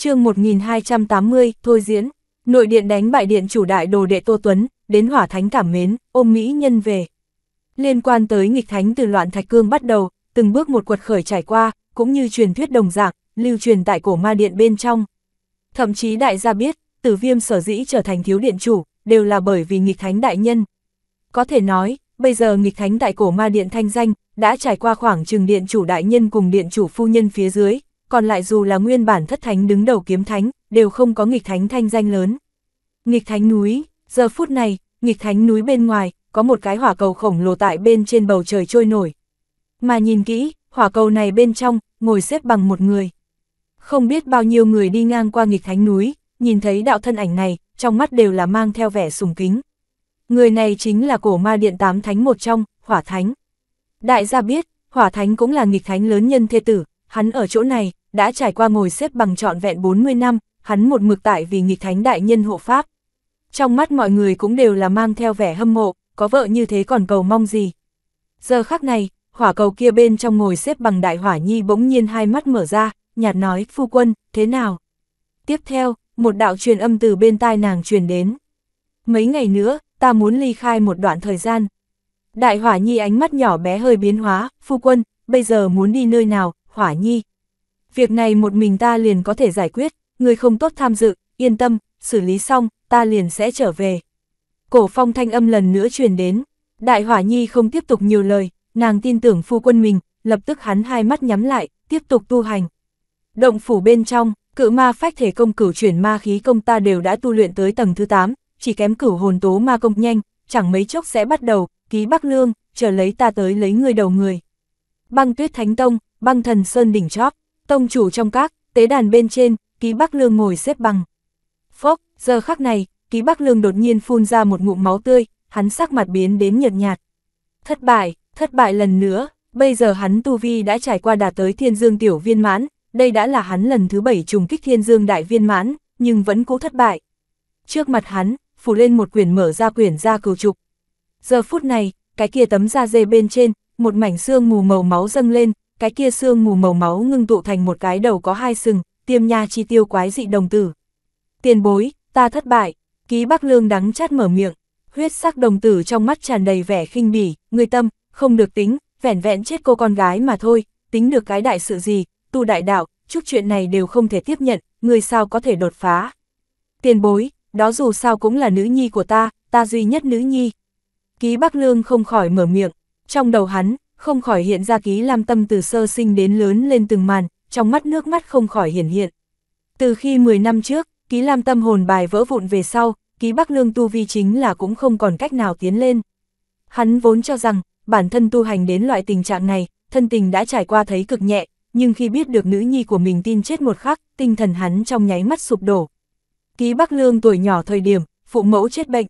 chương 1280, thôi diễn, nội điện đánh bại điện chủ đại đồ đệ Tô Tuấn, đến hỏa thánh cảm mến, ôm Mỹ nhân về. Liên quan tới nghịch thánh từ loạn thạch cương bắt đầu, từng bước một quật khởi trải qua, cũng như truyền thuyết đồng dạng, lưu truyền tại cổ ma điện bên trong. Thậm chí đại gia biết, tử viêm sở dĩ trở thành thiếu điện chủ, đều là bởi vì nghịch thánh đại nhân. Có thể nói, bây giờ nghịch thánh tại cổ ma điện thanh danh, đã trải qua khoảng trừng điện chủ đại nhân cùng điện chủ phu nhân phía dưới, còn lại dù là nguyên bản thất thánh đứng đầu kiếm thánh, đều không có nghịch thánh thanh danh lớn. Nghịch thánh núi, giờ phút này, nghịch thánh núi bên ngoài, có một cái hỏa cầu khổng lồ tại bên trên bầu trời trôi nổi. Mà nhìn kỹ, hỏa cầu này bên trong, ngồi xếp bằng một người. Không biết bao nhiêu người đi ngang qua nghịch thánh núi, nhìn thấy đạo thân ảnh này, trong mắt đều là mang theo vẻ sùng kính. Người này chính là cổ ma điện tám thánh một trong, hỏa thánh. Đại gia biết, hỏa thánh cũng là nghịch thánh lớn nhân thê tử, hắn ở chỗ này, đã trải qua ngồi xếp bằng trọn vẹn 40 năm, hắn một mực tại vì nghịch thánh đại nhân hộ pháp. Trong mắt mọi người cũng đều là mang theo vẻ hâm mộ, có vợ như thế còn cầu mong gì. Giờ khắc này, hỏa cầu kia bên trong ngồi xếp bằng đại hỏa nhi bỗng nhiên hai mắt mở ra, nhạt nói, phu quân, thế nào? Tiếp theo, một đạo truyền âm từ bên tai nàng truyền đến. Mấy ngày nữa, ta muốn ly khai một đoạn thời gian. Đại hỏa nhi ánh mắt nhỏ bé hơi biến hóa, phu quân, bây giờ muốn đi nơi nào, hỏa nhi, việc này một mình ta liền có thể giải quyết, người không tốt tham dự, yên tâm, xử lý xong, ta liền sẽ trở về. Cổ phong thanh âm lần nữa truyền đến, đại hỏa nhi không tiếp tục nhiều lời, nàng tin tưởng phu quân mình, lập tức hắn hai mắt nhắm lại, tiếp tục tu hành. Động phủ bên trong, cự ma phách thể công cửu chuyển ma khí công ta đều đã tu luyện tới tầng thứ 8, chỉ kém cửu hồn tố ma công nhanh, chẳng mấy chốc sẽ bắt đầu, ký bắc lương, chờ lấy ta tới lấy người đầu người. Băng tuyết thánh tông, băng thần sơn đỉnh chóp. Tông chủ trong các, tế đàn bên trên, ký Bắc Lương ngồi xếp bằng. Phốc, giờ khắc này, ký Bắc Lương đột nhiên phun ra một ngụm máu tươi, hắn sắc mặt biến đến nhợt nhạt. Thất bại, thất bại lần nữa, bây giờ hắn Tu Vi đã trải qua đạt tới thiên dương tiểu viên mãn, đây đã là hắn lần thứ bảy trùng kích thiên dương đại viên mãn, nhưng vẫn cũ thất bại. Trước mặt hắn, phủ lên một quyển mở ra quyển ra cừu trục. Giờ phút này, cái kia tấm da dê bên trên, một mảnh xương mù màu máu dâng lên, cái kia xương mù màu máu ngưng tụ thành một cái đầu có hai sừng, tiêm nha chi tiêu quái dị đồng tử. Tiền bối, ta thất bại, ký bắc lương đắng chát mở miệng, huyết sắc đồng tử trong mắt tràn đầy vẻ khinh bỉ, người tâm, không được tính, vẻn vẹn chết cô con gái mà thôi, tính được cái đại sự gì, tu đại đạo, chút chuyện này đều không thể tiếp nhận, người sao có thể đột phá. Tiền bối, đó dù sao cũng là nữ nhi của ta, ta duy nhất nữ nhi. Ký Bắc Lương không khỏi mở miệng, trong đầu hắn, không khỏi hiện ra ký lam tâm từ sơ sinh đến lớn lên từng màn, trong mắt nước mắt không khỏi hiển hiện. Từ khi 10 năm trước, ký lam tâm hồn bài vỡ vụn về sau, ký Bắc Lương tu vi chính là cũng không còn cách nào tiến lên. Hắn vốn cho rằng, bản thân tu hành đến loại tình trạng này, thân tình đã trải qua thấy cực nhẹ, nhưng khi biết được nữ nhi của mình tin chết một khắc, tinh thần hắn trong nháy mắt sụp đổ. Ký Bắc Lương tuổi nhỏ thời điểm, phụ mẫu chết bệnh.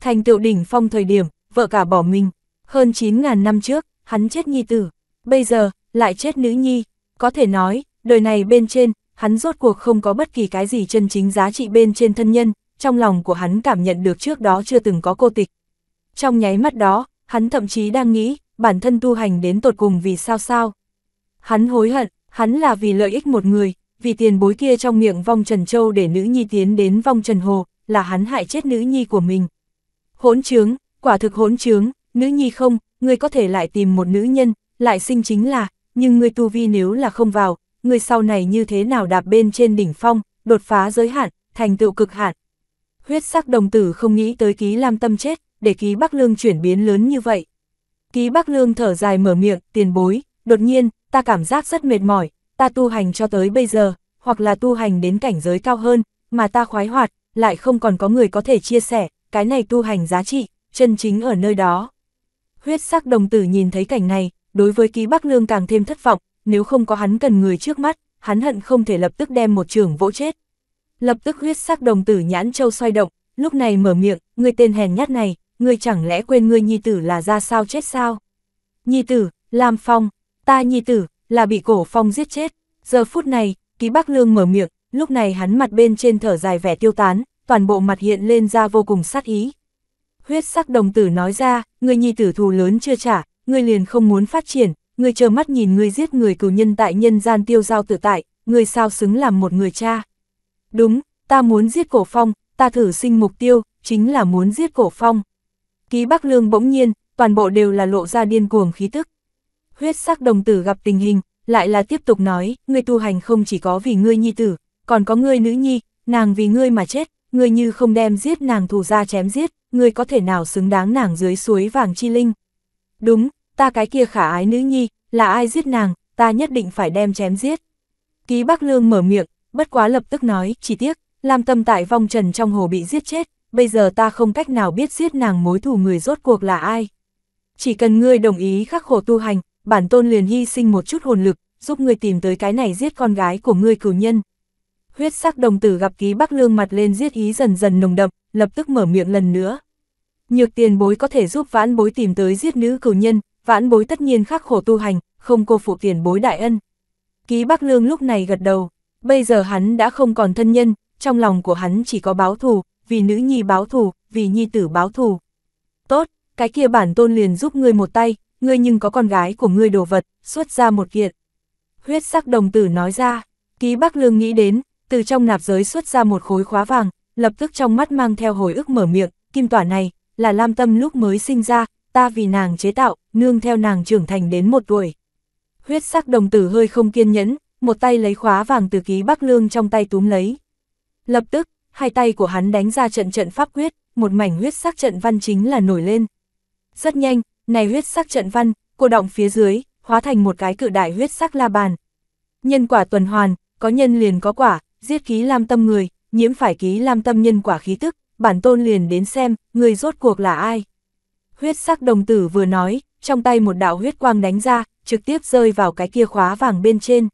Thành tựu đỉnh phong thời điểm, vợ cả bỏ mình. Hơn 9.000 năm trước, hắn chết nhi tử, bây giờ, lại chết nữ nhi, có thể nói, đời này bên trên, hắn rốt cuộc không có bất kỳ cái gì chân chính giá trị bên trên thân nhân, trong lòng của hắn cảm nhận được trước đó chưa từng có cô tịch. Trong nháy mắt đó, hắn thậm chí đang nghĩ, bản thân tu hành đến tột cùng vì sao sao. Hắn hối hận, hắn là vì lợi ích một người, vì tiền bối kia trong miệng vong Trần Châu để nữ nhi tiến đến vong Trần Hồ, là hắn hại chết nữ nhi của mình. Hỗn trướng, quả thực hỗn trướng, nữ nhi không, ngươi có thể lại tìm một nữ nhân, lại sinh chính là, nhưng ngươi tu vi nếu là không vào, ngươi sau này như thế nào đạp bên trên đỉnh phong, đột phá giới hạn, thành tựu cực hạn. Huyết sắc đồng tử không nghĩ tới ký lam tâm chết, để ký Bắc Lương chuyển biến lớn như vậy. Ký Bắc Lương thở dài mở miệng, tiền bối, đột nhiên, ta cảm giác rất mệt mỏi, ta tu hành cho tới bây giờ, hoặc là tu hành đến cảnh giới cao hơn, mà ta khoái hoạt, lại không còn có người có thể chia sẻ, cái này tu hành giá trị, chân chính ở nơi đó. Huyết sắc đồng tử nhìn thấy cảnh này, đối với ký Bắc Lương càng thêm thất vọng, nếu không có hắn cần người trước mắt, hắn hận không thể lập tức đem một trường vỗ chết. Lập tức huyết sắc đồng tử nhãn châu xoay động, lúc này mở miệng, người tên hèn nhát này, người chẳng lẽ quên người nhi tử là ra sao chết sao? Nhi tử, Lam Phong, ta nhi tử, là bị cổ Phong giết chết. Giờ phút này, ký Bắc Lương mở miệng, lúc này hắn mặt bên trên thở dài vẻ tiêu tán, toàn bộ mặt hiện lên ra vô cùng sát ý huyết sắc đồng tử nói ra, người nhi tử thù lớn chưa trả, người liền không muốn phát triển, người chờ mắt nhìn người giết người cừu nhân tại nhân gian tiêu giao tự tại, người sao xứng làm một người cha. Đúng, ta muốn giết cổ phong, ta thử sinh mục tiêu, chính là muốn giết cổ phong. Ký Bắc Lương bỗng nhiên, toàn bộ đều là lộ ra điên cuồng khí tức. Huyết sắc đồng tử gặp tình hình, lại là tiếp tục nói, người tu hành không chỉ có vì ngươi nhi tử, còn có ngươi nữ nhi, nàng vì ngươi mà chết, ngươi như không đem giết nàng thù ra chém giết, ngươi có thể nào xứng đáng nàng dưới suối vàng chi linh. Đúng, ta cái kia khả ái nữ nhi, là ai giết nàng, ta nhất định phải đem chém giết. Ký Bắc Lương mở miệng, bất quá lập tức nói, chỉ tiếc, làm tâm tại vong trần trong hồ bị giết chết, bây giờ ta không cách nào biết giết nàng mối thù người rốt cuộc là ai. Chỉ cần ngươi đồng ý khắc khổ tu hành, bản tôn liền hy sinh một chút hồn lực, giúp ngươi tìm tới cái này giết con gái của ngươi cửu nhân, huyết sắc đồng tử gặp ký bắc lương mặt lên giết ý dần dần nồng đậm, lập tức mở miệng lần nữa. Nhược tiền bối có thể giúp vãn bối tìm tới giết nữ cửu nhân, vãn bối tất nhiên khắc khổ tu hành, không cô phụ tiền bối đại ân. Ký bắc lương lúc này gật đầu, bây giờ hắn đã không còn thân nhân, trong lòng của hắn chỉ có báo thù, vì nữ nhi báo thù, vì nhi tử báo thù. Tốt, cái kia bản tôn liền giúp ngươi một tay, ngươi nhưng có con gái của ngươi đồ vật, xuất ra một kiện. Huyết sắc đồng tử nói ra, ký bắc lương nghĩ đến, từ trong nạp giới xuất ra một khối khóa vàng, lập tức trong mắt mang theo hồi ức mở miệng, kim tỏa này, là Lam Tâm lúc mới sinh ra, ta vì nàng chế tạo, nương theo nàng trưởng thành đến một tuổi. Huyết sắc đồng tử hơi không kiên nhẫn, một tay lấy khóa vàng từ ký Bắc Lương trong tay túm lấy. Lập tức, hai tay của hắn đánh ra trận trận pháp quyết, một mảnh huyết sắc trận văn chính là nổi lên. Rất nhanh, này huyết sắc trận văn, cô động phía dưới, hóa thành một cái cự đại huyết sắc la bàn. Nhân quả tuần hoàn, có nhân liền có quả, giết ký lam tâm người, nhiễm phải ký lam tâm nhân quả khí tức, bản tôn liền đến xem, người rốt cuộc là ai. Huyết sắc đồng tử vừa nói, trong tay một đạo huyết quang đánh ra, trực tiếp rơi vào cái kia khóa vàng bên trên.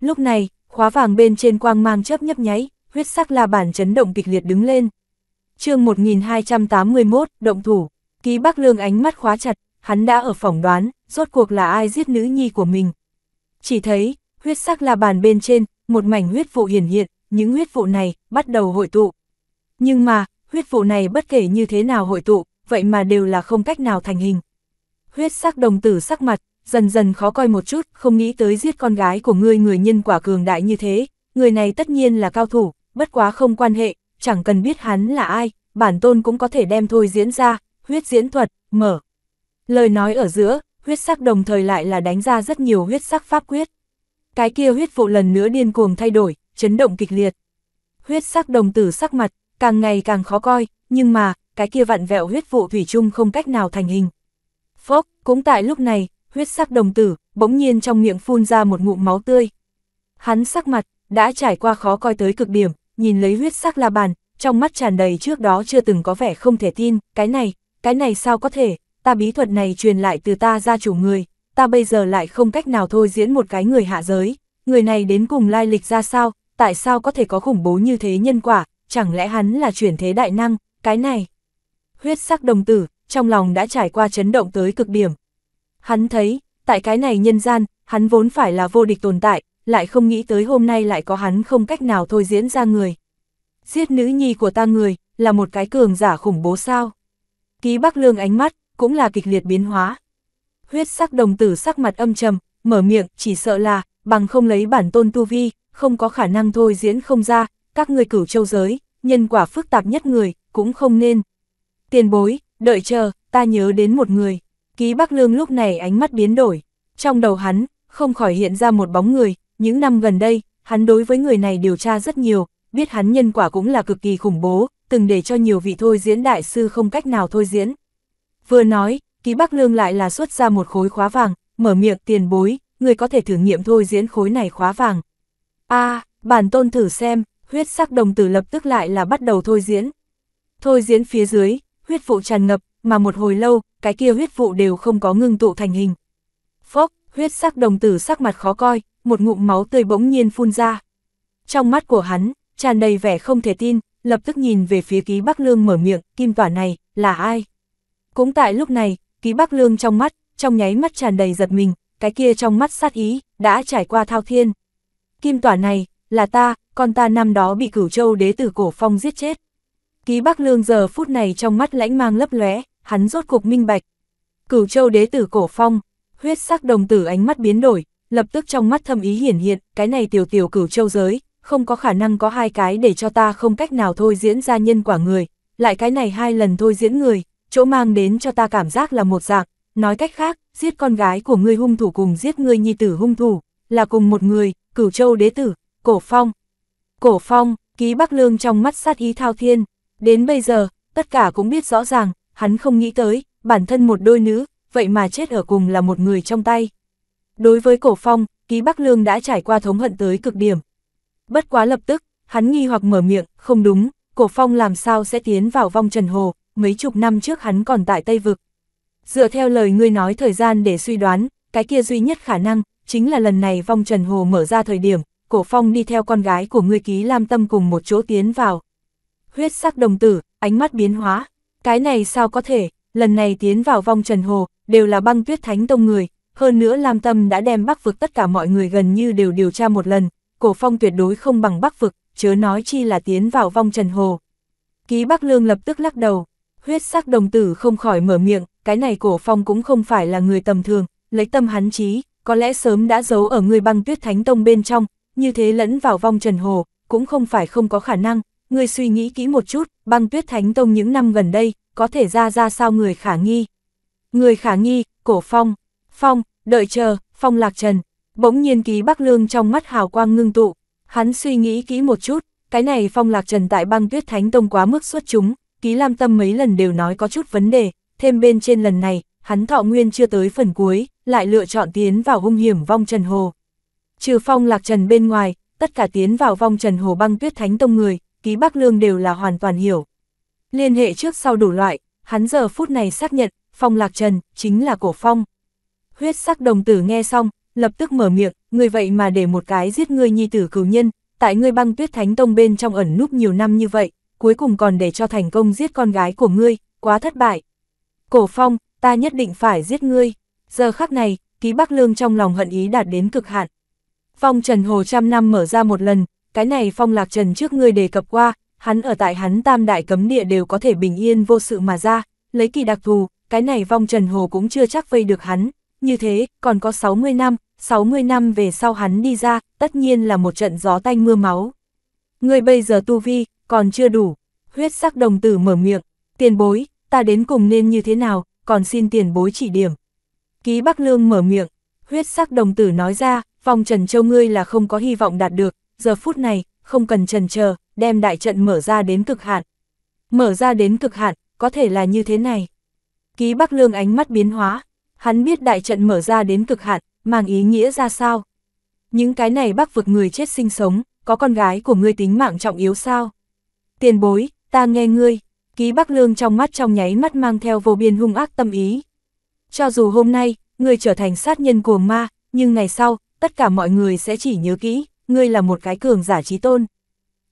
Lúc này, khóa vàng bên trên quang mang chớp nhấp nháy, huyết sắc la bản chấn động kịch liệt đứng lên. chương 1281, động thủ, ký bắc lương ánh mắt khóa chặt, hắn đã ở phỏng đoán, rốt cuộc là ai giết nữ nhi của mình. Chỉ thấy, huyết sắc la bàn bên trên, một mảnh huyết vụ hiển hiện, những huyết vụ này bắt đầu hội tụ. Nhưng mà, huyết vụ này bất kể như thế nào hội tụ, vậy mà đều là không cách nào thành hình. Huyết sắc đồng tử sắc mặt, dần dần khó coi một chút, không nghĩ tới giết con gái của ngươi người nhân quả cường đại như thế, người này tất nhiên là cao thủ, bất quá không quan hệ, chẳng cần biết hắn là ai, bản tôn cũng có thể đem thôi diễn ra, huyết diễn thuật, mở. Lời nói ở giữa, huyết sắc đồng thời lại là đánh ra rất nhiều huyết sắc pháp quyết. Cái kia huyết vụ lần nữa điên cuồng thay đổi, chấn động kịch liệt. Huyết sắc đồng tử sắc mặt, càng ngày càng khó coi, nhưng mà, cái kia vặn vẹo huyết vụ thủy chung không cách nào thành hình. Phốc, cũng tại lúc này, huyết sắc đồng tử, bỗng nhiên trong miệng phun ra một ngụm máu tươi. Hắn sắc mặt, đã trải qua khó coi tới cực điểm, nhìn lấy huyết sắc la bàn, trong mắt tràn đầy trước đó chưa từng có vẻ không thể tin, cái này, cái này sao có thể, ta bí thuật này truyền lại từ ta ra chủ người, ta bây giờ lại không cách nào thôi diễn một cái người hạ giới, người này đến cùng lai lịch ra sao, tại sao có thể có khủng bố như thế nhân quả, chẳng lẽ hắn là chuyển thế đại năng, cái này. Huyết sắc đồng tử, trong lòng đã trải qua chấn động tới cực điểm. Hắn thấy, tại cái này nhân gian, hắn vốn phải là vô địch tồn tại, lại không nghĩ tới hôm nay lại có hắn không cách nào thôi diễn ra người. Giết nữ nhi của ta người, là một cái cường giả khủng bố sao. Ký Bắc Lương ánh mắt, cũng là kịch liệt biến hóa, huyết sắc đồng tử sắc mặt âm trầm, mở miệng, chỉ sợ là, bằng không lấy bản tôn tu vi, không có khả năng thôi diễn không ra, các người cửu châu giới, nhân quả phức tạp nhất người, cũng không nên. Tiền bối, đợi chờ, ta nhớ đến một người. Ký Bắc Lương lúc này ánh mắt biến đổi. Trong đầu hắn, không khỏi hiện ra một bóng người, những năm gần đây, hắn đối với người này điều tra rất nhiều, biết hắn nhân quả cũng là cực kỳ khủng bố, từng để cho nhiều vị thôi diễn đại sư không cách nào thôi diễn. Vừa nói, Ký Bắc Lương lại là xuất ra một khối khóa vàng, mở miệng tiền bối, người có thể thử nghiệm thôi diễn khối này khóa vàng. a bản tôn thử xem, huyết sắc đồng tử lập tức lại là bắt đầu thôi diễn. Thôi diễn phía dưới, huyết vụ tràn ngập, mà một hồi lâu, cái kia huyết vụ đều không có ngưng tụ thành hình. Phốc, huyết sắc đồng tử sắc mặt khó coi, một ngụm máu tươi bỗng nhiên phun ra. Trong mắt của hắn, tràn đầy vẻ không thể tin, lập tức nhìn về phía ký Bắc Lương mở miệng, kim tỏa này, là ai? Cũng tại lúc này, ký bắc lương trong mắt, trong nháy mắt tràn đầy giật mình, cái kia trong mắt sát ý, đã trải qua thao thiên. Kim tỏa này, là ta, con ta năm đó bị cửu châu đế tử cổ phong giết chết. Ký Bắc Lương giờ phút này trong mắt lãnh mang lấp lóe, hắn rốt cục minh bạch. Cửu Châu đế tử Cổ Phong, huyết sắc đồng tử ánh mắt biến đổi, lập tức trong mắt thâm ý hiển hiện, cái này tiểu tiểu Cửu Châu giới, không có khả năng có hai cái để cho ta không cách nào thôi diễn ra nhân quả người, lại cái này hai lần thôi diễn người, chỗ mang đến cho ta cảm giác là một dạng, nói cách khác, giết con gái của ngươi hung thủ cùng giết người nhi tử hung thủ, là cùng một người, cửu châu đế tử, cổ phong. Cổ phong, ký bắc lương trong mắt sát ý thao thiên, đến bây giờ, tất cả cũng biết rõ ràng, hắn không nghĩ tới, bản thân một đôi nữ, vậy mà chết ở cùng là một người trong tay. Đối với cổ phong, ký bắc lương đã trải qua thống hận tới cực điểm. Bất quá lập tức, hắn nghi hoặc mở miệng, không đúng, cổ phong làm sao sẽ tiến vào vong trần hồ, mấy chục năm trước hắn còn tại Tây Vực. Dựa theo lời ngươi nói thời gian để suy đoán, cái kia duy nhất khả năng, chính là lần này vong Trần Hồ mở ra thời điểm, cổ phong đi theo con gái của ngươi ký lam tâm cùng một chỗ tiến vào. Huyết sắc đồng tử, ánh mắt biến hóa, cái này sao có thể, lần này tiến vào vong Trần Hồ, đều là băng tuyết thánh tông người, hơn nữa lam tâm đã đem bắc vực tất cả mọi người gần như đều điều tra một lần, cổ phong tuyệt đối không bằng bắc vực, chớ nói chi là tiến vào vong Trần Hồ. Ký Bắc Lương lập tức lắc đầu, Huyết sắc đồng tử không khỏi mở miệng, cái này cổ phong cũng không phải là người tầm thường, lấy tâm hắn trí, có lẽ sớm đã giấu ở người băng tuyết thánh tông bên trong, như thế lẫn vào vong trần hồ, cũng không phải không có khả năng, người suy nghĩ kỹ một chút, băng tuyết thánh tông những năm gần đây, có thể ra ra sao người khả nghi. Người khả nghi, cổ phong, phong, đợi chờ, phong lạc trần, bỗng nhiên ký bắc lương trong mắt hào quang ngưng tụ, hắn suy nghĩ kỹ một chút, cái này phong lạc trần tại băng tuyết thánh tông quá mức xuất chúng, Ký Lam Tâm mấy lần đều nói có chút vấn đề, thêm bên trên lần này, hắn thọ nguyên chưa tới phần cuối, lại lựa chọn tiến vào hung hiểm vong Trần Hồ. Trừ phong lạc trần bên ngoài, tất cả tiến vào vong Trần Hồ băng tuyết thánh tông người, ký Bắc Lương đều là hoàn toàn hiểu. Liên hệ trước sau đủ loại, hắn giờ phút này xác nhận, phong lạc trần, chính là cổ phong. Huyết sắc đồng tử nghe xong, lập tức mở miệng, người vậy mà để một cái giết ngươi nhi tử cửu nhân, tại ngươi băng tuyết thánh tông bên trong ẩn núp nhiều năm như vậy, cuối cùng còn để cho thành công giết con gái của ngươi, quá thất bại. Cổ phong, ta nhất định phải giết ngươi. Giờ khắc này, ký Bắc Lương trong lòng hận ý đạt đến cực hạn. Phong Trần Hồ trăm năm mở ra một lần, cái này Phong Lạc Trần trước ngươi đề cập qua, hắn ở tại hắn tam đại cấm địa đều có thể bình yên vô sự mà ra, lấy kỳ đặc thù, cái này Phong Trần Hồ cũng chưa chắc vây được hắn, như thế, còn có 60 năm, 60 năm về sau hắn đi ra, tất nhiên là một trận gió tanh mưa máu. Ngươi bây giờ tu vi, còn chưa đủ. Huyết sắc đồng tử mở miệng, tiền bối, ta đến cùng nên như thế nào, còn xin tiền bối chỉ điểm. Ký Bắc Lương mở miệng, huyết sắc đồng tử nói ra, vòng trần châu ngươi là không có hy vọng đạt được, giờ phút này, không cần trần chờ, đem đại trận mở ra đến cực hạn. Mở ra đến cực hạn, có thể là như thế này. Ký Bắc Lương ánh mắt biến hóa, hắn biết đại trận mở ra đến cực hạn, mang ý nghĩa ra sao. Những cái này bác vực người chết sinh sống, có con gái của ngươi tính mạng trọng yếu sao? tiền bối, ta nghe ngươi, ký Bắc Lương trong mắt trong nháy mắt mang theo vô biên hung ác tâm ý. Cho dù hôm nay, ngươi trở thành sát nhân của ma, nhưng ngày sau, tất cả mọi người sẽ chỉ nhớ kỹ, ngươi là một cái cường giả trí tôn.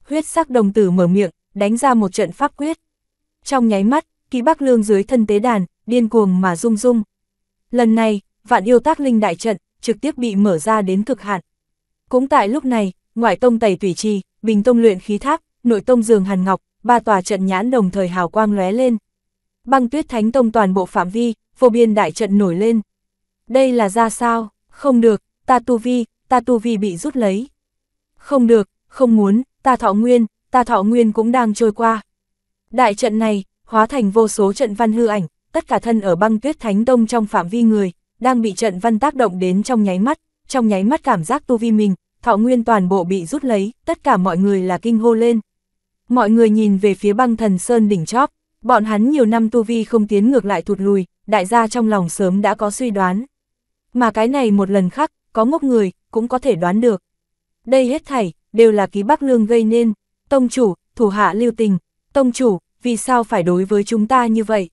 Huyết sắc đồng tử mở miệng, đánh ra một trận pháp quyết. Trong nháy mắt, ký Bắc Lương dưới thân tế đàn, điên cuồng mà rung rung. Lần này, vạn yêu tác linh đại trận, trực tiếp bị mở ra đến cực hạn. Cũng tại lúc này, ngoại tông tẩy tủy trì, bình tông luyện khí tháp, nội tông giường hàn ngọc, ba tòa trận nhãn đồng thời hào quang lóe lên. Băng tuyết thánh tông toàn bộ phạm vi, vô biên đại trận nổi lên. Đây là ra sao, không được, ta tu vi, ta tu vi bị rút lấy. Không được, không muốn, ta thọ nguyên, ta thọ nguyên cũng đang trôi qua. Đại trận này, hóa thành vô số trận văn hư ảnh, tất cả thân ở băng tuyết thánh tông trong phạm vi người, đang bị trận văn tác động đến trong nháy mắt, trong nháy mắt cảm giác tu vi mình, thọ nguyên toàn bộ bị rút lấy, tất cả mọi người là kinh hô lên. Mọi người nhìn về phía băng thần Sơn đỉnh chóp, bọn hắn nhiều năm tu vi không tiến ngược lại thụt lùi, đại gia trong lòng sớm đã có suy đoán. Mà cái này một lần khác, có ngốc người, cũng có thể đoán được. Đây hết thảy, đều là ký Bắc Lương gây nên, tông chủ, thủ hạ lưu tình, tông chủ, vì sao phải đối với chúng ta như vậy?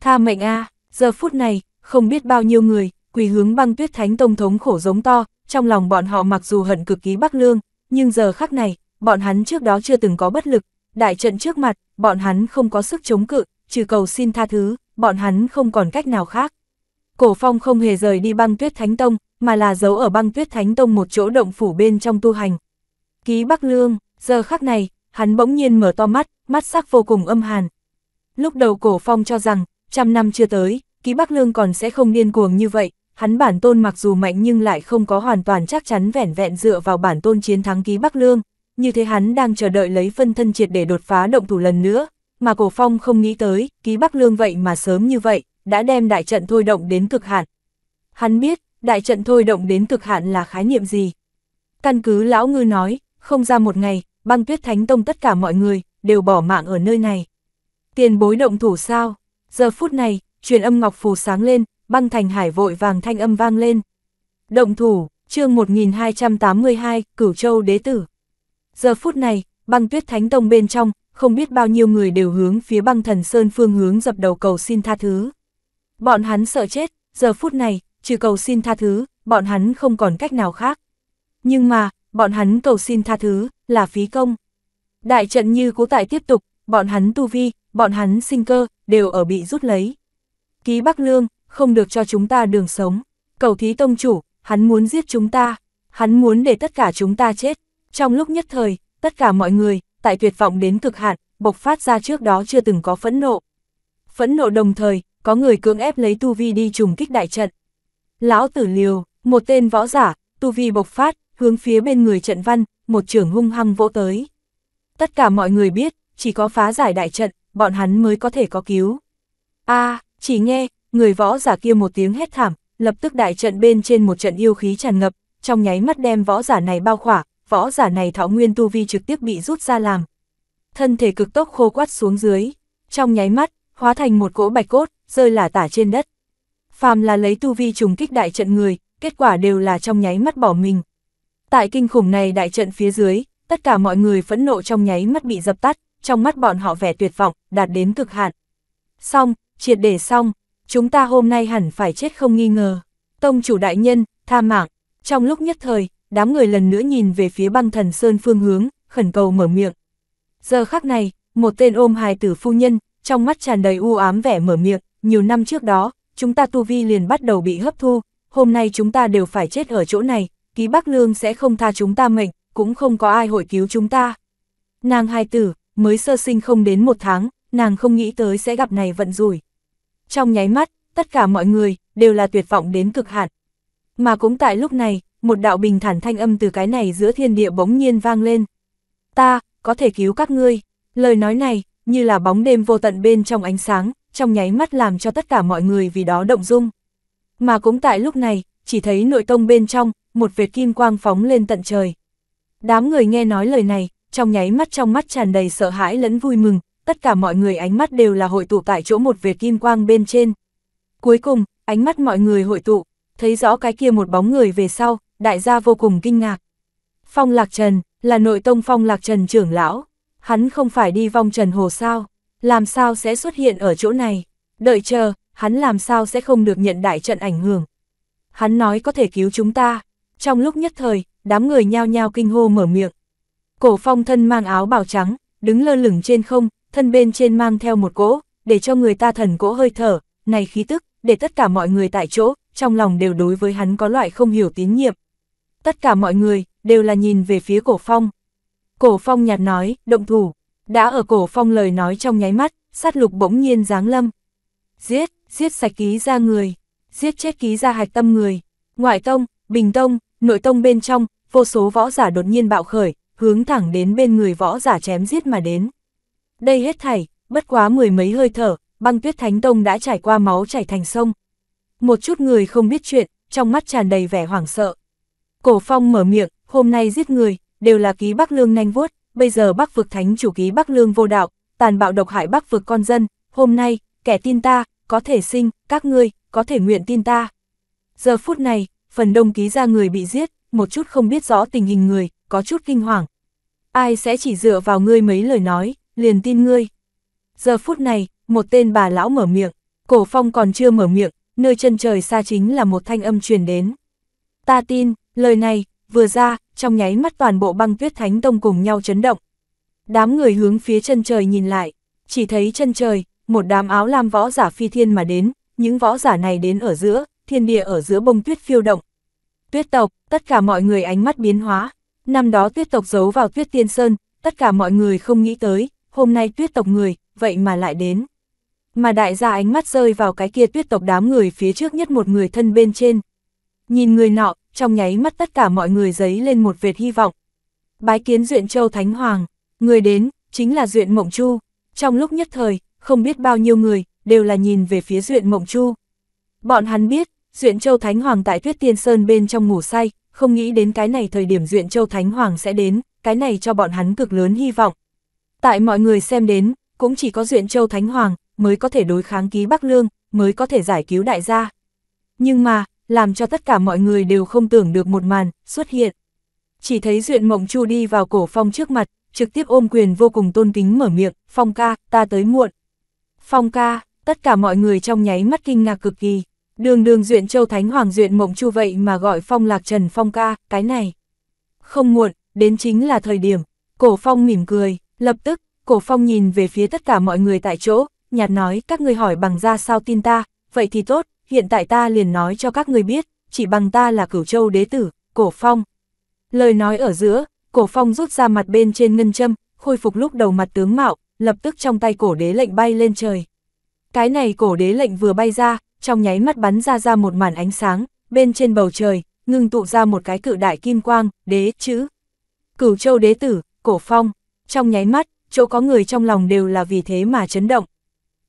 Tha mệnh a giờ phút này, không biết bao nhiêu người, quỳ hướng băng tuyết thánh tông thống khổ giống to, trong lòng bọn họ mặc dù hận cực ký Bắc Lương, nhưng giờ khắc này, bọn hắn trước đó chưa từng có bất lực, đại trận trước mặt, bọn hắn không có sức chống cự, trừ cầu xin tha thứ, bọn hắn không còn cách nào khác. Cổ Phong không hề rời đi băng tuyết Thánh Tông, mà là giấu ở băng tuyết Thánh Tông một chỗ động phủ bên trong tu hành. Ký Bắc Lương, giờ khắc này, hắn bỗng nhiên mở to mắt, mắt sắc vô cùng âm hàn. Lúc đầu Cổ Phong cho rằng, trăm năm chưa tới, Ký Bắc Lương còn sẽ không điên cuồng như vậy, hắn bản tôn mặc dù mạnh nhưng lại không có hoàn toàn chắc chắn vẻn vẹn dựa vào bản tôn chiến thắng Ký Bắc Lương, như thế hắn đang chờ đợi lấy phân thân triệt để đột phá động thủ lần nữa, mà Cổ Phong không nghĩ tới, ký Bắc Lương vậy mà sớm như vậy, đã đem đại trận thôi động đến cực hạn. Hắn biết, đại trận thôi động đến cực hạn là khái niệm gì. Căn cứ Lão Ngư nói, không ra một ngày, băng tuyết thánh tông tất cả mọi người, đều bỏ mạng ở nơi này. Tiền bối động thủ sao? Giờ phút này, truyền âm ngọc phù sáng lên, băng thành hải vội vàng thanh âm vang lên. Động thủ, chương 1282, Cửu Châu Đế Tử. Giờ phút này, băng tuyết thánh tông bên trong, không biết bao nhiêu người đều hướng phía băng thần sơn phương hướng dập đầu cầu xin tha thứ. Bọn hắn sợ chết, giờ phút này, trừ cầu xin tha thứ, bọn hắn không còn cách nào khác. Nhưng mà, bọn hắn cầu xin tha thứ, là phí công. Đại trận như cố tại tiếp tục, bọn hắn tu vi, bọn hắn sinh cơ, đều ở bị rút lấy. Ký Bắc Lương, không được cho chúng ta đường sống. Cầu thí tông chủ, hắn muốn giết chúng ta, hắn muốn để tất cả chúng ta chết. Trong lúc nhất thời, tất cả mọi người, tại tuyệt vọng đến cực hạn, bộc phát ra trước đó chưa từng có phẫn nộ. Phẫn nộ đồng thời, có người cưỡng ép lấy Tu Vi đi trùng kích đại trận. Lão tử liều, một tên võ giả, Tu Vi bộc phát, hướng phía bên người trận văn, một trưởng hung hăng vỗ tới. Tất cả mọi người biết, chỉ có phá giải đại trận, bọn hắn mới có thể có cứu. a chỉ nghe, người võ giả kia một tiếng hét thảm, lập tức đại trận bên trên một trận yêu khí tràn ngập, trong nháy mắt đem võ giả này bao khỏa, võ giả này thọ nguyên tu vi trực tiếp bị rút ra làm. Thân thể cực tốc khô quắt xuống dưới, trong nháy mắt, hóa thành một cỗ bạch cốt, rơi lả tả trên đất. Phàm là lấy tu vi trùng kích đại trận người, kết quả đều là trong nháy mắt bỏ mình. Tại kinh khủng này đại trận phía dưới, tất cả mọi người phẫn nộ trong nháy mắt bị dập tắt, trong mắt bọn họ vẻ tuyệt vọng, đạt đến cực hạn. Xong, triệt để xong, chúng ta hôm nay hẳn phải chết không nghi ngờ. Tông chủ đại nhân, tha mạng, trong lúc nhất thời, đám người lần nữa nhìn về phía băng thần sơn phương hướng, khẩn cầu mở miệng. Giờ khắc này, một tên ôm hài tử phu nhân, trong mắt tràn đầy u ám vẻ mở miệng, nhiều năm trước đó, chúng ta tu vi liền bắt đầu bị hấp thu, hôm nay chúng ta đều phải chết ở chỗ này, ký Bắc Lương sẽ không tha chúng ta mệnh, cũng không có ai hội cứu chúng ta. Nàng hài tử, mới sơ sinh không đến một tháng, nàng không nghĩ tới sẽ gặp này vận rủi. Trong nháy mắt, tất cả mọi người đều là tuyệt vọng đến cực hạn. Mà cũng tại lúc này, một đạo bình thản thanh âm từ cái này giữa thiên địa bỗng nhiên vang lên. Ta, có thể cứu các ngươi. Lời nói này, như là bóng đêm vô tận bên trong ánh sáng, trong nháy mắt làm cho tất cả mọi người vì đó động dung. Mà cũng tại lúc này, chỉ thấy nội tông bên trong, một vệt kim quang phóng lên tận trời. Đám người nghe nói lời này, trong nháy mắt trong mắt tràn đầy sợ hãi lẫn vui mừng, tất cả mọi người ánh mắt đều là hội tụ tại chỗ một vệt kim quang bên trên. Cuối cùng, ánh mắt mọi người hội tụ, thấy rõ cái kia một bóng người về sau, đại gia vô cùng kinh ngạc. Phong Lạc Trần, là nội tông Phong Lạc Trần trưởng lão, hắn không phải đi vong Trần Hồ sao, làm sao sẽ xuất hiện ở chỗ này, đợi chờ, hắn làm sao sẽ không được nhận đại trận ảnh hưởng. Hắn nói có thể cứu chúng ta, trong lúc nhất thời, đám người nhao nhao kinh hô mở miệng. Cổ phong thân mang áo bào trắng, đứng lơ lửng trên không, thân bên trên mang theo một cỗ, để cho người ta thần cỗ hơi thở, này khí tức, để tất cả mọi người tại chỗ, trong lòng đều đối với hắn có loại không hiểu tín nhiệm, tất cả mọi người, đều là nhìn về phía cổ phong. Cổ phong nhạt nói, động thủ, đã ở cổ phong lời nói trong nháy mắt, sát lục bỗng nhiên giáng lâm. Giết, giết sạch ký ra người, giết chết ký ra hạch tâm người, ngoại tông, bình tông, nội tông bên trong, vô số võ giả đột nhiên bạo khởi, hướng thẳng đến bên người võ giả chém giết mà đến. Đây hết thảy, bất quá mười mấy hơi thở, băng tuyết thánh tông đã trải qua máu chảy thành sông. Một chút người không biết chuyện, trong mắt tràn đầy vẻ hoảng sợ. Cổ phong mở miệng, hôm nay giết người, đều là ký Bắc Lương nhanh vuốt, bây giờ Bắc vực thánh chủ ký Bắc Lương vô đạo, tàn bạo độc hại Bắc vực con dân, hôm nay, kẻ tin ta, có thể sinh, các ngươi, có thể nguyện tin ta. Giờ phút này, phần đông ký ra người bị giết, một chút không biết rõ tình hình người, có chút kinh hoàng. Ai sẽ chỉ dựa vào ngươi mấy lời nói, liền tin ngươi. Giờ phút này, một tên bà lão mở miệng, cổ phong còn chưa mở miệng, nơi chân trời xa chính là một thanh âm truyền đến. Ta tin, Lời này, vừa ra, trong nháy mắt toàn bộ băng tuyết thánh tông cùng nhau chấn động. Đám người hướng phía chân trời nhìn lại, chỉ thấy chân trời, một đám áo lam võ giả phi thiên mà đến, những võ giả này đến ở giữa, thiên địa ở giữa bông tuyết phiêu động. Tuyết tộc, tất cả mọi người ánh mắt biến hóa, năm đó tuyết tộc giấu vào tuyết tiên sơn, tất cả mọi người không nghĩ tới, hôm nay tuyết tộc người, vậy mà lại đến. Mà đại gia ánh mắt rơi vào cái kia tuyết tộc đám người phía trước nhất một người thân bên trên. Nhìn người nọ, trong nháy mắt tất cả mọi người giấy lên một vệt hy vọng. Bái kiến Duyện Châu Thánh Hoàng, người đến, chính là Duyện Mộng Chu. Trong lúc nhất thời, không biết bao nhiêu người, đều là nhìn về phía Duyện Mộng Chu. Bọn hắn biết, Duyện Châu Thánh Hoàng tại Tuyết Tiên Sơn bên trong ngủ say, không nghĩ đến cái này thời điểm Duyện Châu Thánh Hoàng sẽ đến, cái này cho bọn hắn cực lớn hy vọng. Tại mọi người xem đến, cũng chỉ có Duyện Châu Thánh Hoàng mới có thể đối kháng ký Bắc Lương, mới có thể giải cứu đại gia. Nhưng mà, làm cho tất cả mọi người đều không tưởng được một màn, xuất hiện. Chỉ thấy Duyện Mộng Chu đi vào cổ Phong trước mặt, trực tiếp ôm quyền vô cùng tôn kính mở miệng, Phong ca, ta tới muộn. Phong ca, tất cả mọi người trong nháy mắt kinh ngạc cực kỳ. Đường đường Duyện Châu Thánh Hoàng Duyện Mộng Chu vậy mà gọi Phong Lạc Trần Phong ca, cái này. Không muộn, đến chính là thời điểm. Cổ Phong mỉm cười, lập tức, Cổ Phong nhìn về phía tất cả mọi người tại chỗ, nhạt nói các ngươi hỏi bằng ra sao tin ta, vậy thì tốt, hiện tại ta liền nói cho các người biết, chỉ bằng ta là cửu châu đế tử, cổ phong. Lời nói ở giữa, cổ phong rút ra mặt bên trên ngân châm, khôi phục lúc đầu mặt tướng mạo, lập tức trong tay cổ đế lệnh bay lên trời. Cái này cổ đế lệnh vừa bay ra, trong nháy mắt bắn ra ra một màn ánh sáng, bên trên bầu trời, ngưng tụ ra một cái cự đại kim quang, đế chữ. Cửu châu đế tử, cổ phong, trong nháy mắt, chỗ có người trong lòng đều là vì thế mà chấn động.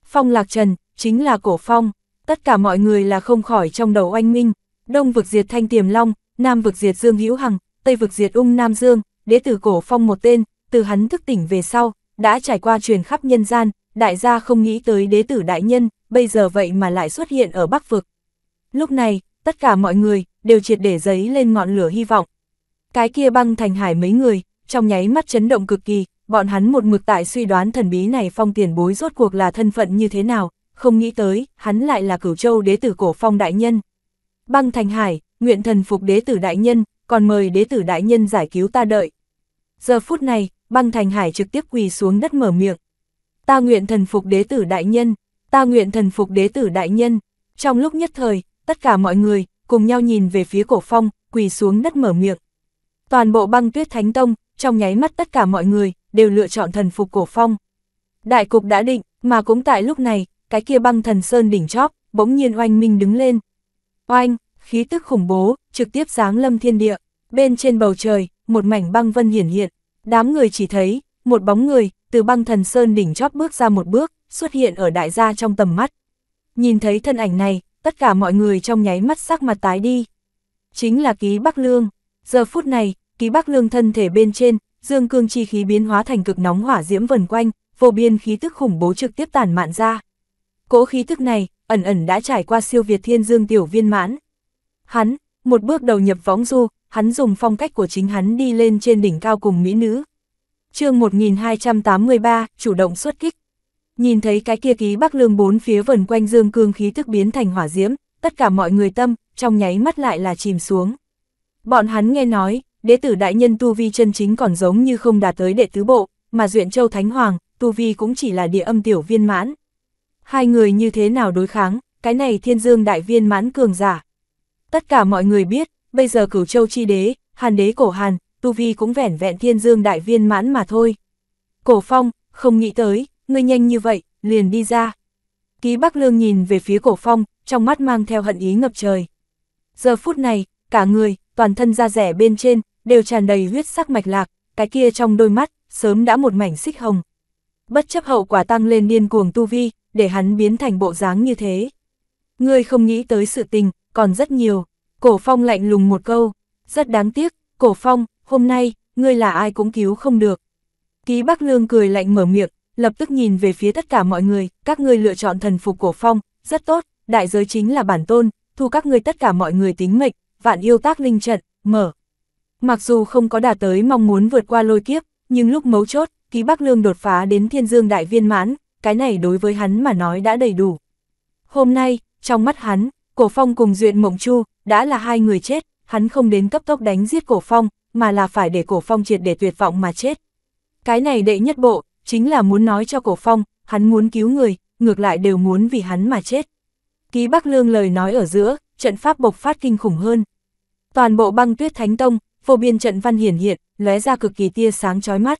Phong Lạc Trần, chính là cổ phong tất cả mọi người là không khỏi trong đầu oanh minh, đông vực diệt thanh tiềm long, nam vực diệt dương hữu hằng, tây vực diệt ung nam dương, đế tử cổ phong một tên, từ hắn thức tỉnh về sau, đã trải qua truyền khắp nhân gian, đại gia không nghĩ tới đế tử đại nhân, bây giờ vậy mà lại xuất hiện ở bắc vực. Lúc này, tất cả mọi người, đều triệt để giấy lên ngọn lửa hy vọng. Cái kia băng thành hải mấy người, trong nháy mắt chấn động cực kỳ, bọn hắn một mực tại suy đoán thần bí này phong tiền bối rốt cuộc là thân phận như thế nào, không nghĩ tới, hắn lại là cửu châu đế tử cổ phong đại nhân. Băng thành hải, nguyện thần phục đế tử đại nhân, còn mời đế tử đại nhân giải cứu ta đợi. Giờ phút này, băng thành hải trực tiếp quỳ xuống đất mở miệng. Ta nguyện thần phục đế tử đại nhân, ta nguyện thần phục đế tử đại nhân. Trong lúc nhất thời, tất cả mọi người, cùng nhau nhìn về phía cổ phong, quỳ xuống đất mở miệng. Toàn bộ băng tuyết thánh tông, trong nháy mắt tất cả mọi người, đều lựa chọn thần phục cổ phong. Đại cục đã định, mà cũng tại lúc này, cái kia băng thần sơn đỉnh chóp, bỗng nhiên oanh minh đứng lên. Oanh, khí tức khủng bố, trực tiếp giáng lâm thiên địa, bên trên bầu trời, một mảnh băng vân hiển hiện, đám người chỉ thấy, một bóng người, từ băng thần sơn đỉnh chóp bước ra một bước, xuất hiện ở đại gia trong tầm mắt. Nhìn thấy thân ảnh này, tất cả mọi người trong nháy mắt sắc mặt tái đi. Chính là ký Bắc Lương, giờ phút này, ký Bắc Lương thân thể bên trên, dương cương chi khí biến hóa thành cực nóng hỏa diễm vần quanh, vô biên khí tức khủng bố trực tiếp tản mạn ra. Cỗ khí thức này, ẩn ẩn đã trải qua siêu việt thiên dương tiểu viên mãn. Hắn, một bước đầu nhập võng du, hắn dùng phong cách của chính hắn đi lên trên đỉnh cao cùng mỹ nữ. chương 1283, chủ động xuất kích. Nhìn thấy cái kia ký bắc lương bốn phía vần quanh dương cương khí thức biến thành hỏa diễm, tất cả mọi người tâm, trong nháy mắt lại là chìm xuống. Bọn hắn nghe nói, đệ tử đại nhân Tu Vi chân chính còn giống như không đạt tới đệ tứ bộ, mà Duyện Châu Thánh Hoàng, Tu Vi cũng chỉ là địa âm tiểu viên mãn. Hai người như thế nào đối kháng, cái này thiên dương đại viên mãn cường giả. Tất cả mọi người biết, bây giờ cửu châu chi đế, hàn đế cổ hàn, tu vi cũng vẻn vẹn thiên dương đại viên mãn mà thôi. Cổ phong, không nghĩ tới, ngươi nhanh như vậy, liền đi ra. Ký Bắc Lương nhìn về phía cổ phong, trong mắt mang theo hận ý ngập trời. Giờ phút này, cả người, toàn thân da rẻ bên trên, đều tràn đầy huyết sắc mạch lạc, cái kia trong đôi mắt, sớm đã một mảnh xích hồng. Bất chấp hậu quả tăng lên điên cuồng tu vi, để hắn biến thành bộ dáng như thế. Ngươi không nghĩ tới sự tình, còn rất nhiều. Cổ Phong lạnh lùng một câu, rất đáng tiếc, Cổ Phong, hôm nay, ngươi là ai cũng cứu không được. Ký Bắc Lương cười lạnh mở miệng, lập tức nhìn về phía tất cả mọi người, các ngươi lựa chọn thần phục Cổ Phong, rất tốt, đại giới chính là bản tôn, thu các ngươi tất cả mọi người tính mệnh, vạn yêu tác linh trận, mở. Mặc dù không có đạt tới mong muốn vượt qua lôi kiếp, nhưng lúc mấu chốt, Ký Bắc Lương đột phá đến Thiên Dương Đại Viên mãn, cái này đối với hắn mà nói đã đầy đủ. Hôm nay, trong mắt hắn, Cổ Phong cùng Duyện Mộng Chu đã là hai người chết, hắn không đến cấp tốc đánh giết Cổ Phong, mà là phải để Cổ Phong triệt để tuyệt vọng mà chết. Cái này đệ nhất bộ, chính là muốn nói cho Cổ Phong, hắn muốn cứu người, ngược lại đều muốn vì hắn mà chết. Ký Bắc Lương lời nói ở giữa, trận pháp bộc phát kinh khủng hơn. Toàn bộ băng tuyết thánh tông, vô biên trận văn hiển hiện, lóe ra cực kỳ tia sáng chói mắt.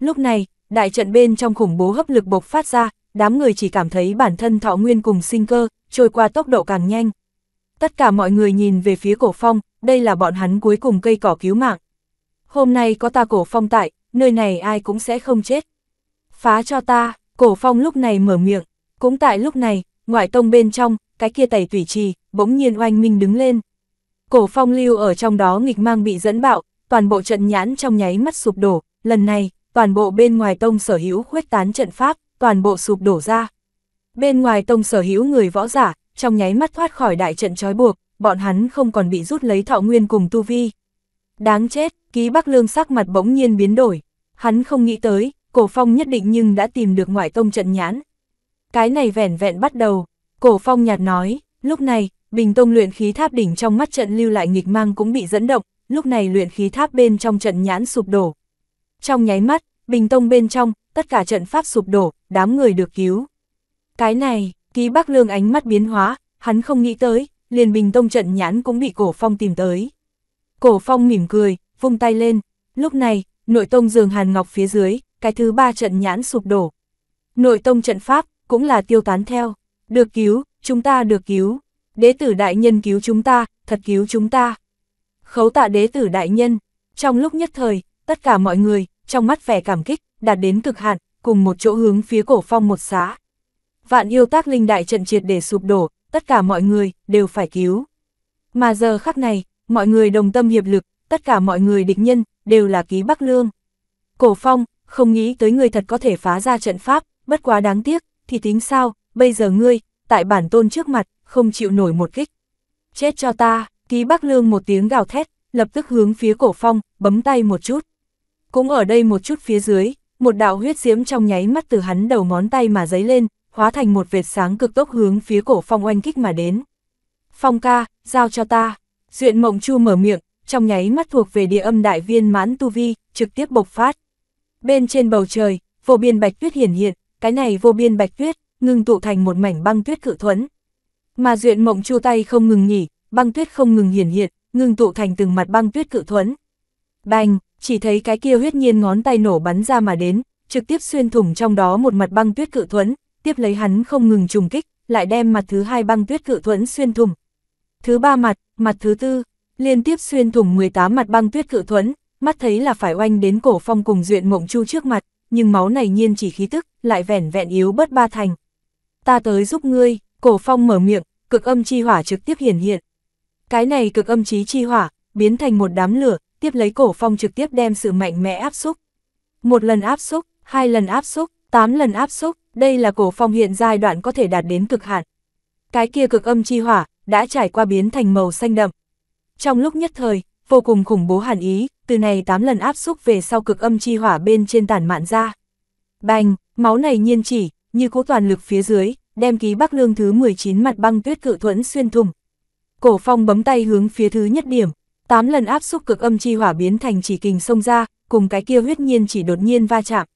Lúc này, đại trận bên trong khủng bố hấp lực bộc phát ra, đám người chỉ cảm thấy bản thân thọ nguyên cùng sinh cơ, trôi qua tốc độ càng nhanh. Tất cả mọi người nhìn về phía cổ phong, đây là bọn hắn cuối cùng cây cỏ cứu mạng. Hôm nay có ta cổ phong tại, nơi này ai cũng sẽ không chết. Phá cho ta, cổ phong lúc này mở miệng, cũng tại lúc này, ngoại tông bên trong, cái kia tẩy tủy trì, bỗng nhiên oanh minh đứng lên. Cổ phong lưu ở trong đó nghịch mang bị dẫn bạo, toàn bộ trận nhãn trong nháy mắt sụp đổ, lần này, toàn bộ bên ngoài tông sở hữu khuếch tán trận pháp, toàn bộ sụp đổ ra. Bên ngoài tông sở hữu người võ giả, trong nháy mắt thoát khỏi đại trận trói buộc, bọn hắn không còn bị rút lấy thọ nguyên cùng tu vi. Đáng chết, ký Bắc Lương sắc mặt bỗng nhiên biến đổi. Hắn không nghĩ tới, Cổ Phong nhất định nhưng đã tìm được ngoại tông trận nhãn. Cái này vẻn vẹn bắt đầu, Cổ Phong nhạt nói, lúc này, Bình Tông luyện khí tháp đỉnh trong mắt trận lưu lại nghịch mang cũng bị dẫn động, lúc này luyện khí tháp bên trong trận nhãn sụp đổ, trong nháy mắt, bình tông bên trong, tất cả trận pháp sụp đổ, đám người được cứu. Cái này, ký Bắc Lương ánh mắt biến hóa, hắn không nghĩ tới, liền bình tông trận nhãn cũng bị cổ phong tìm tới. Cổ phong mỉm cười, vung tay lên, lúc này, nội tông giường hàn ngọc phía dưới, cái thứ ba trận nhãn sụp đổ. Nội tông trận pháp, cũng là tiêu tán theo, được cứu, chúng ta được cứu, đế tử đại nhân cứu chúng ta, thật cứu chúng ta. Khấu tạ đế tử đại nhân, trong lúc nhất thời, tất cả mọi người, trong mắt vẻ cảm kích, đạt đến cực hạn, cùng một chỗ hướng phía cổ phong một xá. Vạn yêu tác linh đại trận triệt để sụp đổ, tất cả mọi người đều phải cứu. Mà giờ khắc này, mọi người đồng tâm hiệp lực, tất cả mọi người địch nhân đều là ký Bắc Lương. Cổ Phong, không nghĩ tới ngươi thật có thể phá ra trận pháp, bất quá đáng tiếc, thì tính sao, bây giờ ngươi, tại bản tôn trước mặt, không chịu nổi một kích. Chết cho ta, ký Bắc Lương một tiếng gào thét, lập tức hướng phía Cổ Phong, bấm tay một chút. Cũng ở đây một chút phía dưới, một đạo huyết diễm trong nháy mắt từ hắn đầu ngón tay mà giấy lên, hóa thành một vệt sáng cực tốc hướng phía cổ phong oanh kích mà đến. Phong ca, giao cho ta. Duyện mộng chu mở miệng, trong nháy mắt thuộc về địa âm đại viên mãn tu vi, trực tiếp bộc phát. Bên trên bầu trời, vô biên bạch tuyết hiển hiện, cái này vô biên bạch tuyết, ngưng tụ thành một mảnh băng tuyết cự thuẫn. Mà duyện mộng chu tay không ngừng nhỉ, băng tuyết không ngừng hiển hiện, ngưng tụ thành từng mặt băng tuyết cự thuẫn. Bành, chỉ thấy cái kia huyết nhiên ngón tay nổ bắn ra mà đến, trực tiếp xuyên thủng trong đó một mặt băng tuyết cự thuẫn, tiếp lấy hắn không ngừng trùng kích, lại đem mặt thứ hai băng tuyết cự thuẫn xuyên thủng. Thứ ba mặt, mặt thứ tư, liên tiếp xuyên thủng 18 mặt băng tuyết cự thuẫn, mắt thấy là phải oanh đến cổ phong cùng duyện mộng chu trước mặt, nhưng máu này nhiên chỉ khí tức, lại vẻn vẹn yếu bớt ba thành. Ta tới giúp ngươi, cổ phong mở miệng, cực âm chi hỏa trực tiếp hiển hiện. Cái này cực âm chí chi hỏa, biến thành một đám lửa, tiếp lấy cổ phong trực tiếp đem sự mạnh mẽ áp xúc. Một lần áp xúc, hai lần áp xúc, tám lần áp xúc, đây là cổ phong hiện giai đoạn có thể đạt đến cực hạn. Cái kia cực âm chi hỏa, đã trải qua biến thành màu xanh đậm. Trong lúc nhất thời, vô cùng khủng bố hàn ý, từ này tám lần áp xúc về sau cực âm chi hỏa bên trên tản mạn ra. Bành, máu này nhiên chỉ, như cố toàn lực phía dưới, đem ký bắc lương thứ 19 mặt băng tuyết cự thuẫn xuyên thùng. Cổ phong bấm tay hướng phía thứ nhất điểm, tám lần áp xúc cực âm chi hỏa biến thành chỉ kình xông ra, cùng cái kia huyết nhiên chỉ đột nhiên va chạm.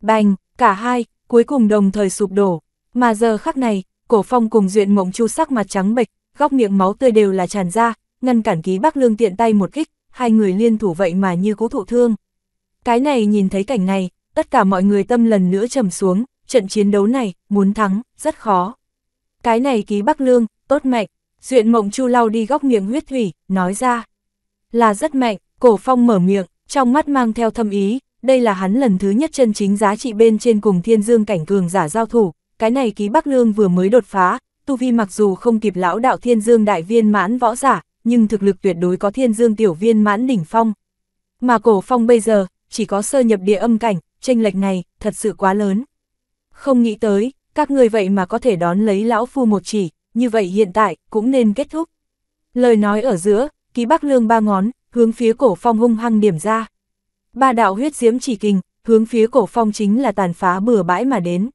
Bành, cả hai, cuối cùng đồng thời sụp đổ. Mà giờ khắc này, cổ phong cùng duyện mộng chu sắc mặt trắng bệch, góc miệng máu tươi đều là tràn ra, ngăn cản ký bắc lương tiện tay một kích, hai người liên thủ vậy mà như cố thụ thương. Cái này nhìn thấy cảnh này, tất cả mọi người tâm lần nữa trầm xuống, trận chiến đấu này, muốn thắng, rất khó. Cái này ký bắc lương, tốt mạnh, duyện mộng chu lau đi góc miệng huyết thủy, nói ra là rất mạnh, cổ phong mở miệng, trong mắt mang theo thâm ý, đây là hắn lần thứ nhất chân chính giá trị bên trên cùng thiên dương cảnh cường giả giao thủ, cái này ký Bắc Lương vừa mới đột phá, tu vi mặc dù không kịp lão đạo thiên dương đại viên mãn võ giả, nhưng thực lực tuyệt đối có thiên dương tiểu viên mãn đỉnh phong. Mà cổ phong bây giờ, chỉ có sơ nhập địa âm cảnh, tranh lệch này, thật sự quá lớn. Không nghĩ tới, các người vậy mà có thể đón lấy lão phu một chỉ, như vậy hiện tại, cũng nên kết thúc. Lời nói ở giữa, ký bắc lương ba ngón, hướng phía cổ phong hung hăng điểm ra. Ba đạo huyết diếm chỉ kình, hướng phía cổ phong chính là tàn phá bừa bãi mà đến.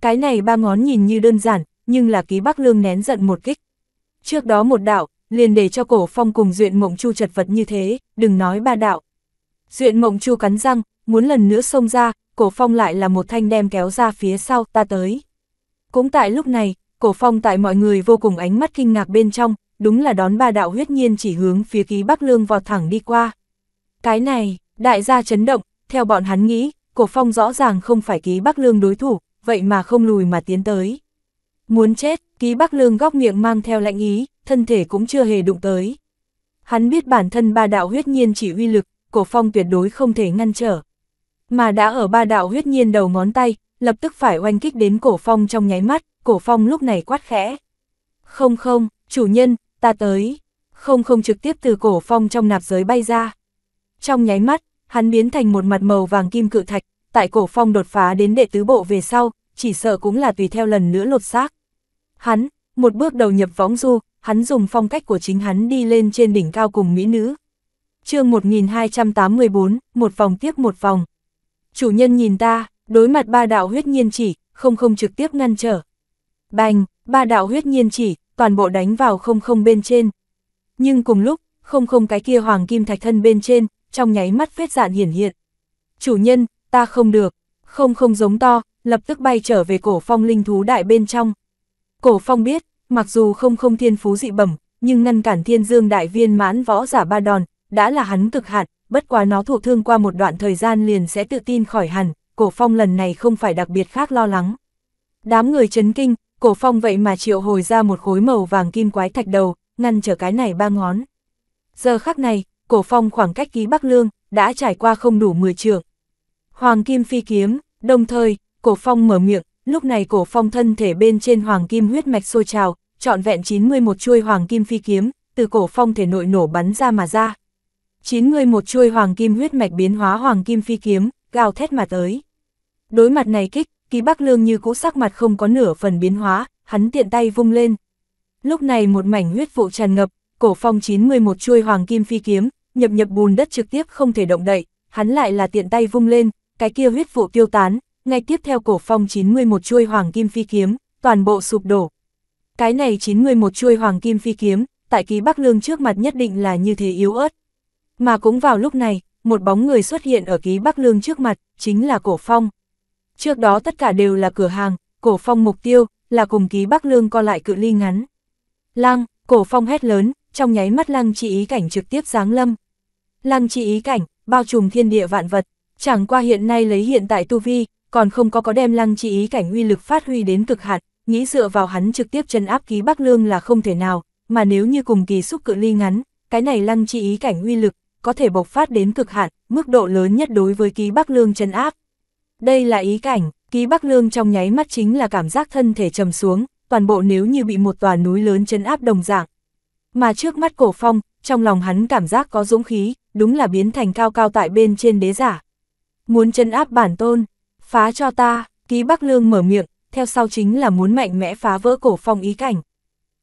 Cái này ba ngón nhìn như đơn giản, nhưng là ký bắc lương nén giận một kích. Trước đó một đạo, liền để cho cổ phong cùng duyện mộng chu chật vật như thế, đừng nói ba đạo. Duyện mộng chu cắn răng, muốn lần nữa xông ra, cổ phong lại là một thanh đem kéo ra phía sau, ta tới. Cũng tại lúc này, cổ phong tại mọi người vô cùng ánh mắt kinh ngạc bên trong, đúng là đón ba đạo huyết nhiên chỉ hướng phía ký Bắc Lương vọt thẳng đi qua. Cái này, đại gia chấn động, theo bọn hắn nghĩ, cổ phong rõ ràng không phải ký Bắc Lương đối thủ, vậy mà không lùi mà tiến tới. Muốn chết, ký Bắc Lương góc miệng mang theo lạnh ý, thân thể cũng chưa hề đụng tới. Hắn biết bản thân ba đạo huyết nhiên chỉ uy lực, cổ phong tuyệt đối không thể ngăn trở. Mà đã ở ba đạo huyết nhiên đầu ngón tay, lập tức phải oanh kích đến cổ phong trong nháy mắt, cổ phong lúc này quát khẽ. Không không, chủ nhân, ta tới, không không trực tiếp từ cổ phong trong nạp giới bay ra. Trong nháy mắt, hắn biến thành một mặt màu vàng kim cự thạch, tại cổ phong đột phá đến đệ tứ bộ về sau, chỉ sợ cũng là tùy theo lần nữa lột xác. Hắn, một bước đầu nhập võng du, hắn dùng phong cách của chính hắn đi lên trên đỉnh cao cùng mỹ nữ. chương 1284, một vòng tiếp một vòng. Chủ nhân nhìn ta, đối mặt ba đạo huyết nhiên chỉ, không không trực tiếp ngăn trở. Bành, ba đạo huyết nhiên chỉ, toàn bộ đánh vào không không bên trên. Nhưng cùng lúc, không không cái kia hoàng kim thạch thân bên trên, trong nháy mắt vết dạn hiển hiện. Chủ nhân, ta không được, không không giống to, lập tức bay trở về cổ phong linh thú đại bên trong. Cổ phong biết, mặc dù không không thiên phú dị bẩm, nhưng ngăn cản thiên dương đại viên mãn võ giả ba đòn, đã là hắn cực hạn, bất quá nó thuộc thương qua một đoạn thời gian liền sẽ tự tin khỏi hẳn, cổ phong lần này không phải đặc biệt khác lo lắng. Đám người chấn kinh, Cổ phong vậy mà triệu hồi ra một khối màu vàng kim quái thạch đầu, ngăn trở cái này ba ngón. Giờ khắc này, cổ phong khoảng cách ký Bắc Lương, đã trải qua không đủ 10 trường Hoàng kim phi kiếm, đồng thời, cổ phong mở miệng, lúc này cổ phong thân thể bên trên hoàng kim huyết mạch sôi trào, trọn vẹn 91 chuôi hoàng kim phi kiếm, từ cổ phong thể nội nổ bắn ra mà ra. 91 chuôi hoàng kim huyết mạch biến hóa hoàng kim phi kiếm, gào thét mà tới. Đối mặt này kích, Ký Bắc Lương như cũ sắc mặt không có nửa phần biến hóa, hắn tiện tay vung lên. Lúc này một mảnh huyết vụ tràn ngập, cổ phong 911 chuôi hoàng kim phi kiếm, nhập nhập bùn đất trực tiếp không thể động đậy, hắn lại là tiện tay vung lên, cái kia huyết vụ tiêu tán, ngay tiếp theo cổ phong 911 chuôi hoàng kim phi kiếm, toàn bộ sụp đổ. Cái này 911 chuôi hoàng kim phi kiếm, tại ký Bắc Lương trước mặt nhất định là như thế yếu ớt. Mà cũng vào lúc này, một bóng người xuất hiện ở ký Bắc Lương trước mặt, chính là cổ phong. Trước đó tất cả đều là cửa hàng, cổ phong mục tiêu, là cùng ký Bắc Lương co lại cự ly ngắn. Lăng, cổ phong hét lớn, trong nháy mắt lăng chỉ ý cảnh trực tiếp giáng lâm. Lăng chỉ ý cảnh, bao trùm thiên địa vạn vật, chẳng qua hiện nay lấy hiện tại tu vi, còn không có có đem lăng chỉ ý cảnh uy lực phát huy đến cực hạn, nghĩ dựa vào hắn trực tiếp chân áp ký Bắc Lương là không thể nào, mà nếu như cùng kỳ xúc cự ly ngắn, cái này lăng chỉ ý cảnh uy lực, có thể bộc phát đến cực hạn, mức độ lớn nhất đối với ký Bắc Lương chân áp. Đây là ý cảnh, ký Bắc Lương trong nháy mắt chính là cảm giác thân thể trầm xuống, toàn bộ nếu như bị một tòa núi lớn chấn áp đồng dạng. Mà trước mắt cổ phong, trong lòng hắn cảm giác có dũng khí, đúng là biến thành cao cao tại bên trên đế giả. Muốn chấn áp bản tôn, phá cho ta, ký Bắc Lương mở miệng, theo sau chính là muốn mạnh mẽ phá vỡ cổ phong ý cảnh.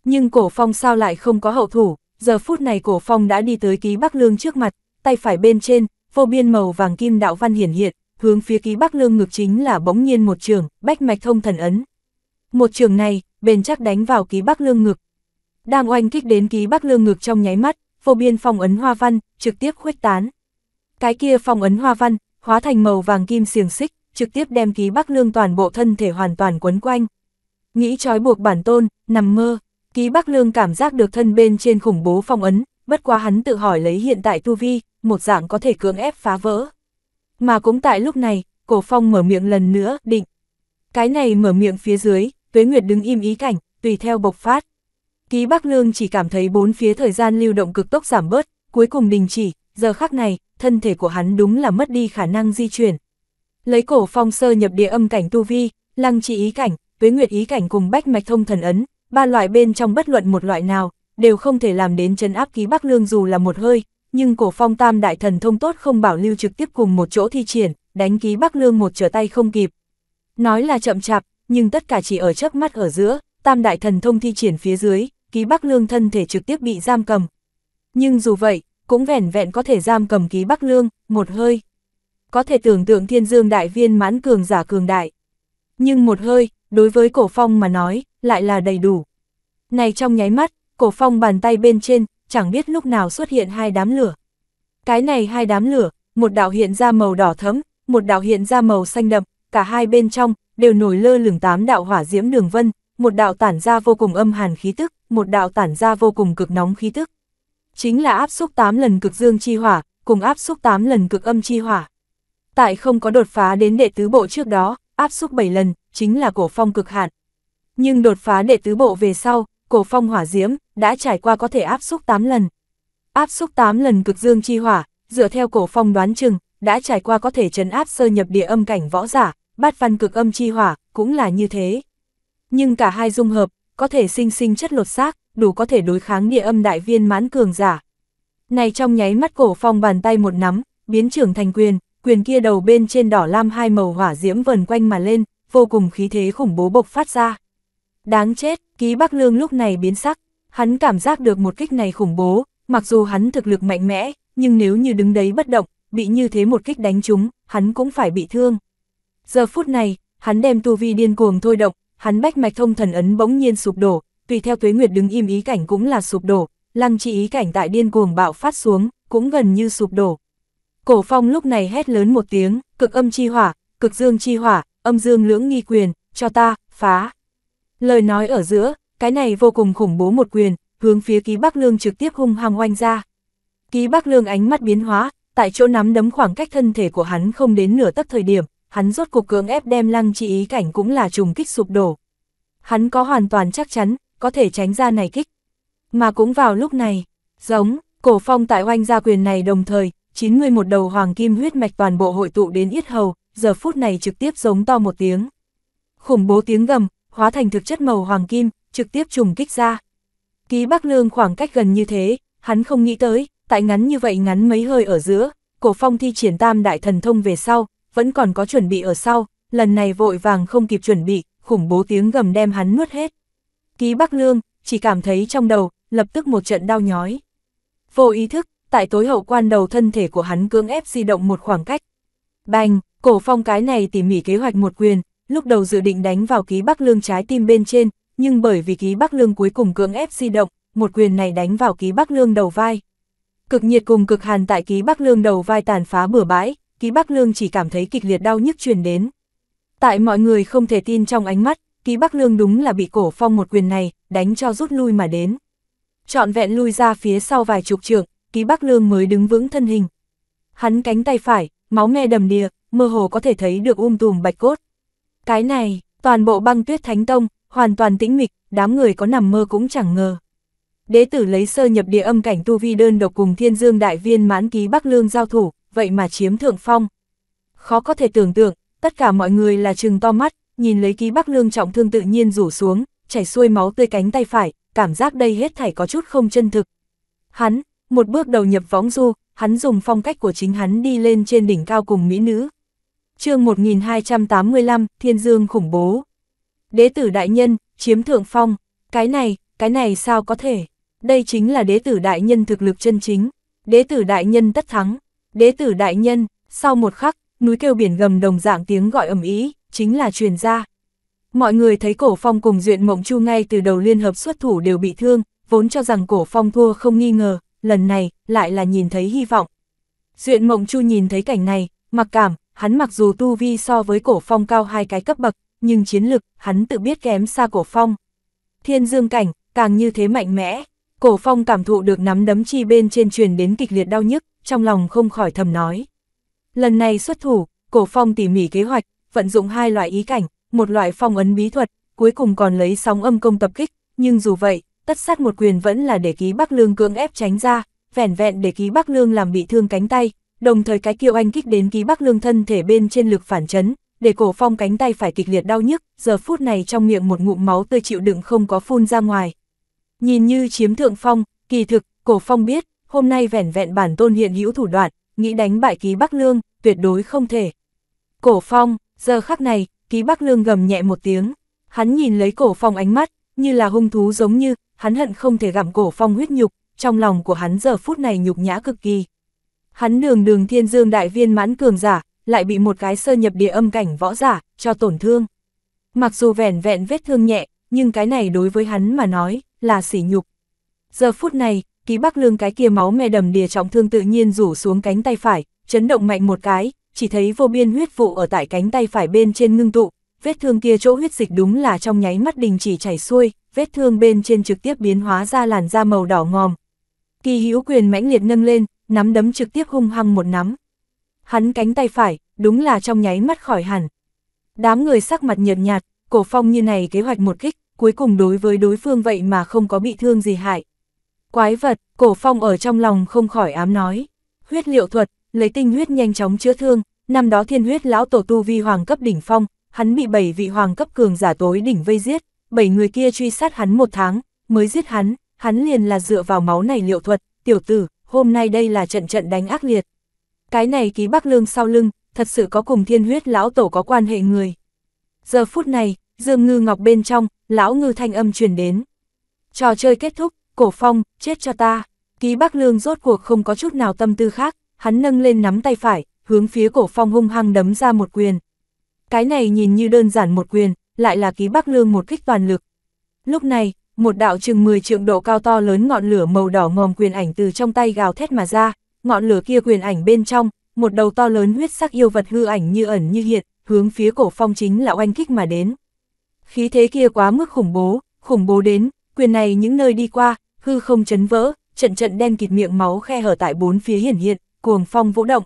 Nhưng cổ phong sao lại không có hậu thủ, giờ phút này cổ phong đã đi tới ký Bắc Lương trước mặt, tay phải bên trên, vô biên màu vàng kim đạo văn hiển hiện, hướng phía ký bắc lương ngực chính là bỗng nhiên một trường, bách mạch thông thần ấn. Một trường này, bền chắc đánh vào ký bắc lương ngực. Đang oanh kích đến ký bắc lương ngực trong nháy mắt, vô biên phong ấn hoa văn, trực tiếp khuếch tán. Cái kia phong ấn hoa văn, hóa thành màu vàng kim xiềng xích, trực tiếp đem ký bắc lương toàn bộ thân thể hoàn toàn quấn quanh. Nghĩ trói buộc bản tôn, nằm mơ, ký bắc lương cảm giác được thân bên trên khủng bố phong ấn, bất quá hắn tự hỏi lấy hiện tại tu vi, một dạng có thể cưỡng ép phá vỡ. Mà cũng tại lúc này, cổ phong mở miệng lần nữa, định. Cái này mở miệng phía dưới, Tuế Nguyệt đứng im ý cảnh, tùy theo bộc phát. Ký Bắc Lương chỉ cảm thấy bốn phía thời gian lưu động cực tốc giảm bớt, cuối cùng đình chỉ, giờ khắc này, thân thể của hắn đúng là mất đi khả năng di chuyển. Lấy cổ phong sơ nhập địa âm cảnh tu vi, lăng trị ý cảnh, Tuế Nguyệt ý cảnh cùng bách mạch thông thần ấn, ba loại bên trong bất luận một loại nào, đều không thể làm đến chân áp ký Bắc Lương dù là một hơi, nhưng cổ phong tam đại thần thông tốt không bảo lưu trực tiếp cùng một chỗ thi triển, đánh ký Bắc Lương một trở tay không kịp. Nói là chậm chạp, nhưng tất cả chỉ ở chớp mắt ở giữa, tam đại thần thông thi triển phía dưới, ký Bắc Lương thân thể trực tiếp bị giam cầm. Nhưng dù vậy, cũng vẻn vẹn có thể giam cầm ký Bắc Lương, một hơi. Có thể tưởng tượng thiên dương đại viên mãn cường giả cường đại. Nhưng một hơi, đối với cổ phong mà nói, lại là đầy đủ. Này trong nháy mắt, cổ phong bàn tay bên trên, chẳng biết lúc nào xuất hiện hai đám lửa. Cái này hai đám lửa, một đạo hiện ra màu đỏ thấm, một đạo hiện ra màu xanh đậm, cả hai bên trong đều nổi lơ lửng tám đạo hỏa diễm đường vân, một đạo tản ra vô cùng âm hàn khí tức, một đạo tản ra vô cùng cực nóng khí tức. Chính là áp xúc 8 lần cực dương chi hỏa, cùng áp xúc 8 lần cực âm chi hỏa. Tại không có đột phá đến đệ tứ bộ trước đó, áp xúc 7 lần, chính là cổ phong cực hạn. Nhưng đột phá đệ tứ bộ về sau, cổ phong hỏa diễm, đã trải qua có thể áp xúc 8 lần. Áp xúc 8 lần cực dương chi hỏa, dựa theo cổ phong đoán chừng, đã trải qua có thể trấn áp sơ nhập địa âm cảnh võ giả, bát văn cực âm chi hỏa, cũng là như thế. Nhưng cả hai dung hợp, có thể sinh sinh chất lột xác, đủ có thể đối kháng địa âm đại viên mãn cường giả. Này trong nháy mắt cổ phong bàn tay một nắm, biến trưởng thành quyền, quyền kia đầu bên trên đỏ lam hai màu hỏa diễm vần quanh mà lên, vô cùng khí thế khủng bố bộc phát ra. Đáng chết, ký Bắc Lương lúc này biến sắc, hắn cảm giác được một kích này khủng bố, mặc dù hắn thực lực mạnh mẽ, nhưng nếu như đứng đấy bất động, bị như thế một kích đánh trúng, hắn cũng phải bị thương. Giờ phút này, hắn đem tu vi điên cuồng thôi động, hắn bách mạch thông thần ấn bỗng nhiên sụp đổ, tùy theo tuế nguyệt đứng im ý cảnh cũng là sụp đổ, lăng trị ý cảnh tại điên cuồng bạo phát xuống, cũng gần như sụp đổ. Cổ phong lúc này hét lớn một tiếng, cực âm chi hỏa, cực dương chi hỏa, âm dương lưỡng nghi quyền, cho ta, phá. Lời nói ở giữa, cái này vô cùng khủng bố một quyền, hướng phía ký bác Lương trực tiếp hung hăng oanh ra. Ký bác Lương ánh mắt biến hóa, tại chỗ nắm đấm khoảng cách thân thể của hắn không đến nửa tấc thời điểm, hắn rốt cuộc cưỡng ép đem lăng chi ý cảnh cũng là trùng kích sụp đổ. Hắn có hoàn toàn chắc chắn, có thể tránh ra này kích. Mà cũng vào lúc này, giống, cổ phong tại oanh ra quyền này đồng thời, 91 đầu hoàng kim huyết mạch toàn bộ hội tụ đến yết hầu, giờ phút này trực tiếp giống to một tiếng. Khủng bố tiếng gầm, hóa thành thực chất màu hoàng kim, trực tiếp trùng kích ra. Ký Bắc Lương khoảng cách gần như thế, hắn không nghĩ tới, tại ngắn như vậy ngắn mấy hơi ở giữa, cổ phong thi triển tam đại thần thông về sau, vẫn còn có chuẩn bị ở sau, lần này vội vàng không kịp chuẩn bị, khủng bố tiếng gầm đem hắn nuốt hết. Ký Bắc Lương, chỉ cảm thấy trong đầu, lập tức một trận đau nhói. Vô ý thức, tại tối hậu quan đầu thân thể của hắn cưỡng ép di động một khoảng cách. Bành, cổ phong cái này tỉ mỉ kế hoạch một quyền, lúc đầu dự định đánh vào ký Bắc Lương trái tim bên trên, nhưng bởi vì ký Bắc Lương cuối cùng cưỡng ép di động, một quyền này đánh vào ký Bắc Lương đầu vai. Cực nhiệt cùng cực hàn tại ký Bắc Lương đầu vai tàn phá bừa bãi, ký Bắc Lương chỉ cảm thấy kịch liệt đau nhức truyền đến. Tại mọi người không thể tin trong ánh mắt, ký Bắc Lương đúng là bị cổ phong một quyền này, đánh cho rút lui mà đến. Chọn vẹn lui ra phía sau vài chục trượng, ký Bắc Lương mới đứng vững thân hình. Hắn cánh tay phải, máu me đầm đìa, mơ hồ có thể thấy được um tùm bạch cốt. Cái này, toàn bộ băng tuyết thánh tông, hoàn toàn tĩnh mịch, đám người có nằm mơ cũng chẳng ngờ. Đế tử lấy sơ nhập địa âm cảnh tu vi đơn độc cùng thiên dương đại viên mãn ký Bắc Lương giao thủ, vậy mà chiếm thượng phong. Khó có thể tưởng tượng, tất cả mọi người là trừng to mắt, nhìn lấy ký Bắc Lương trọng thương tự nhiên rủ xuống, chảy xuôi máu tươi cánh tay phải, cảm giác đây hết thảy có chút không chân thực. Hắn, một bước đầu nhập võng du, hắn dùng phong cách của chính hắn đi lên trên đỉnh cao cùng mỹ nữ. chương 1285, Thiên Dương khủng bố. Đế tử đại nhân, chiếm thượng phong, cái này, cái này sao có thể? Đây chính là đế tử đại nhân thực lực chân chính. Đế tử đại nhân tất thắng. Đế tử đại nhân, sau một khắc, núi kêu biển gầm đồng dạng tiếng gọi ầm ý, chính là truyền ra. Mọi người thấy cổ phong cùng duyện mộng chu ngay từ đầu liên hợp xuất thủ đều bị thương, vốn cho rằng cổ phong thua không nghi ngờ, lần này, lại là nhìn thấy hy vọng. Duyện mộng chu nhìn thấy cảnh này, mặc cảm, hắn mặc dù tu vi so với cổ phong cao hai cái cấp bậc, nhưng chiến lực, hắn tự biết kém xa cổ phong. Thiên dương cảnh, càng như thế mạnh mẽ, cổ phong cảm thụ được nắm đấm chi bên trên truyền đến kịch liệt đau nhức, trong lòng không khỏi thầm nói. Lần này xuất thủ, cổ phong tỉ mỉ kế hoạch, vận dụng hai loại ý cảnh, một loại phong ấn bí thuật, cuối cùng còn lấy sóng âm công tập kích, nhưng dù vậy, tất sát một quyền vẫn là để ký Bắc Lương cưỡng ép tránh ra, vẻn vẹn để ký Bắc Lương làm bị thương cánh tay, đồng thời cái kiệu anh kích đến ký Bắc Lương thân thể bên trên lực phản chấn, để cổ phong cánh tay phải kịch liệt đau nhức, giờ phút này trong miệng một ngụm máu tươi chịu đựng không có phun ra ngoài. Nhìn như chiếm thượng phong, kỳ thực, cổ phong biết, hôm nay vẻn vẹn bản tôn hiện hữu thủ đoạn, nghĩ đánh bại ký Bắc Lương, tuyệt đối không thể. Cổ phong, giờ khắc này, ký Bắc Lương gầm nhẹ một tiếng, hắn nhìn lấy cổ phong ánh mắt, như là hung thú giống như, hắn hận không thể gặm cổ phong huyết nhục, trong lòng của hắn giờ phút này nhục nhã cực kỳ. Hắn đường đường thiên dương đại viên mãn cường giả, lại bị một cái sơ nhập địa âm cảnh võ giả, cho tổn thương. Mặc dù vẻn vẹn vết thương nhẹ, nhưng cái này đối với hắn mà nói, là sỉ nhục. Giờ phút này, ký bắc lương cái kia máu me đầm đìa trọng thương tự nhiên rủ xuống cánh tay phải, chấn động mạnh một cái, chỉ thấy vô biên huyết vụ ở tại cánh tay phải bên trên ngưng tụ, vết thương kia chỗ huyết dịch đúng là trong nháy mắt đình chỉ chảy xuôi, vết thương bên trên trực tiếp biến hóa ra làn da màu đỏ ngòm. Kỳ hữu quyền mãnh liệt nâng lên, nắm đấm trực tiếp hung hăng một nắm hắn cánh tay phải, đúng là trong nháy mắt khỏi hẳn. Đám người sắc mặt nhợt nhạt, cổ phong như này kế hoạch một kích, cuối cùng đối với đối phương vậy mà không có bị thương gì hại. Quái vật, cổ phong ở trong lòng không khỏi ám nói. Huyết liệu thuật, lấy tinh huyết nhanh chóng chữa thương, năm đó thiên huyết lão tổ tu vi hoàng cấp đỉnh phong, hắn bị bảy vị hoàng cấp cường giả tối đỉnh vây giết, bảy người kia truy sát hắn một tháng, mới giết hắn, hắn liền là dựa vào máu này liệu thuật, tiểu tử, hôm nay đây là trận trận đánh ác liệt cái này ký Bắc Lương sau lưng, thật sự có cùng thiên huyết lão tổ có quan hệ người. Giờ phút này, Dương Ngư Ngọc bên trong, lão ngư thanh âm truyền đến. Trò chơi kết thúc, cổ phong, chết cho ta. Ký Bắc Lương rốt cuộc không có chút nào tâm tư khác, hắn nâng lên nắm tay phải, hướng phía cổ phong hung hăng đấm ra một quyền. Cái này nhìn như đơn giản một quyền, lại là ký Bắc Lương một kích toàn lực. Lúc này, một đạo chừng 10 trượng độ cao to lớn ngọn lửa màu đỏ ngòm quyền ảnh từ trong tay gào thét mà ra, ngọn lửa kia quyền ảnh bên trong, một đầu to lớn huyết sắc yêu vật hư ảnh như ẩn như hiện, hướng phía cổ phong chính là oanh kích mà đến. Khí thế kia quá mức khủng bố, khủng bố đến, quyền này những nơi đi qua, hư không chấn vỡ, trận trận đen kịt miệng máu khe hở tại bốn phía hiển hiện, cuồng phong vũ động.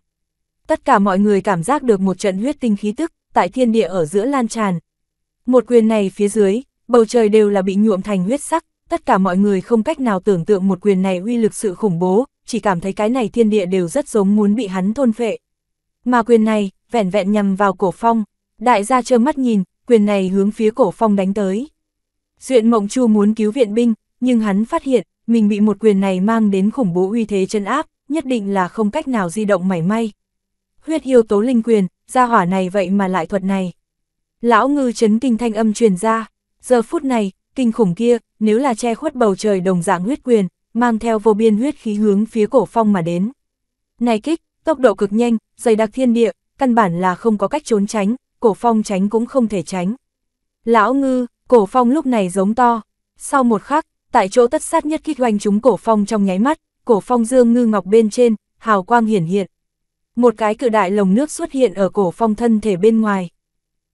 Tất cả mọi người cảm giác được một trận huyết tinh khí tức, tại thiên địa ở giữa lan tràn. Một quyền này phía dưới, bầu trời đều là bị nhuộm thành huyết sắc, tất cả mọi người không cách nào tưởng tượng một quyền này uy lực sự khủng bố, chỉ cảm thấy cái này thiên địa đều rất giống muốn bị hắn thôn phệ. Mà quyền này, vẹn vẹn nhằm vào cổ phong, đại gia trơ mắt nhìn, quyền này hướng phía cổ phong đánh tới. Duyện Mộng Chu muốn cứu viện binh, nhưng hắn phát hiện, mình bị một quyền này mang đến khủng bố uy thế chân áp, nhất định là không cách nào di động mảy may. Huyết yêu tố linh quyền, gia hỏa này vậy mà lại thuật này. Lão ngư chấn kinh thanh âm truyền ra, giờ phút này, kinh khủng kia, nếu là che khuất bầu trời đồng dạng huyết quyền, mang theo vô biên huyết khí hướng phía cổ phong mà đến. Này kích, tốc độ cực nhanh, dày đặc thiên địa, căn bản là không có cách trốn tránh, cổ phong tránh cũng không thể tránh. Lão ngư, cổ phong lúc này giống to. Sau một khắc, tại chỗ tất sát nhất kích hoành chúng cổ phong trong nháy mắt, cổ phong dương ngư ngọc bên trên, hào quang hiển hiện. Một cái cự đại lồng nước xuất hiện ở cổ phong thân thể bên ngoài.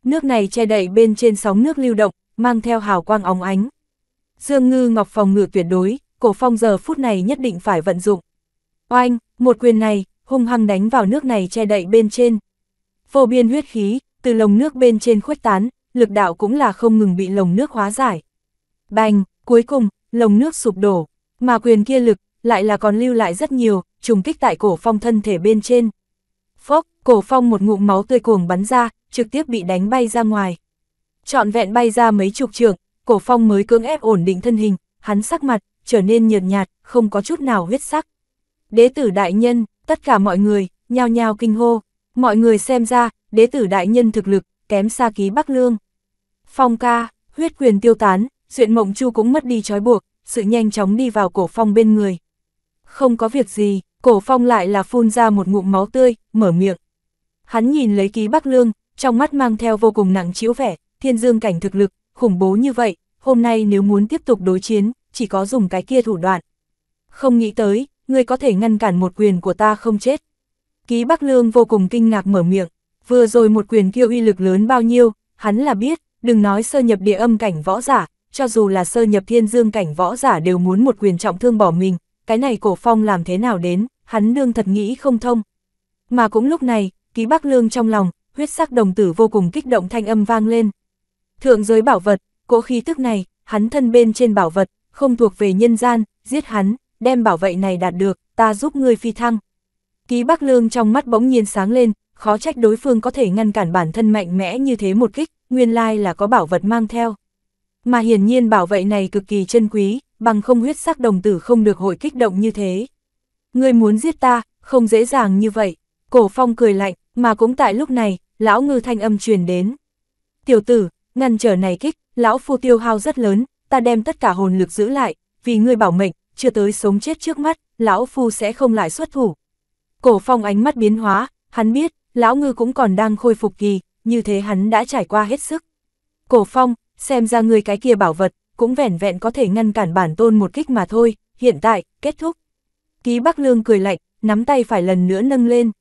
Nước này che đậy bên trên sóng nước lưu động, mang theo hào quang óng ánh. Dương ngư ngọc phòng ngự tuyệt đối, cổ phong giờ phút này nhất định phải vận dụng. Oanh, một quyền này, hung hăng đánh vào nước này che đậy bên trên. Vô biên huyết khí, từ lồng nước bên trên khuếch tán, lực đạo cũng là không ngừng bị lồng nước hóa giải. Bành, cuối cùng, lồng nước sụp đổ, mà quyền kia lực, lại là còn lưu lại rất nhiều, trùng kích tại cổ phong thân thể bên trên. Phốc, cổ phong một ngụm máu tươi cuồng bắn ra, trực tiếp bị đánh bay ra ngoài. Trọn vẹn bay ra mấy chục trường, cổ phong mới cưỡng ép ổn định thân hình, hắn sắc mặt, trở nên nhợt nhạt, không có chút nào huyết sắc. Đế tử đại nhân, tất cả mọi người, nhao nhao kinh hô, mọi người xem ra, đế tử đại nhân thực lực, kém xa ký Bắc Lương. Phong ca, huyết quyền tiêu tán, duyện mộng chu cũng mất đi trói buộc, sự nhanh chóng đi vào cổ phong bên người. Không có việc gì, cổ phong lại là phun ra một ngụm máu tươi, mở miệng. Hắn nhìn lấy ký Bắc Lương, trong mắt mang theo vô cùng nặng chiếu vẻ, thiên dương cảnh thực lực, khủng bố như vậy, hôm nay nếu muốn tiếp tục đối chiến, chỉ có dùng cái kia thủ đoạn. Không nghĩ tới, ngươi có thể ngăn cản một quyền của ta không chết. Ký Bắc Lương vô cùng kinh ngạc mở miệng, vừa rồi một quyền kia uy lực lớn bao nhiêu, hắn là biết, đừng nói sơ nhập địa âm cảnh võ giả, cho dù là sơ nhập thiên dương cảnh võ giả đều muốn một quyền trọng thương bỏ mình, cái này cổ phong làm thế nào đến, hắn đương thật nghĩ không thông. Mà cũng lúc này, ký Bắc Lương trong lòng, huyết sắc đồng tử vô cùng kích động thanh âm vang lên. Thượng giới bảo vật, cỗ khí tức này, hắn thân bên trên bảo vật, không thuộc về nhân gian, giết hắn, đem bảo vệ này đạt được, ta giúp ngươi phi thăng. Ký Bắc Lương trong mắt bỗng nhiên sáng lên, khó trách đối phương có thể ngăn cản bản thân mạnh mẽ như thế một kích, nguyên lai là có bảo vật mang theo. Mà hiển nhiên bảo vệ này cực kỳ chân quý, bằng không huyết sắc đồng tử không được hội kích động như thế. Ngươi muốn giết ta, không dễ dàng như vậy. Cổ phong cười lạnh, mà cũng tại lúc này, lão ngư thanh âm truyền đến. Tiểu tử, ngăn trở này kích, lão phu tiêu hao rất lớn, ta đem tất cả hồn lực giữ lại, vì ngươi bảo mệnh, chưa tới sống chết trước mắt, lão phu sẽ không lại xuất thủ. Cổ phong ánh mắt biến hóa, hắn biết, lão ngư cũng còn đang khôi phục kỳ, như thế hắn đã trải qua hết sức. Cổ phong, xem ra ngươi cái kia bảo vật, cũng vẻn vẹn có thể ngăn cản bản tôn một kích mà thôi, hiện tại, kết thúc. Ký Bắc Lương cười lạnh, nắm tay phải lần nữa nâng lên.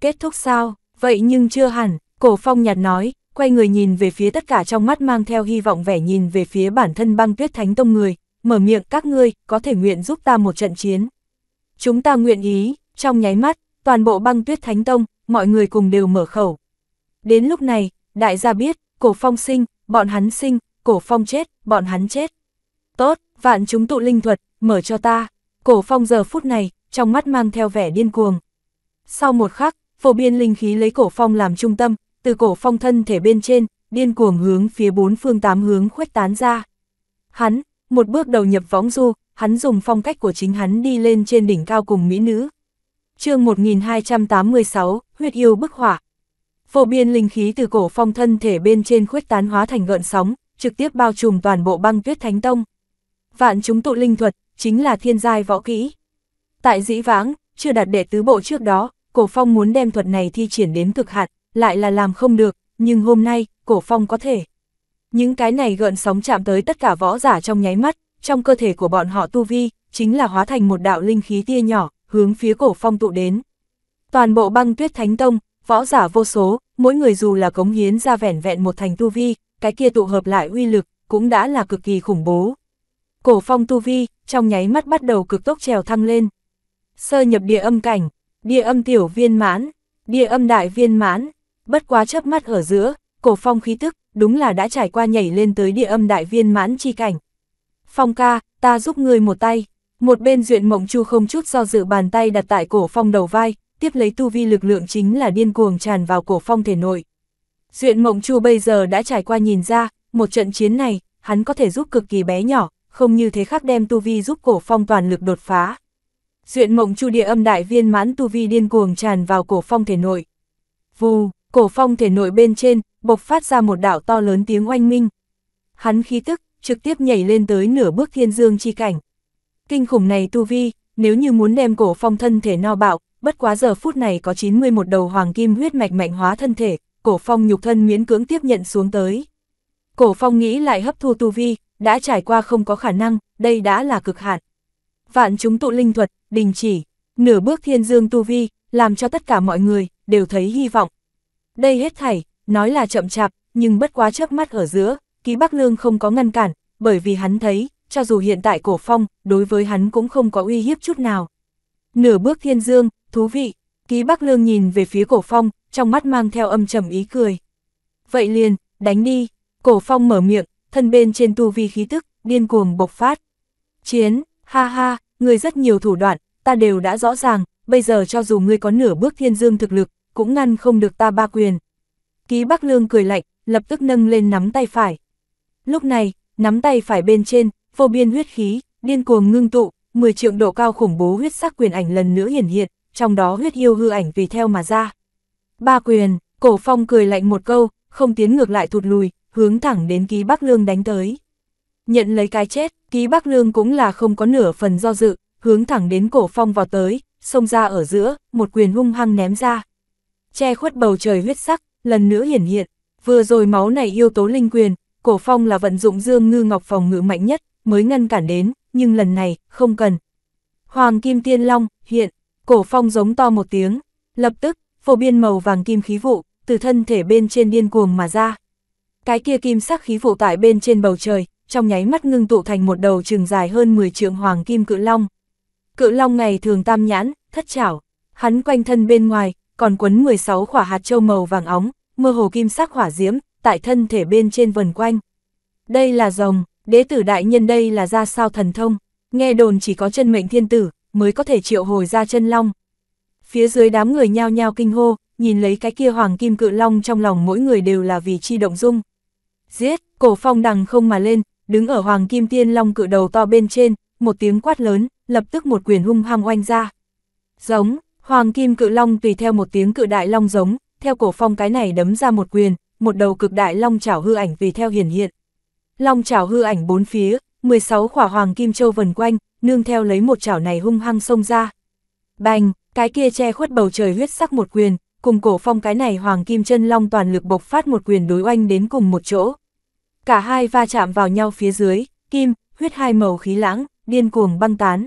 Kết thúc sao, vậy nhưng chưa hẳn, cổ phong nhạt nói, quay người nhìn về phía tất cả trong mắt mang theo hy vọng vẻ nhìn về phía bản thân băng tuyết thánh tông người, mở miệng các ngươi có thể nguyện giúp ta một trận chiến. Chúng ta nguyện ý, trong nháy mắt, toàn bộ băng tuyết thánh tông, mọi người cùng đều mở khẩu. Đến lúc này, đại gia biết, cổ phong sinh, bọn hắn sinh, cổ phong chết, bọn hắn chết. Tốt, vạn chúng tụ linh thuật, mở cho ta. Cổ phong giờ phút này, trong mắt mang theo vẻ điên cuồng. Sau một khắc, phổ biên linh khí lấy cổ phong làm trung tâm, từ cổ phong thân thể bên trên, điên cuồng hướng phía bốn phương tám hướng khuếch tán ra. Hắn, một bước đầu nhập võng du, hắn dùng phong cách của chính hắn đi lên trên đỉnh cao cùng mỹ nữ. chương 1286, huyết yêu bức hỏa. phổ biên linh khí từ cổ phong thân thể bên trên khuếch tán hóa thành gợn sóng, trực tiếp bao trùm toàn bộ băng tuyết thánh tông. Vạn chúng tụ linh thuật, chính là thiên giai võ kỹ. Tại dĩ vãng, chưa đạt đệ tứ bộ trước đó, cổ phong muốn đem thuật này thi triển đến cực hạn lại là làm không được, nhưng hôm nay, cổ phong có thể. Những cái này gợn sóng chạm tới tất cả võ giả trong nháy mắt, trong cơ thể của bọn họ tu vi, chính là hóa thành một đạo linh khí tia nhỏ, hướng phía cổ phong tụ đến. Toàn bộ băng tuyết thánh tông, võ giả vô số, mỗi người dù là cống hiến ra vẻn vẹn một thành tu vi, cái kia tụ hợp lại uy lực, cũng đã là cực kỳ khủng bố. Cổ phong tu vi, trong nháy mắt bắt đầu cực tốc trèo thăng lên. Sơ nhập địa âm cảnh, địa âm tiểu viên mãn, địa âm đại viên mãn, bất quá chớp mắt ở giữa, cổ phong khí tức, đúng là đã trải qua nhảy lên tới địa âm đại viên mãn chi cảnh. Phong ca, ta giúp ngươi một tay. Một bên duyện mộng chu không chút do dự bàn tay đặt tại cổ phong đầu vai, tiếp lấy tu vi lực lượng chính là điên cuồng tràn vào cổ phong thể nội. Duyện mộng chu bây giờ đã trải qua nhìn ra, một trận chiến này, hắn có thể giúp cực kỳ bé nhỏ, không như thế khác đem tu vi giúp cổ phong toàn lực đột phá. Duyện mộng chu địa âm đại viên mãn tu vi điên cuồng tràn vào cổ phong thể nội. Vù, cổ phong thể nội bên trên, bộc phát ra một đạo to lớn tiếng oanh minh. Hắn khí tức, trực tiếp nhảy lên tới nửa bước thiên dương chi cảnh. Kinh khủng này tu vi, nếu như muốn đem cổ phong thân thể no bạo, bất quá giờ phút này có 91 đầu hoàng kim huyết mạch mạnh hóa thân thể, cổ phong nhục thân miễn cưỡng tiếp nhận xuống tới. Cổ phong nghĩ lại hấp thu tu vi, đã trải qua không có khả năng, đây đã là cực hạn. Vạn chúng tụ linh thuật, đình chỉ, nửa bước thiên dương tu vi, làm cho tất cả mọi người, đều thấy hy vọng. Đây hết thảy, nói là chậm chạp, nhưng bất quá chớp mắt ở giữa, ký Bắc Lương không có ngăn cản, bởi vì hắn thấy, cho dù hiện tại cổ phong, đối với hắn cũng không có uy hiếp chút nào. Nửa bước thiên dương, thú vị, ký Bắc Lương nhìn về phía cổ phong, trong mắt mang theo âm trầm ý cười. Vậy liền, đánh đi, cổ phong mở miệng, thân bên trên tu vi khí tức, điên cuồng bộc phát. Chiến, ha ha, người rất nhiều thủ đoạn, ta đều đã rõ ràng, bây giờ cho dù ngươi có nửa bước thiên dương thực lực, cũng ngăn không được ta ba quyền. Ký Bắc Lương cười lạnh, lập tức nâng lên nắm tay phải. Lúc này, nắm tay phải bên trên, vô biên huyết khí, điên cuồng ngưng tụ, 10 triệu độ cao khủng bố huyết sắc quyền ảnh lần nữa hiển hiện, trong đó huyết yêu hư ảnh vì theo mà ra. Ba quyền, cổ phong cười lạnh một câu, không tiến ngược lại thụt lùi, hướng thẳng đến ký Bắc Lương đánh tới. Nhận lấy cái chết, ký Bắc Lương cũng là không có nửa phần do dự, hướng thẳng đến cổ phong vào tới, xông ra ở giữa, một quyền hung hăng ném ra che khuất bầu trời huyết sắc, lần nữa hiển hiện. Vừa rồi máu này yêu tố linh quyền, cổ phong là vận dụng dương ngư ngọc phòng ngự mạnh nhất, mới ngăn cản đến, nhưng lần này, không cần. Hoàng kim tiên long, hiện, cổ phong giống to một tiếng, lập tức, phổ biên màu vàng kim khí vụ, từ thân thể bên trên điên cuồng mà ra. Cái kia kim sắc khí vụ tại bên trên bầu trời, trong nháy mắt ngưng tụ thành một đầu trường dài hơn 10 trượng hoàng kim cự long. Cự long ngày thường tam nhãn, thất chảo, hắn quanh thân bên ngoài, còn quấn 16 khỏa hạt châu màu vàng óng, mơ hồ kim sắc hỏa diễm, tại thân thể bên trên vần quanh. Đây là rồng, đế tử đại nhân đây là ra sao thần thông, nghe đồn chỉ có chân mệnh thiên tử, mới có thể triệu hồi ra chân long. Phía dưới đám người nhao nhao kinh hô, nhìn lấy cái kia hoàng kim cự long trong lòng mỗi người đều là vì chi động dung. Giết, cổ phong đằng không mà lên, đứng ở hoàng kim tiên long cự đầu to bên trên, một tiếng quát lớn, lập tức một quyền hung hăng oanh ra. Giống, Hoàng Kim Cự Long tùy theo một tiếng cự đại long giống, theo cổ phong cái này đấm ra một quyền, một đầu cực đại long chảo hư ảnh tùy theo hiển hiện. Long chảo hư ảnh bốn phía, 16 khỏa hoàng kim châu vần quanh, nương theo lấy một chảo này hung hăng xông ra. Bành, cái kia che khuất bầu trời huyết sắc một quyền, cùng cổ phong cái này hoàng kim chân long toàn lực bộc phát một quyền đối oanh đến cùng một chỗ. Cả hai va chạm vào nhau phía dưới, kim, huyết hai màu khí lãng, điên cuồng băng tán.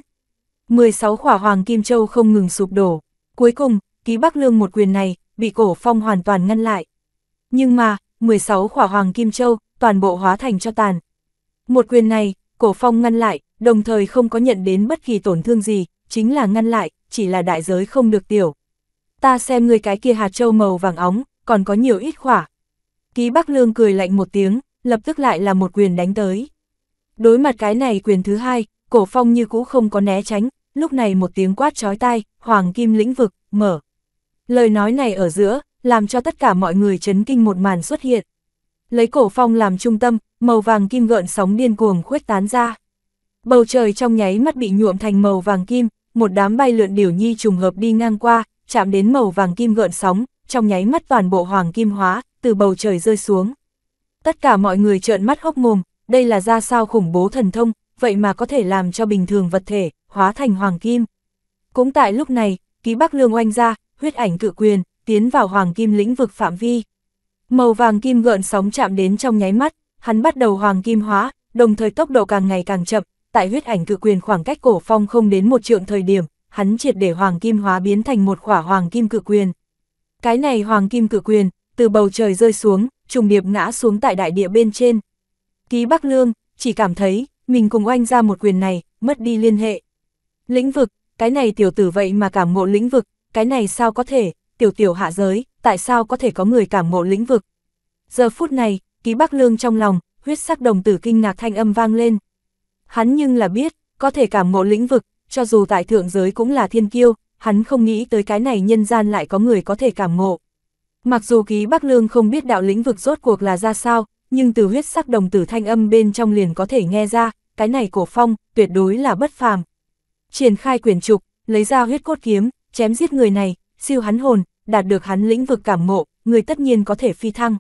16 khỏa hoàng kim châu không ngừng sụp đổ, Cuối cùng, ký Bắc Lương một quyền này, bị cổ phong hoàn toàn ngăn lại. Nhưng mà, 16 khỏa hoàng kim châu, toàn bộ hóa thành cho tàn. Một quyền này, cổ phong ngăn lại, đồng thời không có nhận đến bất kỳ tổn thương gì, chính là ngăn lại, chỉ là đại giới không được tiểu. Ta xem người cái kia hạt châu màu vàng óng, còn có nhiều ít khỏa. Ký Bắc Lương cười lạnh một tiếng, lập tức lại là một quyền đánh tới. Đối mặt cái này quyền thứ hai, cổ phong như cũ không có né tránh, lúc này một tiếng quát chói tai, hoàng kim lĩnh vực, mở. Lời nói này ở giữa, làm cho tất cả mọi người chấn kinh một màn xuất hiện. Lấy cổ phong làm trung tâm, màu vàng kim gợn sóng điên cuồng khuếch tán ra. Bầu trời trong nháy mắt bị nhuộm thành màu vàng kim, một đám bay lượn điểu nhi trùng hợp đi ngang qua, chạm đến màu vàng kim gợn sóng, trong nháy mắt toàn bộ hoàng kim hóa, từ bầu trời rơi xuống. Tất cả mọi người trợn mắt hốc mồm, đây là ra sao khủng bố thần thông, vậy mà có thể làm cho bình thường vật thể, hóa thành hoàng kim. Cũng tại lúc này, ký Bắc Lương oanh ra, huyết ảnh cự quyền, tiến vào hoàng kim lĩnh vực phạm vi. Màu vàng kim gợn sóng chạm đến trong nháy mắt, hắn bắt đầu hoàng kim hóa, đồng thời tốc độ càng ngày càng chậm, tại huyết ảnh cự quyền khoảng cách cổ phong không đến một trượng thời điểm, hắn triệt để hoàng kim hóa biến thành một khỏa hoàng kim cự quyền. Cái này hoàng kim cự quyền, từ bầu trời rơi xuống, trùng điệp ngã xuống tại đại địa bên trên. Ký Bắc Lương, chỉ cảm thấy, mình cùng oanh ra một quyền này, mất đi liên hệ. Lĩnh vực, cái này tiểu tử vậy mà cảm ngộ lĩnh vực, cái này sao có thể, tiểu tiểu hạ giới, tại sao có thể có người cảm ngộ lĩnh vực. Giờ phút này, ký bắc lương trong lòng, huyết sắc đồng tử kinh ngạc thanh âm vang lên. Hắn nhưng là biết, có thể cảm ngộ lĩnh vực, cho dù tại thượng giới cũng là thiên kiêu, hắn không nghĩ tới cái này nhân gian lại có người có thể cảm ngộ. Mặc dù ký Bắc Lương không biết đạo lĩnh vực rốt cuộc là ra sao, nhưng từ huyết sắc đồng tử thanh âm bên trong liền có thể nghe ra, cái này cổ phong, tuyệt đối là bất phàm triển khai quyền trục, lấy ra huyết cốt kiếm, chém giết người này, siêu hắn hồn, đạt được hắn lĩnh vực cảm ngộ, người tất nhiên có thể phi thăng.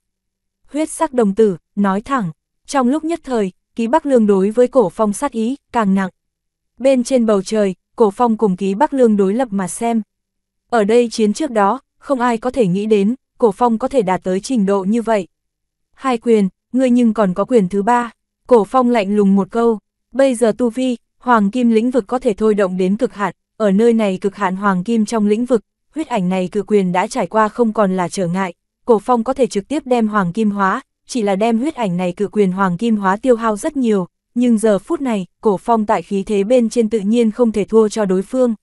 Huyết sắc đồng tử, nói thẳng, trong lúc nhất thời, ký bắc lương đối với cổ phong sát ý, càng nặng. Bên trên bầu trời, cổ phong cùng ký bắc lương đối lập mà xem. Ở đây chiến trước đó, không ai có thể nghĩ đến, cổ phong có thể đạt tới trình độ như vậy. Hai quyền, ngươi nhưng còn có quyền thứ ba. Cổ phong lạnh lùng một câu, bây giờ tu vi, Hoàng kim lĩnh vực có thể thôi động đến cực hạn, ở nơi này cực hạn hoàng kim trong lĩnh vực, huyết ảnh này cự quyền đã trải qua không còn là trở ngại, cổ phong có thể trực tiếp đem hoàng kim hóa, chỉ là đem huyết ảnh này cự quyền hoàng kim hóa tiêu hao rất nhiều, nhưng giờ phút này, cổ phong tại khí thế bên trên tự nhiên không thể thua cho đối phương.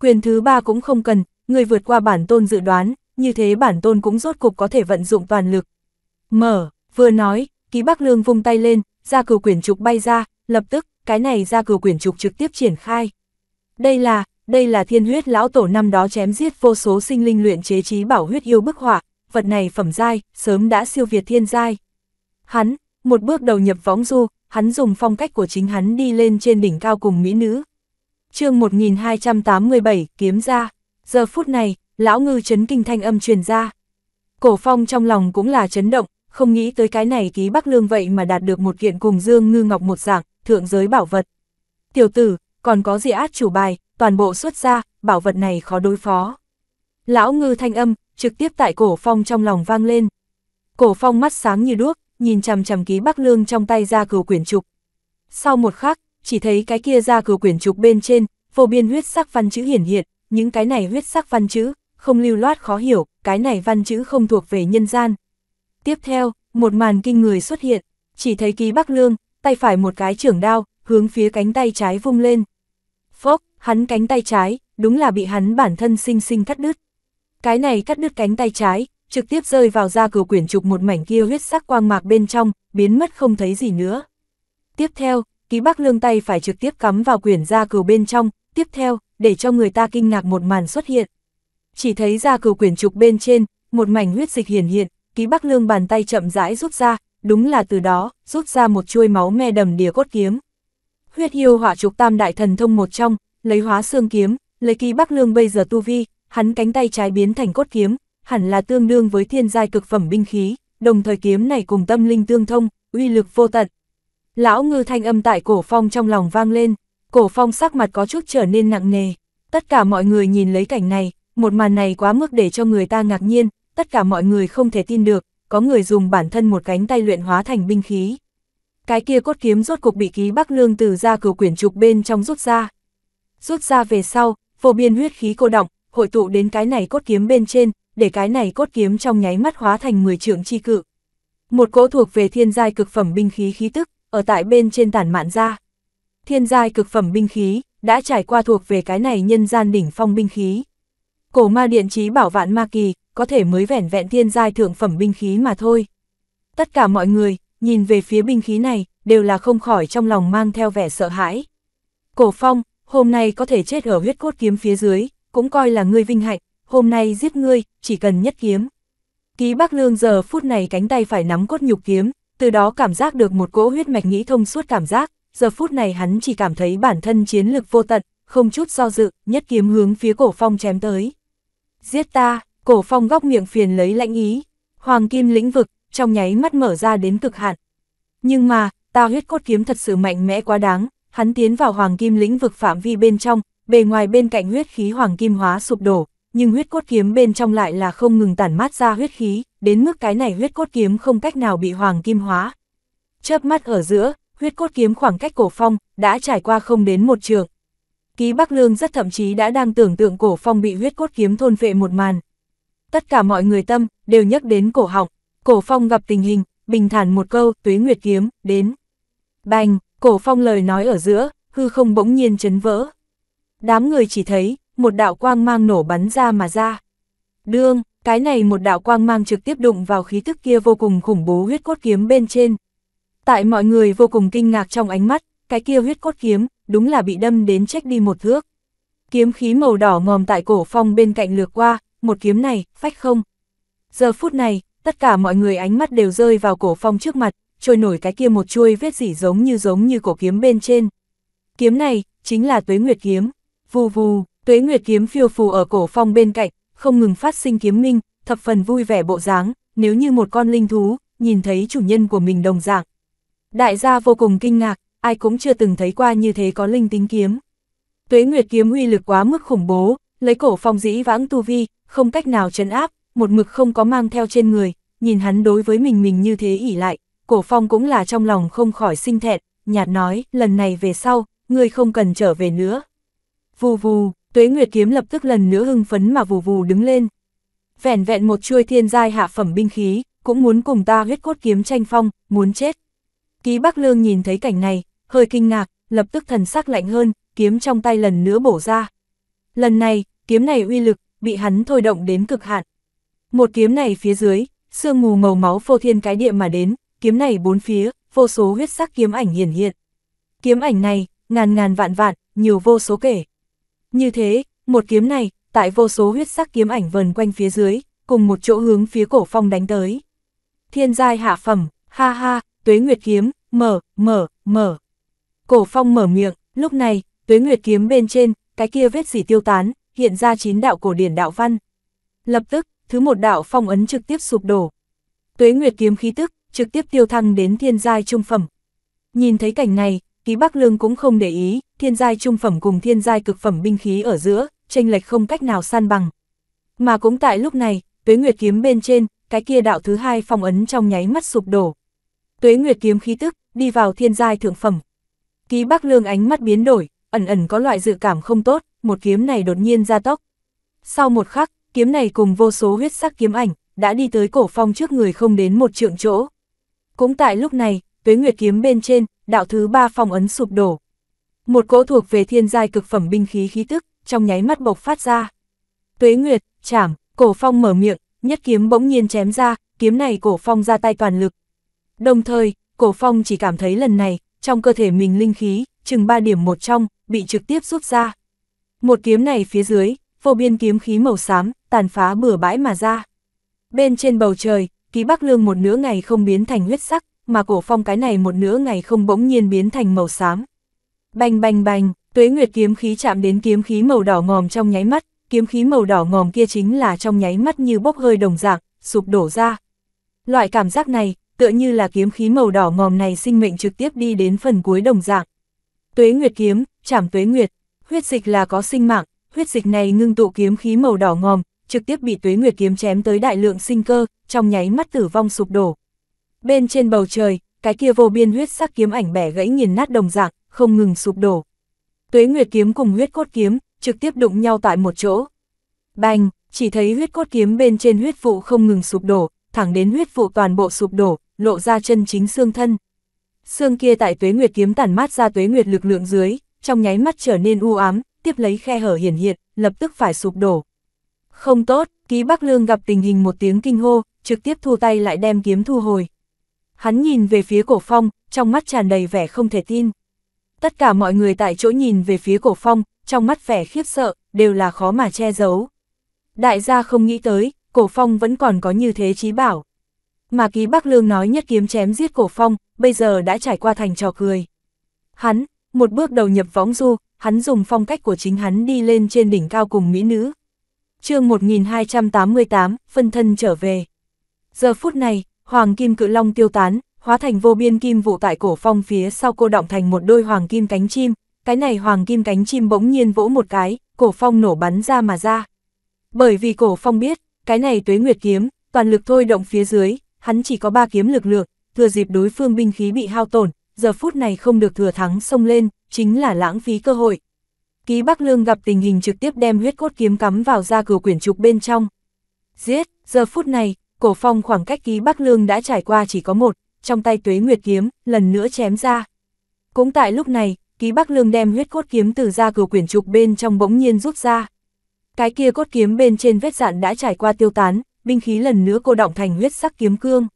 Quyền thứ ba cũng không cần, người vượt qua bản tôn dự đoán, như thế bản tôn cũng rốt cục có thể vận dụng toàn lực. Mở, vừa nói, ký Bắc Lương vung tay lên, ra cửu quyển trục bay ra, lập tức, cái này ra cửu quyển trục trực tiếp triển khai. Đây là, đây là thiên huyết lão tổ năm đó chém giết vô số sinh linh luyện chế trí bảo huyết yêu bức họa, vật này phẩm giai, sớm đã siêu việt thiên giai. Hắn, một bước đầu nhập võng du, hắn dùng phong cách của chính hắn đi lên trên đỉnh cao cùng mỹ nữ. chương 1287, kiếm ra. Giờ phút này, lão ngư chấn kinh thanh âm truyền ra. Cổ phong trong lòng cũng là chấn động, không nghĩ tới cái này ký Bắc Lương vậy mà đạt được một kiện cùng Dương Ngư Ngọc một dạng, thượng giới bảo vật. Tiểu tử, còn có gì át chủ bài, toàn bộ xuất ra, bảo vật này khó đối phó. Lão ngư thanh âm, trực tiếp tại cổ phong trong lòng vang lên. Cổ phong mắt sáng như đuốc, nhìn chằm chằm ký bắc lương trong tay ra cừu quyển trục. Sau một khắc, chỉ thấy cái kia ra cừu quyển trục bên trên, vô biên huyết sắc văn chữ hiển hiện, những cái này huyết sắc văn chữ, không lưu loát khó hiểu, cái này văn chữ không thuộc về nhân gian. Tiếp theo, một màn kinh người xuất hiện, chỉ thấy ký bắc lương, tay phải một cái trưởng đao, hướng phía cánh tay trái vung lên. Phốc, hắn cánh tay trái, đúng là bị hắn bản thân sinh sinh cắt đứt. Cái này cắt đứt cánh tay trái, trực tiếp rơi vào da cừu quyển trục một mảnh kia huyết sắc quang mạc bên trong, biến mất không thấy gì nữa. Tiếp theo, ký bắc lương tay phải trực tiếp cắm vào quyển da cừu bên trong, tiếp theo, để cho người ta kinh ngạc một màn xuất hiện. Chỉ thấy da cừu quyển trục bên trên, một mảnh huyết dịch hiển hiện, ký bắc lương bàn tay chậm rãi rút ra, đúng là từ đó, rút ra một chuôi máu me đầm đìa cốt kiếm. Huyết yêu hỏa trục tam đại thần thông một trong, lấy hóa xương kiếm, lấy kỳ bắc lương bây giờ tu vi, hắn cánh tay trái biến thành cốt kiếm, hẳn là tương đương với thiên giai cực phẩm binh khí, đồng thời kiếm này cùng tâm linh tương thông, uy lực vô tận. Lão ngư thanh âm tại cổ phong trong lòng vang lên, cổ phong sắc mặt có chút trở nên nặng nề. Tất cả mọi người nhìn lấy cảnh này, một màn này quá mức để cho người ta ngạc nhiên, tất cả mọi người không thể tin được, có người dùng bản thân một cánh tay luyện hóa thành binh khí. Cái kia cốt kiếm rốt cục bị ký Bắc Lương từ ra cửu quyển trục bên trong rút ra. Rút ra về sau, vô biên huyết khí cô động, hội tụ đến cái này cốt kiếm bên trên, để cái này cốt kiếm trong nháy mắt hóa thành 10 trưởng chi cự. Một cỗ thuộc về thiên giai cực phẩm binh khí khí tức, ở tại bên trên tản mạn ra. Thiên giai cực phẩm binh khí, đã trải qua thuộc về cái này nhân gian đỉnh phong binh khí. Cổ ma điện trí bảo vạn ma kỳ, có thể mới vẻn vẹn thiên giai thượng phẩm binh khí mà thôi. Tất cả mọi người, nhìn về phía binh khí này, đều là không khỏi trong lòng mang theo vẻ sợ hãi. Cổ phong, hôm nay có thể chết ở huyết cốt kiếm phía dưới, cũng coi là ngươi vinh hạnh, hôm nay giết ngươi, chỉ cần nhất kiếm. Ký Bắc Lương giờ phút này cánh tay phải nắm cốt nhục kiếm, từ đó cảm giác được một cỗ huyết mạch nghĩ thông suốt cảm giác, giờ phút này hắn chỉ cảm thấy bản thân chiến lực vô tận, không chút do dự, nhất kiếm hướng phía cổ phong chém tới. Giết ta! Cổ phong góc miệng phiền lấy lãnh ý, hoàng kim lĩnh vực, trong nháy mắt mở ra đến cực hạn. Nhưng mà, tao huyết cốt kiếm thật sự mạnh mẽ quá đáng, hắn tiến vào hoàng kim lĩnh vực phạm vi bên trong, bề ngoài bên cạnh huyết khí hoàng kim hóa sụp đổ, nhưng huyết cốt kiếm bên trong lại là không ngừng tản mát ra huyết khí, đến mức cái này huyết cốt kiếm không cách nào bị hoàng kim hóa. Chớp mắt ở giữa, huyết cốt kiếm khoảng cách cổ phong đã trải qua không đến một trường. Ký Bắc Lương rất thậm chí đã đang tưởng tượng cổ phong bị huyết cốt kiếm thôn vệ một màn tất cả mọi người tâm, đều nhắc đến cổ họng. Cổ phong gặp tình hình, bình thản một câu, tuế nguyệt kiếm, đến. Bành, cổ phong lời nói ở giữa, hư không bỗng nhiên chấn vỡ. Đám người chỉ thấy, một đạo quang mang nổ bắn ra mà ra. Đương, cái này một đạo quang mang trực tiếp đụng vào khí thức kia vô cùng khủng bố huyết cốt kiếm bên trên. Tại mọi người vô cùng kinh ngạc trong ánh mắt, cái kia huyết cốt kiếm, đúng là bị đâm đến trách đi một thước. Kiếm khí màu đỏ ngòm tại cổ phong bên cạnh lược qua, một kiếm này, phách không. Giờ phút này, tất cả mọi người ánh mắt đều rơi vào cổ phong trước mặt, trôi nổi cái kia một chuôi vết dỉ giống như giống như cổ kiếm bên trên. Kiếm này, chính là tuế nguyệt kiếm. Vù vù, tuế nguyệt kiếm phiêu phù ở cổ phong bên cạnh, không ngừng phát sinh kiếm minh, thập phần vui vẻ bộ dáng, nếu như một con linh thú, nhìn thấy chủ nhân của mình đồng dạng. Đại gia vô cùng kinh ngạc, ai cũng chưa từng thấy qua như thế có linh tính kiếm. Tuế nguyệt kiếm uy lực quá mức khủng bố, lấy cổ phong dĩ vãng tu vi, không cách nào chấn áp, một mực không có mang theo trên người, nhìn hắn đối với mình mình như thế ỉ lại, cổ phong cũng là trong lòng không khỏi sinh thẹn, nhạt nói, lần này về sau, ngươi không cần trở về nữa. Vù vù, tuế nguyệt kiếm lập tức lần nữa hưng phấn mà vù vù đứng lên. Vẻn vẹn một chuôi thiên giai hạ phẩm binh khí, cũng muốn cùng ta huyết cốt kiếm tranh phong, muốn chết. Ký Bắc Lương nhìn thấy cảnh này, hơi kinh ngạc, lập tức thần sắc lạnh hơn, kiếm trong tay lần nữa bổ ra. Lần này, kiếm này uy lực, bị hắn thôi động đến cực hạn. Một kiếm này phía dưới, sương mù màu máu phô thiên cái địa mà đến, kiếm này bốn phía, vô số huyết sắc kiếm ảnh hiển hiện. Kiếm ảnh này, ngàn ngàn vạn vạn, nhiều vô số kể. Như thế, một kiếm này, tại vô số huyết sắc kiếm ảnh vần quanh phía dưới, cùng một chỗ hướng phía cổ phong đánh tới. Thiên giai hạ phẩm, ha ha, tuế nguyệt kiếm, mở, mở, mở. Cổ phong mở miệng, lúc này, tuế nguyệt kiếm bên trên, cái kia vết dỉ tiêu tán, hiện ra chín đạo cổ điển đạo văn. Lập tức, thứ một đạo phong ấn trực tiếp sụp đổ. Tuế Nguyệt kiếm khí tức, trực tiếp tiêu thăng đến thiên giai trung phẩm. Nhìn thấy cảnh này, Ký Bắc Lương cũng không để ý, thiên giai trung phẩm cùng thiên giai cực phẩm binh khí ở giữa, tranh lệch không cách nào san bằng. Mà cũng tại lúc này, Tuế Nguyệt kiếm bên trên, cái kia đạo thứ hai phong ấn trong nháy mắt sụp đổ. Tuế Nguyệt kiếm khí tức, đi vào thiên giai thượng phẩm. Ký Bắc Lương ánh mắt biến đổi, ẩn ẩn có loại dự cảm không tốt một kiếm này đột nhiên ra tốc, Sau một khắc, kiếm này cùng vô số huyết sắc kiếm ảnh, đã đi tới cổ phong trước người không đến một trượng chỗ. Cũng tại lúc này, tuế nguyệt kiếm bên trên, đạo thứ ba phong ấn sụp đổ. Một cỗ thuộc về thiên giai cực phẩm binh khí khí tức, trong nháy mắt bộc phát ra. Tuế nguyệt, chảm, cổ phong mở miệng, nhất kiếm bỗng nhiên chém ra, kiếm này cổ phong ra tay toàn lực. Đồng thời, cổ phong chỉ cảm thấy lần này, trong cơ thể mình linh khí, chừng 3 điểm một trong, bị trực tiếp rút ra. Một kiếm này phía dưới, vô biên kiếm khí màu xám, tàn phá bừa bãi mà ra. Bên trên bầu trời, ký bắc lương một nửa ngày không biến thành huyết sắc, mà cổ phong cái này một nửa ngày không bỗng nhiên biến thành màu xám. Bành bành bành, tuế nguyệt kiếm khí chạm đến kiếm khí màu đỏ ngòm trong nháy mắt, kiếm khí màu đỏ ngòm kia chính là trong nháy mắt như bốc hơi đồng dạng, sụp đổ ra. Loại cảm giác này, tựa như là kiếm khí màu đỏ ngòm này sinh mệnh trực tiếp đi đến phần cuối đồng dạng. Tuế nguyệt kiếm, chạm tuế nguyệt, huyết dịch là có sinh mạng, huyết dịch này ngưng tụ kiếm khí màu đỏ ngòm, trực tiếp bị tuế nguyệt kiếm chém tới đại lượng sinh cơ, trong nháy mắt tử vong sụp đổ. Bên trên bầu trời, cái kia vô biên huyết sắc kiếm ảnh bẻ gãy nghiền nát đồng dạng, không ngừng sụp đổ. Tuế nguyệt kiếm cùng huyết cốt kiếm, trực tiếp đụng nhau tại một chỗ. Bành, chỉ thấy huyết cốt kiếm bên trên huyết vụ không ngừng sụp đổ, thẳng đến huyết vụ toàn bộ sụp đổ, lộ ra chân chính xương thân. Xương kia tại tuế nguyệt kiếm tản mát ra tuế nguyệt lực lượng dưới, trong nháy mắt trở nên u ám, tiếp lấy khe hở hiển hiện, lập tức phải sụp đổ. Không tốt, ký Bắc Lương gặp tình hình một tiếng kinh hô, trực tiếp thu tay lại đem kiếm thu hồi. Hắn nhìn về phía cổ phong, trong mắt tràn đầy vẻ không thể tin. Tất cả mọi người tại chỗ nhìn về phía cổ phong, trong mắt vẻ khiếp sợ, đều là khó mà che giấu. Đại gia không nghĩ tới, cổ phong vẫn còn có như thế trí bảo. Mà ký Bắc Lương nói nhất kiếm chém giết cổ phong, bây giờ đã trải qua thành trò cười. Hắn, một bước đầu nhập võng du, hắn dùng phong cách của chính hắn đi lên trên đỉnh cao cùng mỹ nữ. chương 1288, phân thân trở về. Giờ phút này, hoàng kim cự long tiêu tán, hóa thành vô biên kim vụ tại cổ phong phía sau cô động thành một đôi hoàng kim cánh chim, cái này hoàng kim cánh chim bỗng nhiên vỗ một cái, cổ phong nổ bắn ra mà ra. Bởi vì cổ phong biết, cái này tuế nguyệt kiếm, toàn lực thôi động phía dưới, hắn chỉ có ba kiếm lực lượng, thừa dịp đối phương binh khí bị hao tổn, giờ phút này không được thừa thắng xông lên, chính là lãng phí cơ hội. Ký Bắc Lương gặp tình hình trực tiếp đem huyết cốt kiếm cắm vào ra cửa quyển trục bên trong. Giết, giờ phút này, cổ phong khoảng cách Ký Bắc Lương đã trải qua chỉ có một, trong tay tuế nguyệt kiếm, lần nữa chém ra. Cũng tại lúc này, Ký Bắc Lương đem huyết cốt kiếm từ ra cửa quyển trục bên trong bỗng nhiên rút ra. Cái kia cốt kiếm bên trên vết dạn đã trải qua tiêu tán, binh khí lần nữa cô động thành huyết sắc kiếm cương.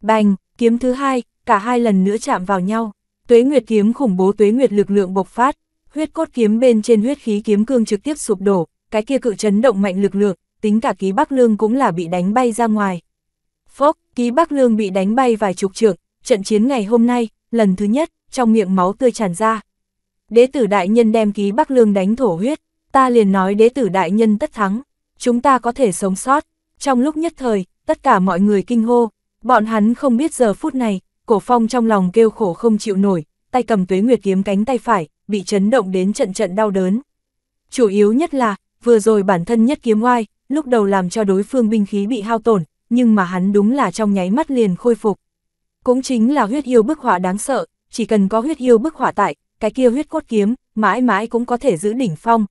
Bành, kiếm thứ hai, cả hai lần nữa chạm vào nhau, tuế nguyệt kiếm khủng bố tuế nguyệt lực lượng bộc phát, huyết cốt kiếm bên trên huyết khí kiếm cương trực tiếp sụp đổ, cái kia cự chấn động mạnh lực lượng, tính cả ký Bắc Lương cũng là bị đánh bay ra ngoài. Phốc, ký Bắc Lương bị đánh bay vài chục trượng, trận chiến ngày hôm nay, lần thứ nhất, trong miệng máu tươi tràn ra. Đế tử đại nhân đem ký Bắc Lương đánh thổ huyết, ta liền nói đế tử đại nhân tất thắng, chúng ta có thể sống sót. Trong lúc nhất thời, tất cả mọi người kinh hô, bọn hắn không biết giờ phút này, Cổ phong trong lòng kêu khổ không chịu nổi, tay cầm tuế nguyệt kiếm cánh tay phải, bị chấn động đến trận trận đau đớn. Chủ yếu nhất là, vừa rồi bản thân nhất kiếm oai, lúc đầu làm cho đối phương binh khí bị hao tổn, nhưng mà hắn đúng là trong nháy mắt liền khôi phục. Cũng chính là huyết yêu bức họa đáng sợ, chỉ cần có huyết yêu bức họa tại, cái kia huyết cốt kiếm, mãi mãi cũng có thể giữ đỉnh phong.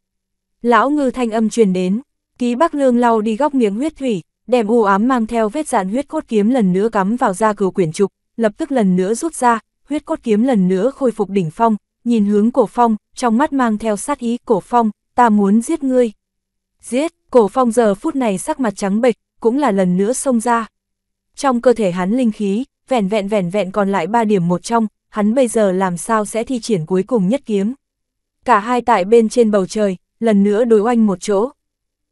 Lão ngư thanh âm truyền đến, ký bác lương lau đi góc miếng huyết thủy, đem u ám mang theo vết dạn huyết cốt kiếm lần nữa cắm vào da cừu quyển trục, lập tức lần nữa rút ra, huyết cốt kiếm lần nữa khôi phục đỉnh phong, nhìn hướng cổ phong, trong mắt mang theo sát ý cổ phong, ta muốn giết ngươi. Giết, cổ phong giờ phút này sắc mặt trắng bệch, cũng là lần nữa xông ra. Trong cơ thể hắn linh khí, vẻn vẹn vẻn vẹn còn lại ba điểm một trong, hắn bây giờ làm sao sẽ thi triển cuối cùng nhất kiếm. Cả hai tại bên trên bầu trời, lần nữa đối oanh một chỗ.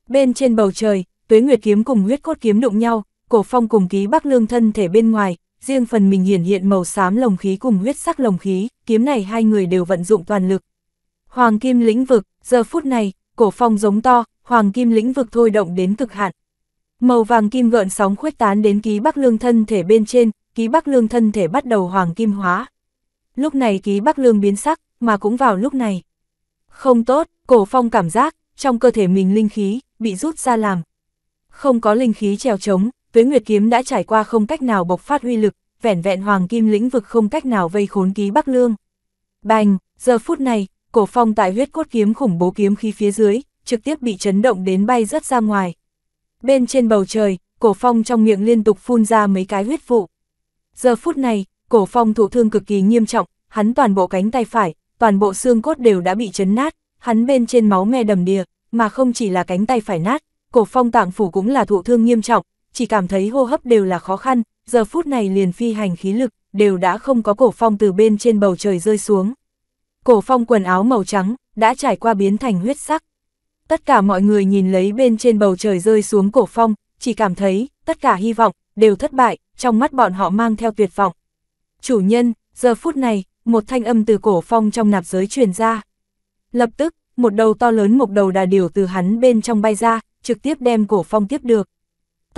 Bên trên bầu trời, tuế nguyệt kiếm cùng huyết cốt kiếm đụng nhau, cổ phong cùng ký bắc lương thân thể bên ngoài, riêng phần mình hiển hiện màu xám lồng khí cùng huyết sắc lồng khí, kiếm này hai người đều vận dụng toàn lực. Hoàng kim lĩnh vực, giờ phút này, cổ phong giống to, hoàng kim lĩnh vực thôi động đến cực hạn. Màu vàng kim gợn sóng khuếch tán đến ký bắc lương thân thể bên trên, ký bắc lương thân thể bắt đầu hoàng kim hóa. Lúc này ký bắc lương biến sắc, mà cũng vào lúc này. Không tốt, cổ phong cảm giác, trong cơ thể mình linh khí, bị rút ra làm. Không có linh khí trèo trống, tuế nguyệt kiếm đã trải qua không cách nào bộc phát huy lực, vẻn vẹn hoàng kim lĩnh vực không cách nào vây khốn ký Bắc Lương. Bành, giờ phút này, cổ phong tại huyết cốt kiếm khủng bố kiếm khí phía dưới, trực tiếp bị chấn động đến bay rất ra ngoài. Bên trên bầu trời, cổ phong trong miệng liên tục phun ra mấy cái huyết vụ. Giờ phút này, cổ phong thụ thương cực kỳ nghiêm trọng, hắn toàn bộ cánh tay phải, toàn bộ xương cốt đều đã bị chấn nát, hắn bên trên máu me đầm đìa, mà không chỉ là cánh tay phải nát, cổ phong tạng phủ cũng là thụ thương nghiêm trọng, chỉ cảm thấy hô hấp đều là khó khăn, giờ phút này liền phi hành khí lực, đều đã không có cổ phong từ bên trên bầu trời rơi xuống. Cổ phong quần áo màu trắng, đã trải qua biến thành huyết sắc. Tất cả mọi người nhìn lấy bên trên bầu trời rơi xuống cổ phong, chỉ cảm thấy, tất cả hy vọng, đều thất bại, trong mắt bọn họ mang theo tuyệt vọng. Chủ nhân, giờ phút này, một thanh âm từ cổ phong trong nạp giới truyền ra. Lập tức, một đầu to lớn một đầu đà điểu từ hắn bên trong bay ra, trực tiếp đem cổ phong tiếp được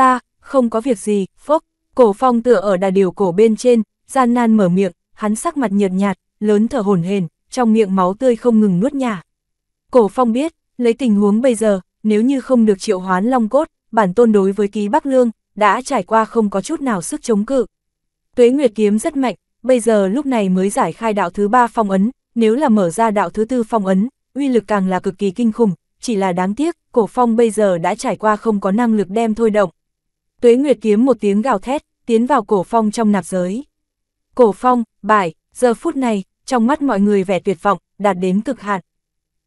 ta, không có việc gì, phốc, cổ phong tựa ở đà điều cổ bên trên, gian nan mở miệng, hắn sắc mặt nhợt nhạt, lớn thở hổn hển, trong miệng máu tươi không ngừng nuốt nhả. Cổ phong biết, lấy tình huống bây giờ, nếu như không được triệu hoán long cốt, bản tôn đối với ký Bắc Lương, đã trải qua không có chút nào sức chống cự. Tuế Nguyệt Kiếm rất mạnh, bây giờ lúc này mới giải khai đạo thứ ba phong ấn, nếu là mở ra đạo thứ tư phong ấn, uy lực càng là cực kỳ kinh khủng, chỉ là đáng tiếc, cổ phong bây giờ đã trải qua không có năng lực đem thôi động, tuế nguyệt kiếm một tiếng gào thét, tiến vào cổ phong trong nạp giới. Cổ phong, bải, giờ phút này, trong mắt mọi người vẻ tuyệt vọng, đạt đến cực hạn.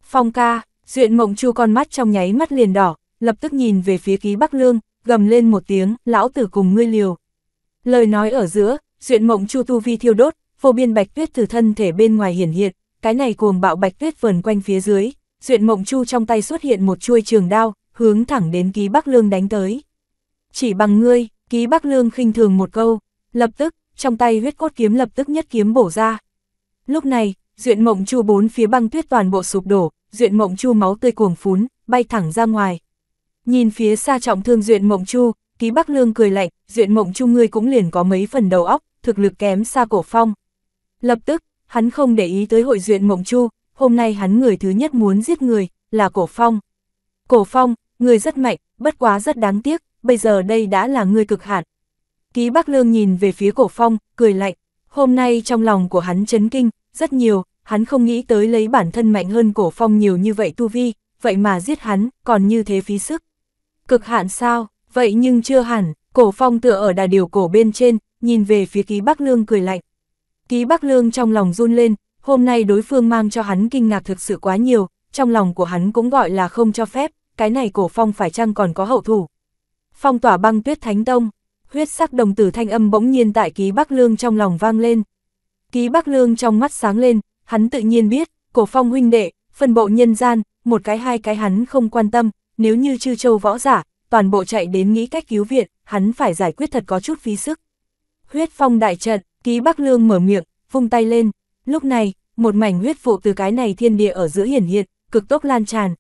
Phong ca, duyện mộng chu con mắt trong nháy mắt liền đỏ, lập tức nhìn về phía ký Bắc Lương, gầm lên một tiếng, lão tử cùng ngươi liều. Lời nói ở giữa, duyện mộng chu tu vi thiêu đốt, vô biên bạch tuyết từ thân thể bên ngoài hiển hiện, cái này cuồng bạo bạch tuyết vờn quanh phía dưới, duyện mộng chu trong tay xuất hiện một chuôi trường đao, hướng thẳng đến ký Bắc Lương đánh tới chỉ bằng ngươi, ký Bắc Lương khinh thường một câu, lập tức, trong tay huyết cốt kiếm lập tức nhất kiếm bổ ra. Lúc này, duyện mộng chu bốn phía băng tuyết toàn bộ sụp đổ, duyện mộng chu máu tươi cuồng phún, bay thẳng ra ngoài. Nhìn phía xa trọng thương duyện mộng chu, ký Bắc Lương cười lạnh, duyện mộng chu ngươi cũng liền có mấy phần đầu óc, thực lực kém xa cổ phong. Lập tức, hắn không để ý tới hội duyện mộng chu, hôm nay hắn người thứ nhất muốn giết người, là cổ phong. Cổ phong, người rất mạnh, bất quá rất đáng tiếc, bây giờ đây đã là ngươi cực hạn. Ký Bắc Lương nhìn về phía cổ phong, cười lạnh, hôm nay trong lòng của hắn chấn kinh, rất nhiều, hắn không nghĩ tới lấy bản thân mạnh hơn cổ phong nhiều như vậy tu vi, vậy mà giết hắn, còn như thế phí sức. Cực hạn sao, vậy nhưng chưa hẳn, cổ phong tựa ở đà điều cổ bên trên, nhìn về phía ký Bắc Lương cười lạnh. Ký Bắc Lương trong lòng run lên, hôm nay đối phương mang cho hắn kinh ngạc thực sự quá nhiều, trong lòng của hắn cũng gọi là không cho phép, cái này cổ phong phải chăng còn có hậu thủ. Phong tỏa băng tuyết thánh tông, huyết sắc đồng tử thanh âm bỗng nhiên tại ký Bắc Lương trong lòng vang lên. Ký Bắc Lương trong mắt sáng lên, hắn tự nhiên biết, cổ phong huynh đệ, phân bộ nhân gian, một cái hai cái hắn không quan tâm, nếu như chư châu võ giả, toàn bộ chạy đến nghĩ cách cứu viện, hắn phải giải quyết thật có chút phí sức. Huyết phong đại trận, ký Bắc Lương mở miệng, vung tay lên, lúc này, một mảnh huyết vụ từ cái này thiên địa ở giữa hiển hiện, cực tốc lan tràn.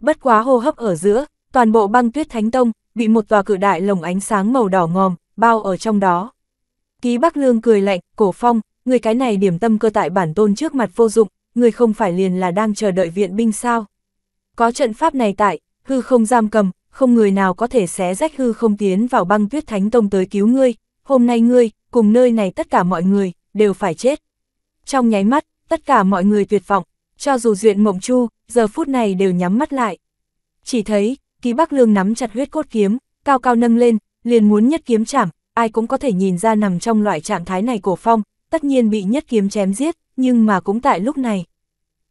Bất quá hô hấp ở giữa, toàn bộ băng tuyết thánh tông, bị một tòa cự đại lồng ánh sáng màu đỏ ngòm, bao ở trong đó. Ký Bắc Lương cười lạnh, cổ phong, người cái này điểm tâm cơ tại bản tôn trước mặt vô dụng, người không phải liền là đang chờ đợi viện binh sao. Có trận pháp này tại, hư không giam cầm, không người nào có thể xé rách hư không tiến vào băng tuyết thánh tông tới cứu ngươi, hôm nay ngươi, cùng nơi này tất cả mọi người, đều phải chết. Trong nháy mắt, tất cả mọi người tuyệt vọng, cho dù duyện mộng chu, giờ phút này đều nhắm mắt lại. Chỉ thấy, kỳ Bắc Lương nắm chặt huyết cốt kiếm, cao cao nâng lên, liền muốn nhất kiếm chạm, ai cũng có thể nhìn ra nằm trong loại trạng thái này của Phong, tất nhiên bị nhất kiếm chém giết, nhưng mà cũng tại lúc này.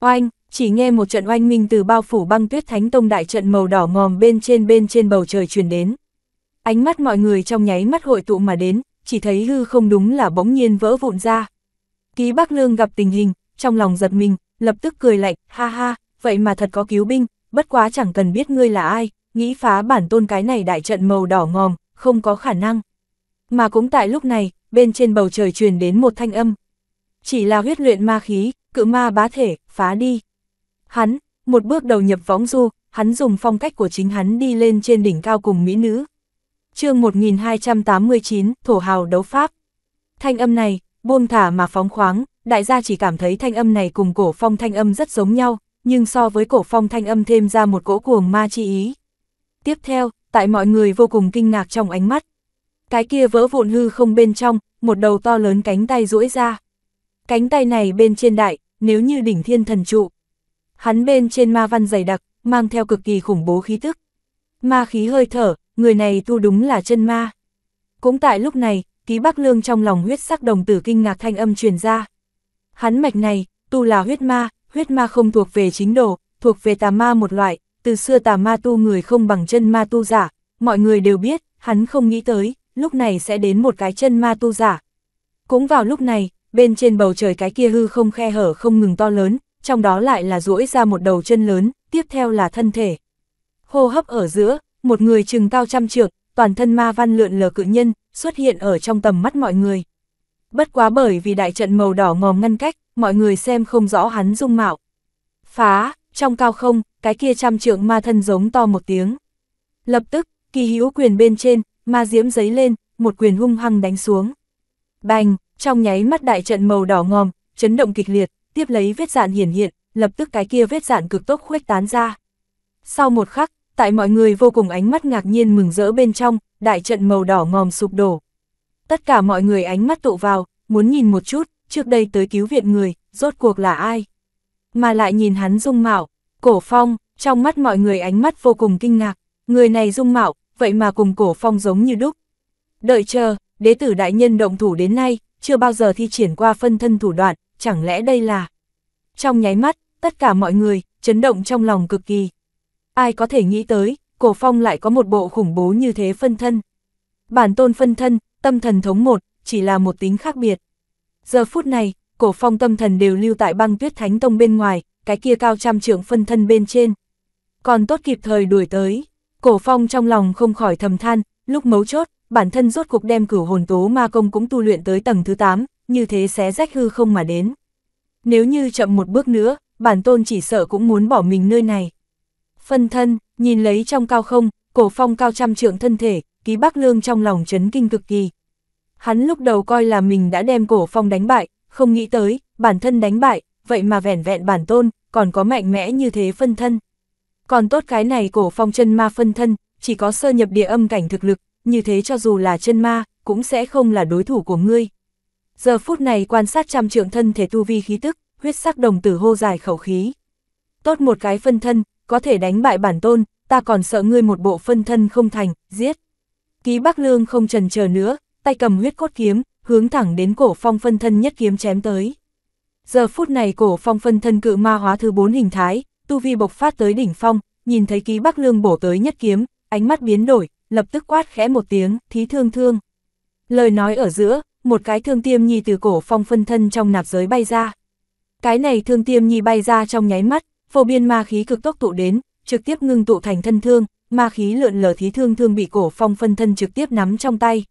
Oanh, chỉ nghe một trận oanh minh từ bao phủ băng tuyết thánh tông đại trận màu đỏ ngòm bên trên bên trên bầu trời truyền đến. Ánh mắt mọi người trong nháy mắt hội tụ mà đến, chỉ thấy hư không đúng là bỗng nhiên vỡ vụn ra. Ký Bắc Lương gặp tình hình, trong lòng giật mình, lập tức cười lạnh, ha ha, vậy mà thật có cứu binh, bất quá chẳng cần biết ngươi là ai, nghĩ phá bản tôn cái này đại trận màu đỏ ngòm, không có khả năng. Mà cũng tại lúc này, bên trên bầu trời truyền đến một thanh âm. Chỉ là huyết luyện ma khí, cự ma bá thể, phá đi. Hắn, một bước đầu nhập võng du, hắn dùng phong cách của chính hắn đi lên trên đỉnh cao cùng mỹ nữ. chương 1289, Thổ hào đấu pháp. Thanh âm này, buông thả mà phóng khoáng, đại gia chỉ cảm thấy thanh âm này cùng cổ phong thanh âm rất giống nhau, nhưng so với cổ phong thanh âm thêm ra một cỗ cuồng ma chi ý. Tiếp theo, tại mọi người vô cùng kinh ngạc trong ánh mắt. Cái kia vỡ vụn hư không bên trong, một đầu to lớn cánh tay duỗi ra. Cánh tay này bên trên đại, nếu như đỉnh thiên thần trụ. Hắn bên trên ma văn dày đặc, mang theo cực kỳ khủng bố khí tức. Ma khí hơi thở, người này tu đúng là chân ma. Cũng tại lúc này, ký bắc lương trong lòng huyết sắc đồng tử kinh ngạc thanh âm truyền ra. Hắn mạch này, tu là huyết ma, huyết ma không thuộc về chính đồ, thuộc về tà ma một loại, từ xưa tà ma tu người không bằng chân ma tu giả, mọi người đều biết, hắn không nghĩ tới, lúc này sẽ đến một cái chân ma tu giả. Cũng vào lúc này, bên trên bầu trời cái kia hư không khe hở không ngừng to lớn, trong đó lại là duỗi ra một đầu chân lớn, tiếp theo là thân thể. Hô hấp ở giữa, một người chừng cao trăm trượng, toàn thân ma văn lượn lờ cự nhân, xuất hiện ở trong tầm mắt mọi người. Bất quá bởi vì đại trận màu đỏ ngòm ngăn cách, mọi người xem không rõ hắn dung mạo. Phá, trong cao không, cái kia trăm trượng ma thân giống to một tiếng. Lập tức, kỳ hữu quyền bên trên, ma diễm giấy lên, một quyền hung hăng đánh xuống. Bành, trong nháy mắt đại trận màu đỏ ngòm, chấn động kịch liệt, tiếp lấy vết dạn hiển hiện, lập tức cái kia vết dạn cực tốc khuếch tán ra. Sau một khắc, tại mọi người vô cùng ánh mắt ngạc nhiên mừng rỡ bên trong, đại trận màu đỏ ngòm sụp đổ. Tất cả mọi người ánh mắt tụ vào, muốn nhìn một chút, trước đây tới cứu viện người, rốt cuộc là ai? mà lại nhìn hắn dung mạo, cổ phong, trong mắt mọi người ánh mắt vô cùng kinh ngạc, người này dung mạo, vậy mà cùng cổ phong giống như đúc. Đợi chờ, đế tử đại nhân động thủ đến nay, chưa bao giờ thi triển qua phân thân thủ đoạn, chẳng lẽ đây là... Trong nháy mắt, tất cả mọi người, chấn động trong lòng cực kỳ. Ai có thể nghĩ tới, cổ phong lại có một bộ khủng bố như thế phân thân. Bản tôn phân thân, tâm thần thống một, chỉ là một tính khác biệt. Giờ phút này, cổ phong tâm thần đều lưu tại băng tuyết thánh tông bên ngoài, cái kia cao trăm trưởng phân thân bên trên. Còn tốt kịp thời đuổi tới, cổ phong trong lòng không khỏi thầm than, lúc mấu chốt, bản thân rốt cuộc đem cửu hồn tố ma công cũng tu luyện tới tầng thứ 8, như thế xé rách hư không mà đến. Nếu như chậm một bước nữa, bản tôn chỉ sợ cũng muốn bỏ mình nơi này. Phân thân, nhìn lấy trong cao không, cổ phong cao trăm trưởng thân thể, ký bác lương trong lòng chấn kinh cực kỳ. Hắn lúc đầu coi là mình đã đem cổ phong đánh bại, không nghĩ tới, bản thân đánh bại, vậy mà vẻn vẹn bản tôn, còn có mạnh mẽ như thế phân thân. Còn tốt cái này cổ phong chân ma phân thân, chỉ có sơ nhập địa âm cảnh thực lực, như thế cho dù là chân ma, cũng sẽ không là đối thủ của ngươi. Giờ phút này quan sát trăm trượng thân thể tu vi khí tức, huyết sắc đồng tử hô dài khẩu khí. Tốt một cái phân thân, có thể đánh bại bản tôn, ta còn sợ ngươi một bộ phân thân không thành, giết. Ký Bắc Lương không trần chờ nữa, tay cầm huyết cốt kiếm, hướng thẳng đến cổ phong phân thân nhất kiếm chém tới. Giờ phút này cổ phong phân thân cự ma hóa thứ bốn hình thái, tu vi bộc phát tới đỉnh phong, nhìn thấy ký bắc lương bổ tới nhất kiếm, ánh mắt biến đổi, lập tức quát khẽ một tiếng, thí thương thương. Lời nói ở giữa, một cái thương tiêm nhi từ cổ phong phân thân trong nạp giới bay ra. Cái này thương tiêm nhi bay ra trong nháy mắt, phổ biên ma khí cực tốc tụ đến, trực tiếp ngưng tụ thành thân thương, ma khí lượn lờ thí thương thương bị cổ phong phân thân trực tiếp nắm trong tay.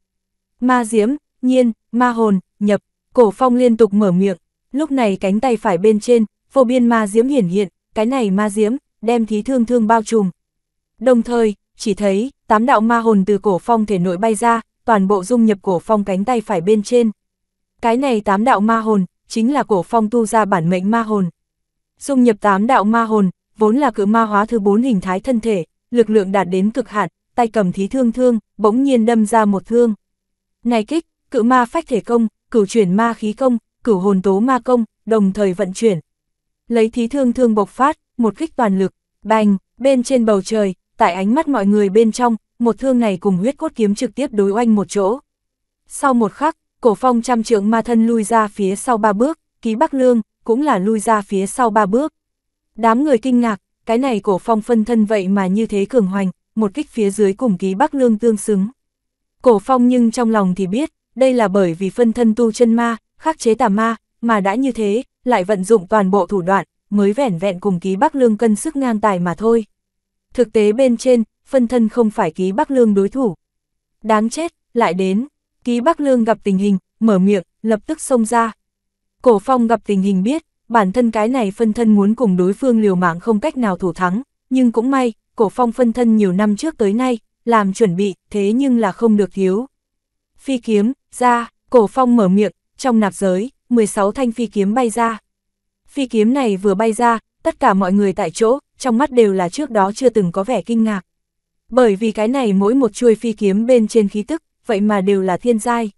Ma diễm, nhiên, ma hồn, nhập, cổ phong liên tục mở miệng, lúc này cánh tay phải bên trên, vô biên ma diễm hiển hiện, cái này ma diễm, đem thí thương thương bao trùm. Đồng thời, chỉ thấy, tám đạo ma hồn từ cổ phong thể nội bay ra, toàn bộ dung nhập cổ phong cánh tay phải bên trên. Cái này tám đạo ma hồn, chính là cổ phong tu ra bản mệnh ma hồn. Dung nhập tám đạo ma hồn, vốn là cự ma hóa thứ bốn hình thái thân thể, lực lượng đạt đến cực hạn, tay cầm thí thương thương, bỗng nhiên đâm ra một thương. Này kích, cự ma phách thể công, cửu chuyển ma khí công, cửu hồn tố ma công, đồng thời vận chuyển. Lấy thí thương thương bộc phát, một kích toàn lực, bành, bên trên bầu trời, tại ánh mắt mọi người bên trong, một thương này cùng huyết cốt kiếm trực tiếp đối oanh một chỗ. Sau một khắc, cổ phong trăm trượng ma thân lui ra phía sau ba bước, ký bắc lương, cũng là lui ra phía sau ba bước. Đám người kinh ngạc, cái này cổ phong phân thân vậy mà như thế cường hoành, một kích phía dưới cùng ký bắc lương tương xứng. Cổ phong nhưng trong lòng thì biết, đây là bởi vì phân thân tu chân ma, khắc chế tà ma, mà đã như thế, lại vận dụng toàn bộ thủ đoạn, mới vẻn vẹn cùng ký Bắc Lương cân sức ngang tài mà thôi. Thực tế bên trên, phân thân không phải ký Bắc Lương đối thủ. Đáng chết, lại đến, ký Bắc Lương gặp tình hình, mở miệng, lập tức xông ra. Cổ phong gặp tình hình biết, bản thân cái này phân thân muốn cùng đối phương liều mạng không cách nào thủ thắng, nhưng cũng may, cổ phong phân thân nhiều năm trước tới nay, làm chuẩn bị, thế nhưng là không được thiếu, phi kiếm, ra, cổ phong mở miệng, trong nạp giới, 16 thanh phi kiếm bay ra. Phi kiếm này vừa bay ra, tất cả mọi người tại chỗ, trong mắt đều là trước đó chưa từng có vẻ kinh ngạc. Bởi vì cái này mỗi một chuôi phi kiếm bên trên khí tức, vậy mà đều là thiên giai.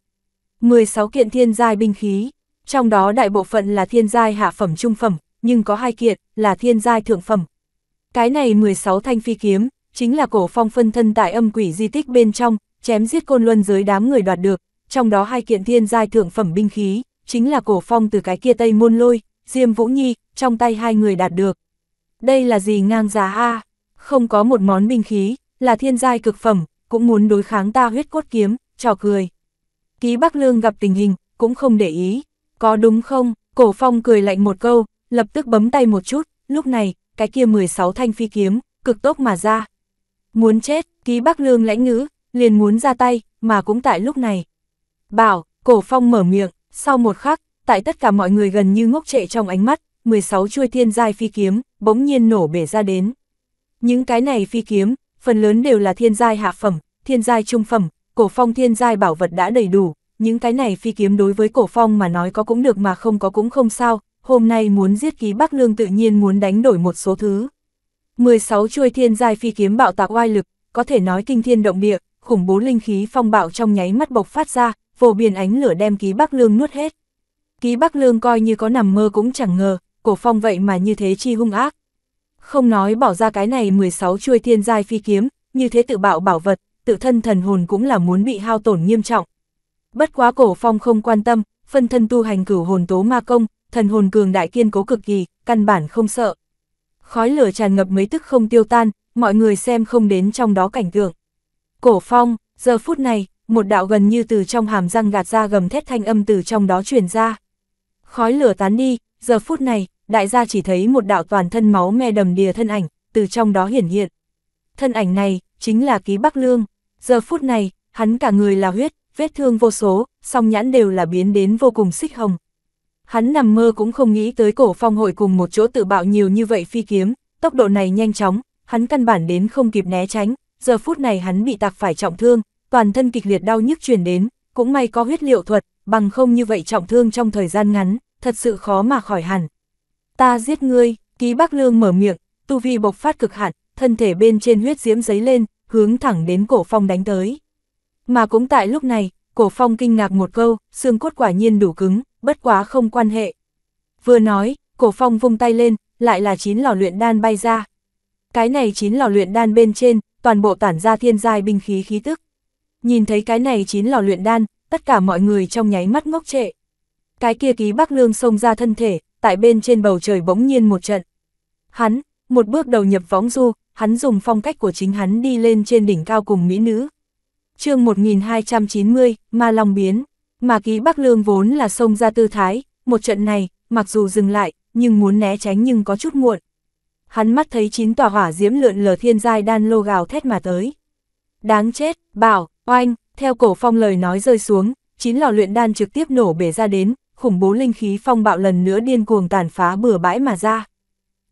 16 kiện thiên giai binh khí, trong đó đại bộ phận là thiên giai hạ phẩm trung phẩm, nhưng có hai kiện là thiên giai thượng phẩm. Cái này 16 thanh phi kiếm, chính là cổ phong phân thân tại âm quỷ di tích bên trong, chém giết côn luân dưới đám người đoạt được, trong đó hai kiện thiên giai thượng phẩm binh khí, chính là cổ phong từ cái kia tây môn lôi, Diêm Vũ Nhi, trong tay hai người đạt được. Đây là gì ngang giá a Không có một món binh khí, là thiên giai cực phẩm, cũng muốn đối kháng ta huyết cốt kiếm, trò cười. Ký Bắc Lương gặp tình hình, cũng không để ý. Có đúng không? Cổ phong cười lạnh một câu, lập tức bấm tay một chút, lúc này, cái kia 16 thanh phi kiếm, cực tốc mà ra. Muốn chết, ký Bắc Lương lãnh ngữ, liền muốn ra tay, mà cũng tại lúc này. Bảo, cổ phong mở miệng, sau một khắc, tại tất cả mọi người gần như ngốc trệ trong ánh mắt, 16 chuôi thiên giai phi kiếm, bỗng nhiên nổ bể ra đến. Những cái này phi kiếm, phần lớn đều là thiên giai hạ phẩm, thiên giai trung phẩm, cổ phong thiên giai bảo vật đã đầy đủ, những cái này phi kiếm đối với cổ phong mà nói có cũng được mà không có cũng không sao, hôm nay muốn giết ký Bắc Lương tự nhiên muốn đánh đổi một số thứ. 16 chuôi thiên giai phi kiếm bạo tạc oai lực, có thể nói kinh thiên động địa, khủng bố linh khí phong bạo trong nháy mắt bộc phát ra, vô biên ánh lửa đem ký Bắc Lương nuốt hết. Ký Bắc Lương coi như có nằm mơ cũng chẳng ngờ, cổ phong vậy mà như thế chi hung ác. Không nói bỏ ra cái này 16 chuôi thiên giai phi kiếm, như thế tự bạo bảo vật, tự thân thần hồn cũng là muốn bị hao tổn nghiêm trọng. Bất quá cổ phong không quan tâm, phân thân tu hành cửu hồn tố ma công, thần hồn cường đại kiên cố cực kỳ, căn bản không sợ. Khói lửa tràn ngập mấy tức không tiêu tan, mọi người xem không đến trong đó cảnh tượng. Cổ phong, giờ phút này, một đạo gần như từ trong hàm răng gạt ra gầm thét thanh âm từ trong đó truyền ra. Khói lửa tán đi, giờ phút này, đại gia chỉ thấy một đạo toàn thân máu me đầm đìa thân ảnh, từ trong đó hiển hiện. Thân ảnh này, chính là ký Bắc Lương. Giờ phút này, hắn cả người là huyết, vết thương vô số, song nhãn đều là biến đến vô cùng xích hồng. Hắn nằm mơ cũng không nghĩ tới cổ phong hội cùng một chỗ tự bạo nhiều như vậy phi kiếm, tốc độ này nhanh chóng, hắn căn bản đến không kịp né tránh, giờ phút này hắn bị tạc phải trọng thương, toàn thân kịch liệt đau nhức truyền đến, cũng may có huyết liệu thuật, bằng không như vậy trọng thương trong thời gian ngắn, thật sự khó mà khỏi hẳn. Ta giết ngươi, ký bác lương mở miệng, tu vi bộc phát cực hạn, thân thể bên trên huyết diễm giấy lên, hướng thẳng đến cổ phong đánh tới. Mà cũng tại lúc này, cổ phong kinh ngạc một câu, xương cốt quả nhiên đủ cứng, bất quá không quan hệ. Vừa nói, cổ phong vung tay lên, lại là chín lò luyện đan bay ra. Cái này chín lò luyện đan bên trên, toàn bộ tản ra thiên giai binh khí khí tức. Nhìn thấy cái này chín lò luyện đan, tất cả mọi người trong nháy mắt ngốc trệ. Cái kia ký Bắc Lương xông ra thân thể, tại bên trên bầu trời bỗng nhiên một trận. Hắn, một bước đầu nhập võng du, hắn dùng phong cách của chính hắn đi lên trên đỉnh cao cùng mỹ nữ. chương 1290, Ma Long biến, mà ký Bắc Lương vốn là xông ra tư thái, một trận này, mặc dù dừng lại, nhưng muốn né tránh nhưng có chút muộn hắn mắt thấy chín tòa hỏa diễm lượn lờ thiên giai đan lô gào thét mà tới. Đáng chết, bảo, oanh, theo cổ phong lời nói rơi xuống, chín lò luyện đan trực tiếp nổ bể ra đến, khủng bố linh khí phong bạo lần nữa điên cuồng tàn phá bừa bãi mà ra.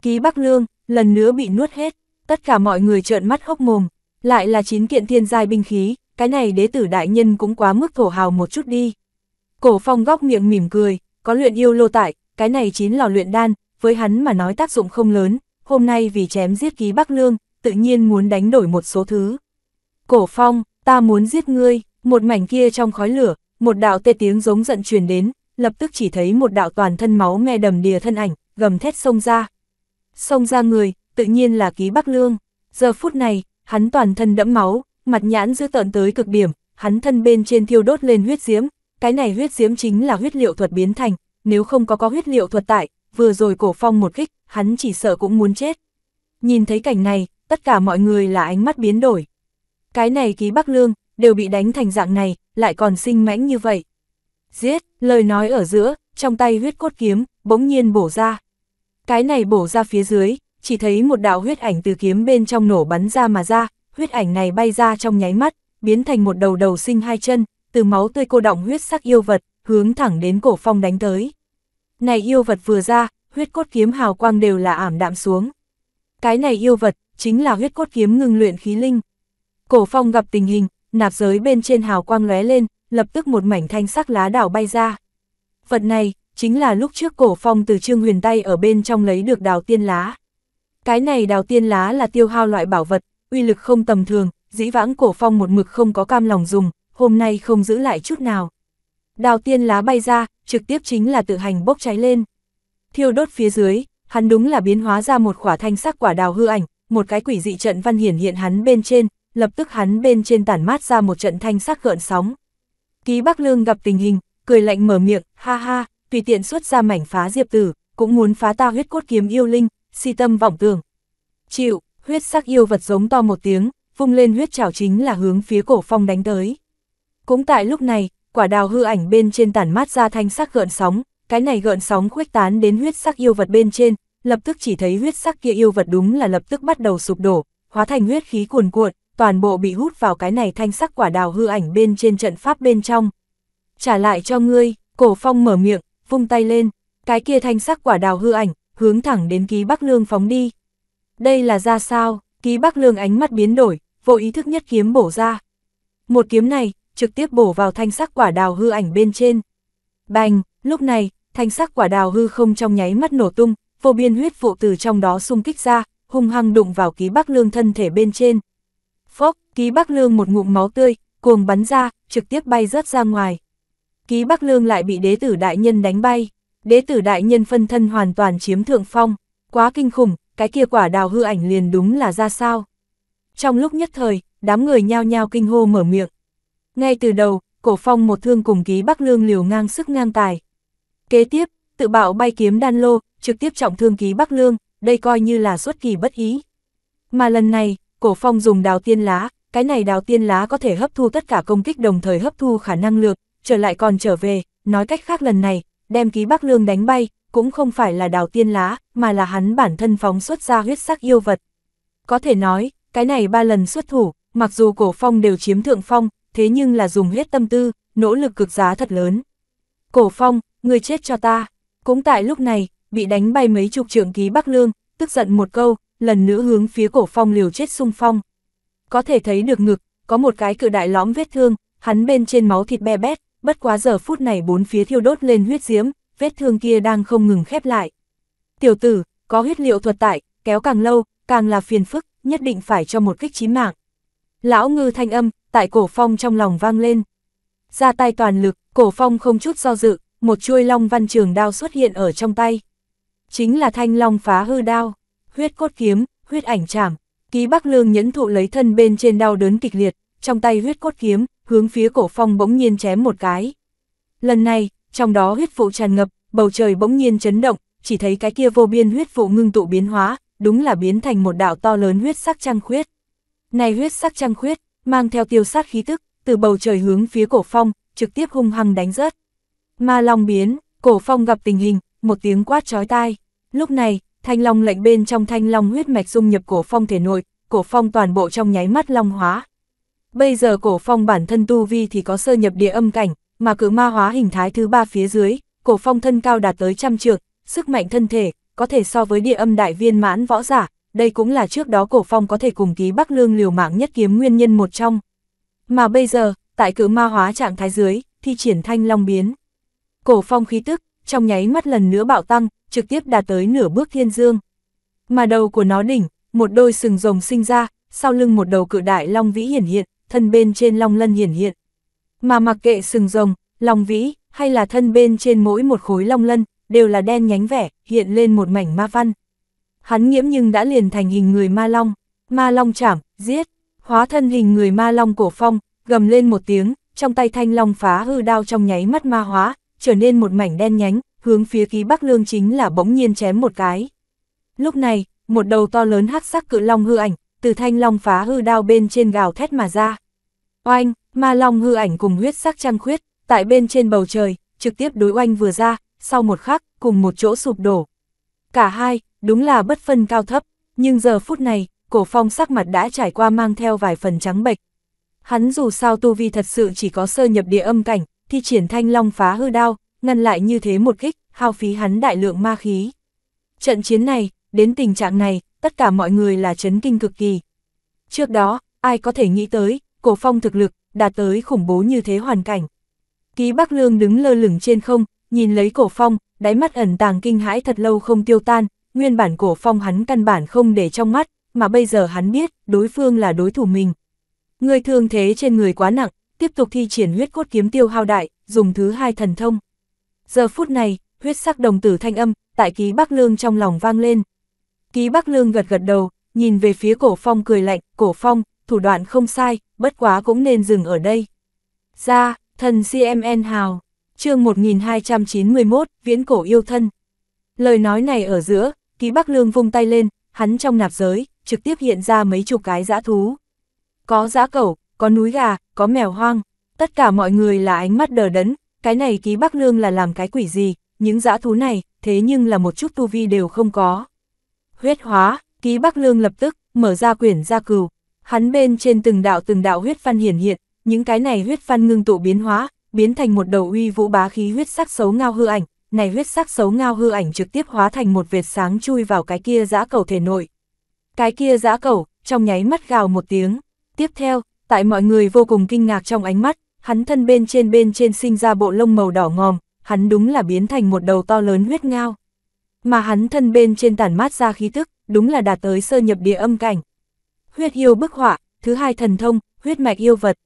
Ký Bắc Lương, lần nữa bị nuốt hết, tất cả mọi người trợn mắt hốc mồm, lại là chín kiện thiên giai binh khí, cái này đế tử đại nhân cũng quá mức thổ hào một chút đi. Cổ phong góc miệng mỉm cười, có luyện yêu lô tại, cái này chín lò luyện đan, với hắn mà nói tác dụng không lớn, hôm nay vì chém giết ký Bắc Lương, tự nhiên muốn đánh đổi một số thứ. Cổ phong, ta muốn giết ngươi, một mảnh kia trong khói lửa, một đạo tê tiếng giống giận truyền đến, lập tức chỉ thấy một đạo toàn thân máu me đầm đìa thân ảnh, gầm thét sông ra. Sông ra người, tự nhiên là ký Bắc Lương. Giờ phút này, hắn toàn thân đẫm máu, mặt nhãn dư tợn tới cực điểm, hắn thân bên trên thiêu đốt lên huyết diễm, cái này huyết diễm chính là huyết liệu thuật biến thành, nếu không có có huyết liệu thuật tại, vừa rồi cổ phong một kích, hắn chỉ sợ cũng muốn chết. Nhìn thấy cảnh này, tất cả mọi người là ánh mắt biến đổi. Cái này ký Bắc Lương, đều bị đánh thành dạng này, lại còn sinh mãnh như vậy. Giết, lời nói ở giữa, trong tay huyết cốt kiếm, bỗng nhiên bổ ra. Cái này bổ ra phía dưới, chỉ thấy một đạo huyết ảnh từ kiếm bên trong nổ bắn ra mà ra, huyết ảnh này bay ra trong nháy mắt, biến thành một đầu đầu sinh hai chân, từ máu tươi cô động huyết sắc yêu vật, hướng thẳng đến cổ phong đánh tới. Này yêu vật vừa ra, huyết cốt kiếm hào quang đều là ảm đạm xuống. Cái này yêu vật, chính là huyết cốt kiếm ngừng luyện khí linh. Cổ phong gặp tình hình, nạp giới bên trên hào quang lóe lên, lập tức một mảnh thanh sắc lá đảo bay ra. Vật này, chính là lúc trước cổ phong từ trương huyền tay ở bên trong lấy được đào tiên lá. Cái này đào tiên lá là tiêu hao loại bảo vật, uy lực không tầm thường, dĩ vãng cổ phong một mực không có cam lòng dùng, hôm nay không giữ lại chút nào. Đào tiên lá bay ra, trực tiếp chính là tự hành bốc cháy lên thiêu đốt phía dưới, hắn đúng là biến hóa ra một quả thanh sắc quả đào hư ảnh, một cái quỷ dị trận văn hiển hiện hắn bên trên, lập tức hắn bên trên tản mát ra một trận thanh sắc gợn sóng. Ký Bắc Lương gặp tình hình, cười lạnh mở miệng, ha ha, tùy tiện xuất ra mảnh phá diệp tử, cũng muốn phá ta huyết cốt kiếm yêu linh, si tâm vọng tưởng. Chịu, huyết sắc yêu vật giống to một tiếng, vung lên huyết trảo chính là hướng phía cổ phong đánh tới. Cũng tại lúc này, quả đào hư ảnh bên trên tản mát ra thanh sắc gợn sóng, cái này gợn sóng khuếch tán đến huyết sắc yêu vật bên trên, lập tức chỉ thấy huyết sắc kia yêu vật đúng là lập tức bắt đầu sụp đổ, hóa thành huyết khí cuồn cuộn, toàn bộ bị hút vào cái này thanh sắc quả đào hư ảnh bên trên trận pháp bên trong. Trả lại cho ngươi, cổ phong mở miệng, vung tay lên, cái kia thanh sắc quả đào hư ảnh, hướng thẳng đến ký Bắc Lương phóng đi. Đây là ra sao, ký Bắc Lương ánh mắt biến đổi, vô ý thức nhất kiếm bổ ra. Một kiếm này, trực tiếp bổ vào thanh sắc quả đào hư ảnh bên trên. Bành, lúc này, thanh sắc quả đào hư không trong nháy mắt nổ tung, vô biên huyết vụ từ trong đó xung kích ra, hung hăng đụng vào ký bắc lương thân thể bên trên. Phốc, ký bắc lương một ngụm máu tươi, cuồng bắn ra, trực tiếp bay rớt ra ngoài. Ký bắc lương lại bị đế tử đại nhân đánh bay, đế tử đại nhân phân thân hoàn toàn chiếm thượng phong, quá kinh khủng, cái kia quả đào hư ảnh liền đúng là ra sao. Trong lúc nhất thời, đám người nhao nhao kinh hô mở miệng. Ngay từ đầu, cổ phong một thương cùng ký bắc lương liều ngang sức ngang tài, Kế tiếp, tự bạo bay kiếm đan lô, trực tiếp trọng thương ký Bắc Lương, đây coi như là xuất kỳ bất ý. Mà lần này, cổ phong dùng đào tiên lá, cái này đào tiên lá có thể hấp thu tất cả công kích đồng thời hấp thu khả năng lược, trở lại còn trở về, nói cách khác lần này, đem ký Bắc Lương đánh bay, cũng không phải là đào tiên lá, mà là hắn bản thân phóng xuất ra huyết sắc yêu vật. Có thể nói, cái này ba lần xuất thủ, mặc dù cổ phong đều chiếm thượng phong, thế nhưng là dùng huyết tâm tư, nỗ lực cực giá thật lớn. Cổ phong, Ngươi chết cho ta. Cũng tại lúc này, bị đánh bay mấy chục trưởng ký Bắc Lương, tức giận một câu, lần nữa hướng phía cổ phong liều chết sung phong. Có thể thấy được ngực, có một cái cự đại lõm vết thương, hắn bên trên máu thịt be bét, bất quá giờ phút này bốn phía thiêu đốt lên huyết diễm, vết thương kia đang không ngừng khép lại. Tiểu tử, có huyết liệu thuật tại, kéo càng lâu, càng là phiền phức, nhất định phải cho một kích chí mạng. Lão ngư thanh âm, tại cổ phong trong lòng vang lên. Ra tay toàn lực, cổ phong không chút do dự, một chuôi long văn trường đao xuất hiện ở trong tay. Chính là thanh long phá hư đao, huyết cốt kiếm, huyết ảnh chảm, ký bắc lương nhẫn thụ lấy thân bên trên đau đớn kịch liệt, trong tay huyết cốt kiếm, hướng phía cổ phong bỗng nhiên chém một cái. Lần này, trong đó huyết vụ tràn ngập, bầu trời bỗng nhiên chấn động, chỉ thấy cái kia vô biên huyết vụ ngưng tụ biến hóa, đúng là biến thành một đạo to lớn huyết sắc trăng khuyết. Này huyết sắc trăng khuyết, mang theo tiêu sát khí tức, từ bầu trời hướng phía cổ phong, trực tiếp hung hăng đánh rớt. Ma Long biến, cổ phong gặp tình hình, một tiếng quát chói tai. Lúc này, thanh long lệnh bên trong thanh long huyết mạch dung nhập cổ phong thể nội, cổ phong toàn bộ trong nháy mắt long hóa. Bây giờ cổ phong bản thân tu vi thì có sơ nhập địa âm cảnh, mà cứ ma hóa hình thái thứ ba phía dưới, cổ phong thân cao đạt tới trăm trượng, sức mạnh thân thể, có thể so với địa âm đại viên mãn võ giả, đây cũng là trước đó cổ phong có thể cùng ký Bắc Lương liều mạng nhất kiếm nguyên nhân một trong. Mà bây giờ, tại cử ma hóa trạng thái dưới, thi triển thanh long biến cổ phong khí tức, trong nháy mắt lần nữa bạo tăng, trực tiếp đạt tới nửa bước thiên dương. Mà đầu của nó đỉnh, một đôi sừng rồng sinh ra, sau lưng một đầu cự đại long vĩ hiển hiện, thân bên trên long lân hiển hiện. Mà mặc kệ sừng rồng, long vĩ, hay là thân bên trên mỗi một khối long lân, đều là đen nhánh vẻ, hiện lên một mảnh ma văn. Hắn nghiễm nhưng đã liền thành hình người ma long, ma long chảm, giết, hóa thân hình người ma long cổ phong, gầm lên một tiếng, trong tay thanh long phá hư đao trong nháy mắt ma hóa, trở nên một mảnh đen nhánh, hướng phía ký Bắc Lương chính là bỗng nhiên chém một cái. Lúc này, một đầu to lớn hắc sắc cự long hư ảnh, từ thanh long phá hư đao bên trên gào thét mà ra. Oanh, ma long hư ảnh cùng huyết sắc trăng khuyết, tại bên trên bầu trời, trực tiếp đối oanh vừa ra, sau một khắc, cùng một chỗ sụp đổ. Cả hai, đúng là bất phân cao thấp, nhưng giờ phút này, cổ phong sắc mặt đã trải qua mang theo vài phần trắng bệch. Hắn dù sao tu vi thật sự chỉ có sơ nhập địa âm cảnh, thi triển thanh long phá hư đao, ngăn lại như thế một kích, hao phí hắn đại lượng ma khí. Trận chiến này, đến tình trạng này, tất cả mọi người là chấn kinh cực kỳ. Trước đó, ai có thể nghĩ tới, cổ phong thực lực, đạt tới khủng bố như thế hoàn cảnh. Ký Bắc Lương đứng lơ lửng trên không, nhìn lấy cổ phong, đáy mắt ẩn tàng kinh hãi thật lâu không tiêu tan, nguyên bản cổ phong hắn căn bản không để trong mắt, mà bây giờ hắn biết, đối phương là đối thủ mình. Người thương thế trên người quá nặng, tiếp tục thi triển huyết cốt kiếm tiêu hao đại, dùng thứ hai thần thông. Giờ phút này, huyết sắc đồng tử thanh âm, tại ký Bắc Lương trong lòng vang lên. Ký Bắc Lương gật gật đầu, nhìn về phía cổ phong cười lạnh, cổ phong, thủ đoạn không sai, bất quá cũng nên dừng ở đây. Ra, thần CMN Hào, chương 1291, viễn cổ yêu thân. Lời nói này ở giữa, ký Bắc Lương vung tay lên, hắn trong nạp giới, trực tiếp hiện ra mấy chục cái dã thú. Có dã cẩu, có núi gà, có mèo hoang, tất cả mọi người là ánh mắt đờ đẫn, cái này ký Bắc Lương là làm cái quỷ gì, những dã thú này, thế nhưng là một chút tu vi đều không có. Huyết hóa, ký Bắc Lương lập tức, mở ra quyển gia cừu, hắn bên trên từng đạo từng đạo huyết văn hiển hiện, những cái này huyết văn ngưng tụ biến hóa, biến thành một đầu uy vũ bá khí huyết sắc xấu ngao hư ảnh, này huyết sắc xấu ngao hư ảnh trực tiếp hóa thành một vệt sáng chui vào cái kia dã cầu thể nội. Cái kia dã cầu, trong nháy mắt gào một tiếng, tiếp theo, tại mọi người vô cùng kinh ngạc trong ánh mắt, hắn thân bên trên bên trên sinh ra bộ lông màu đỏ ngòm, hắn đúng là biến thành một đầu to lớn huyết ngao. Mà hắn thân bên trên tản mát ra khí tức, đúng là đạt tới sơ nhập địa âm cảnh. Huyết yêu bức họa, thứ hai thần thông, huyết mạch yêu vật.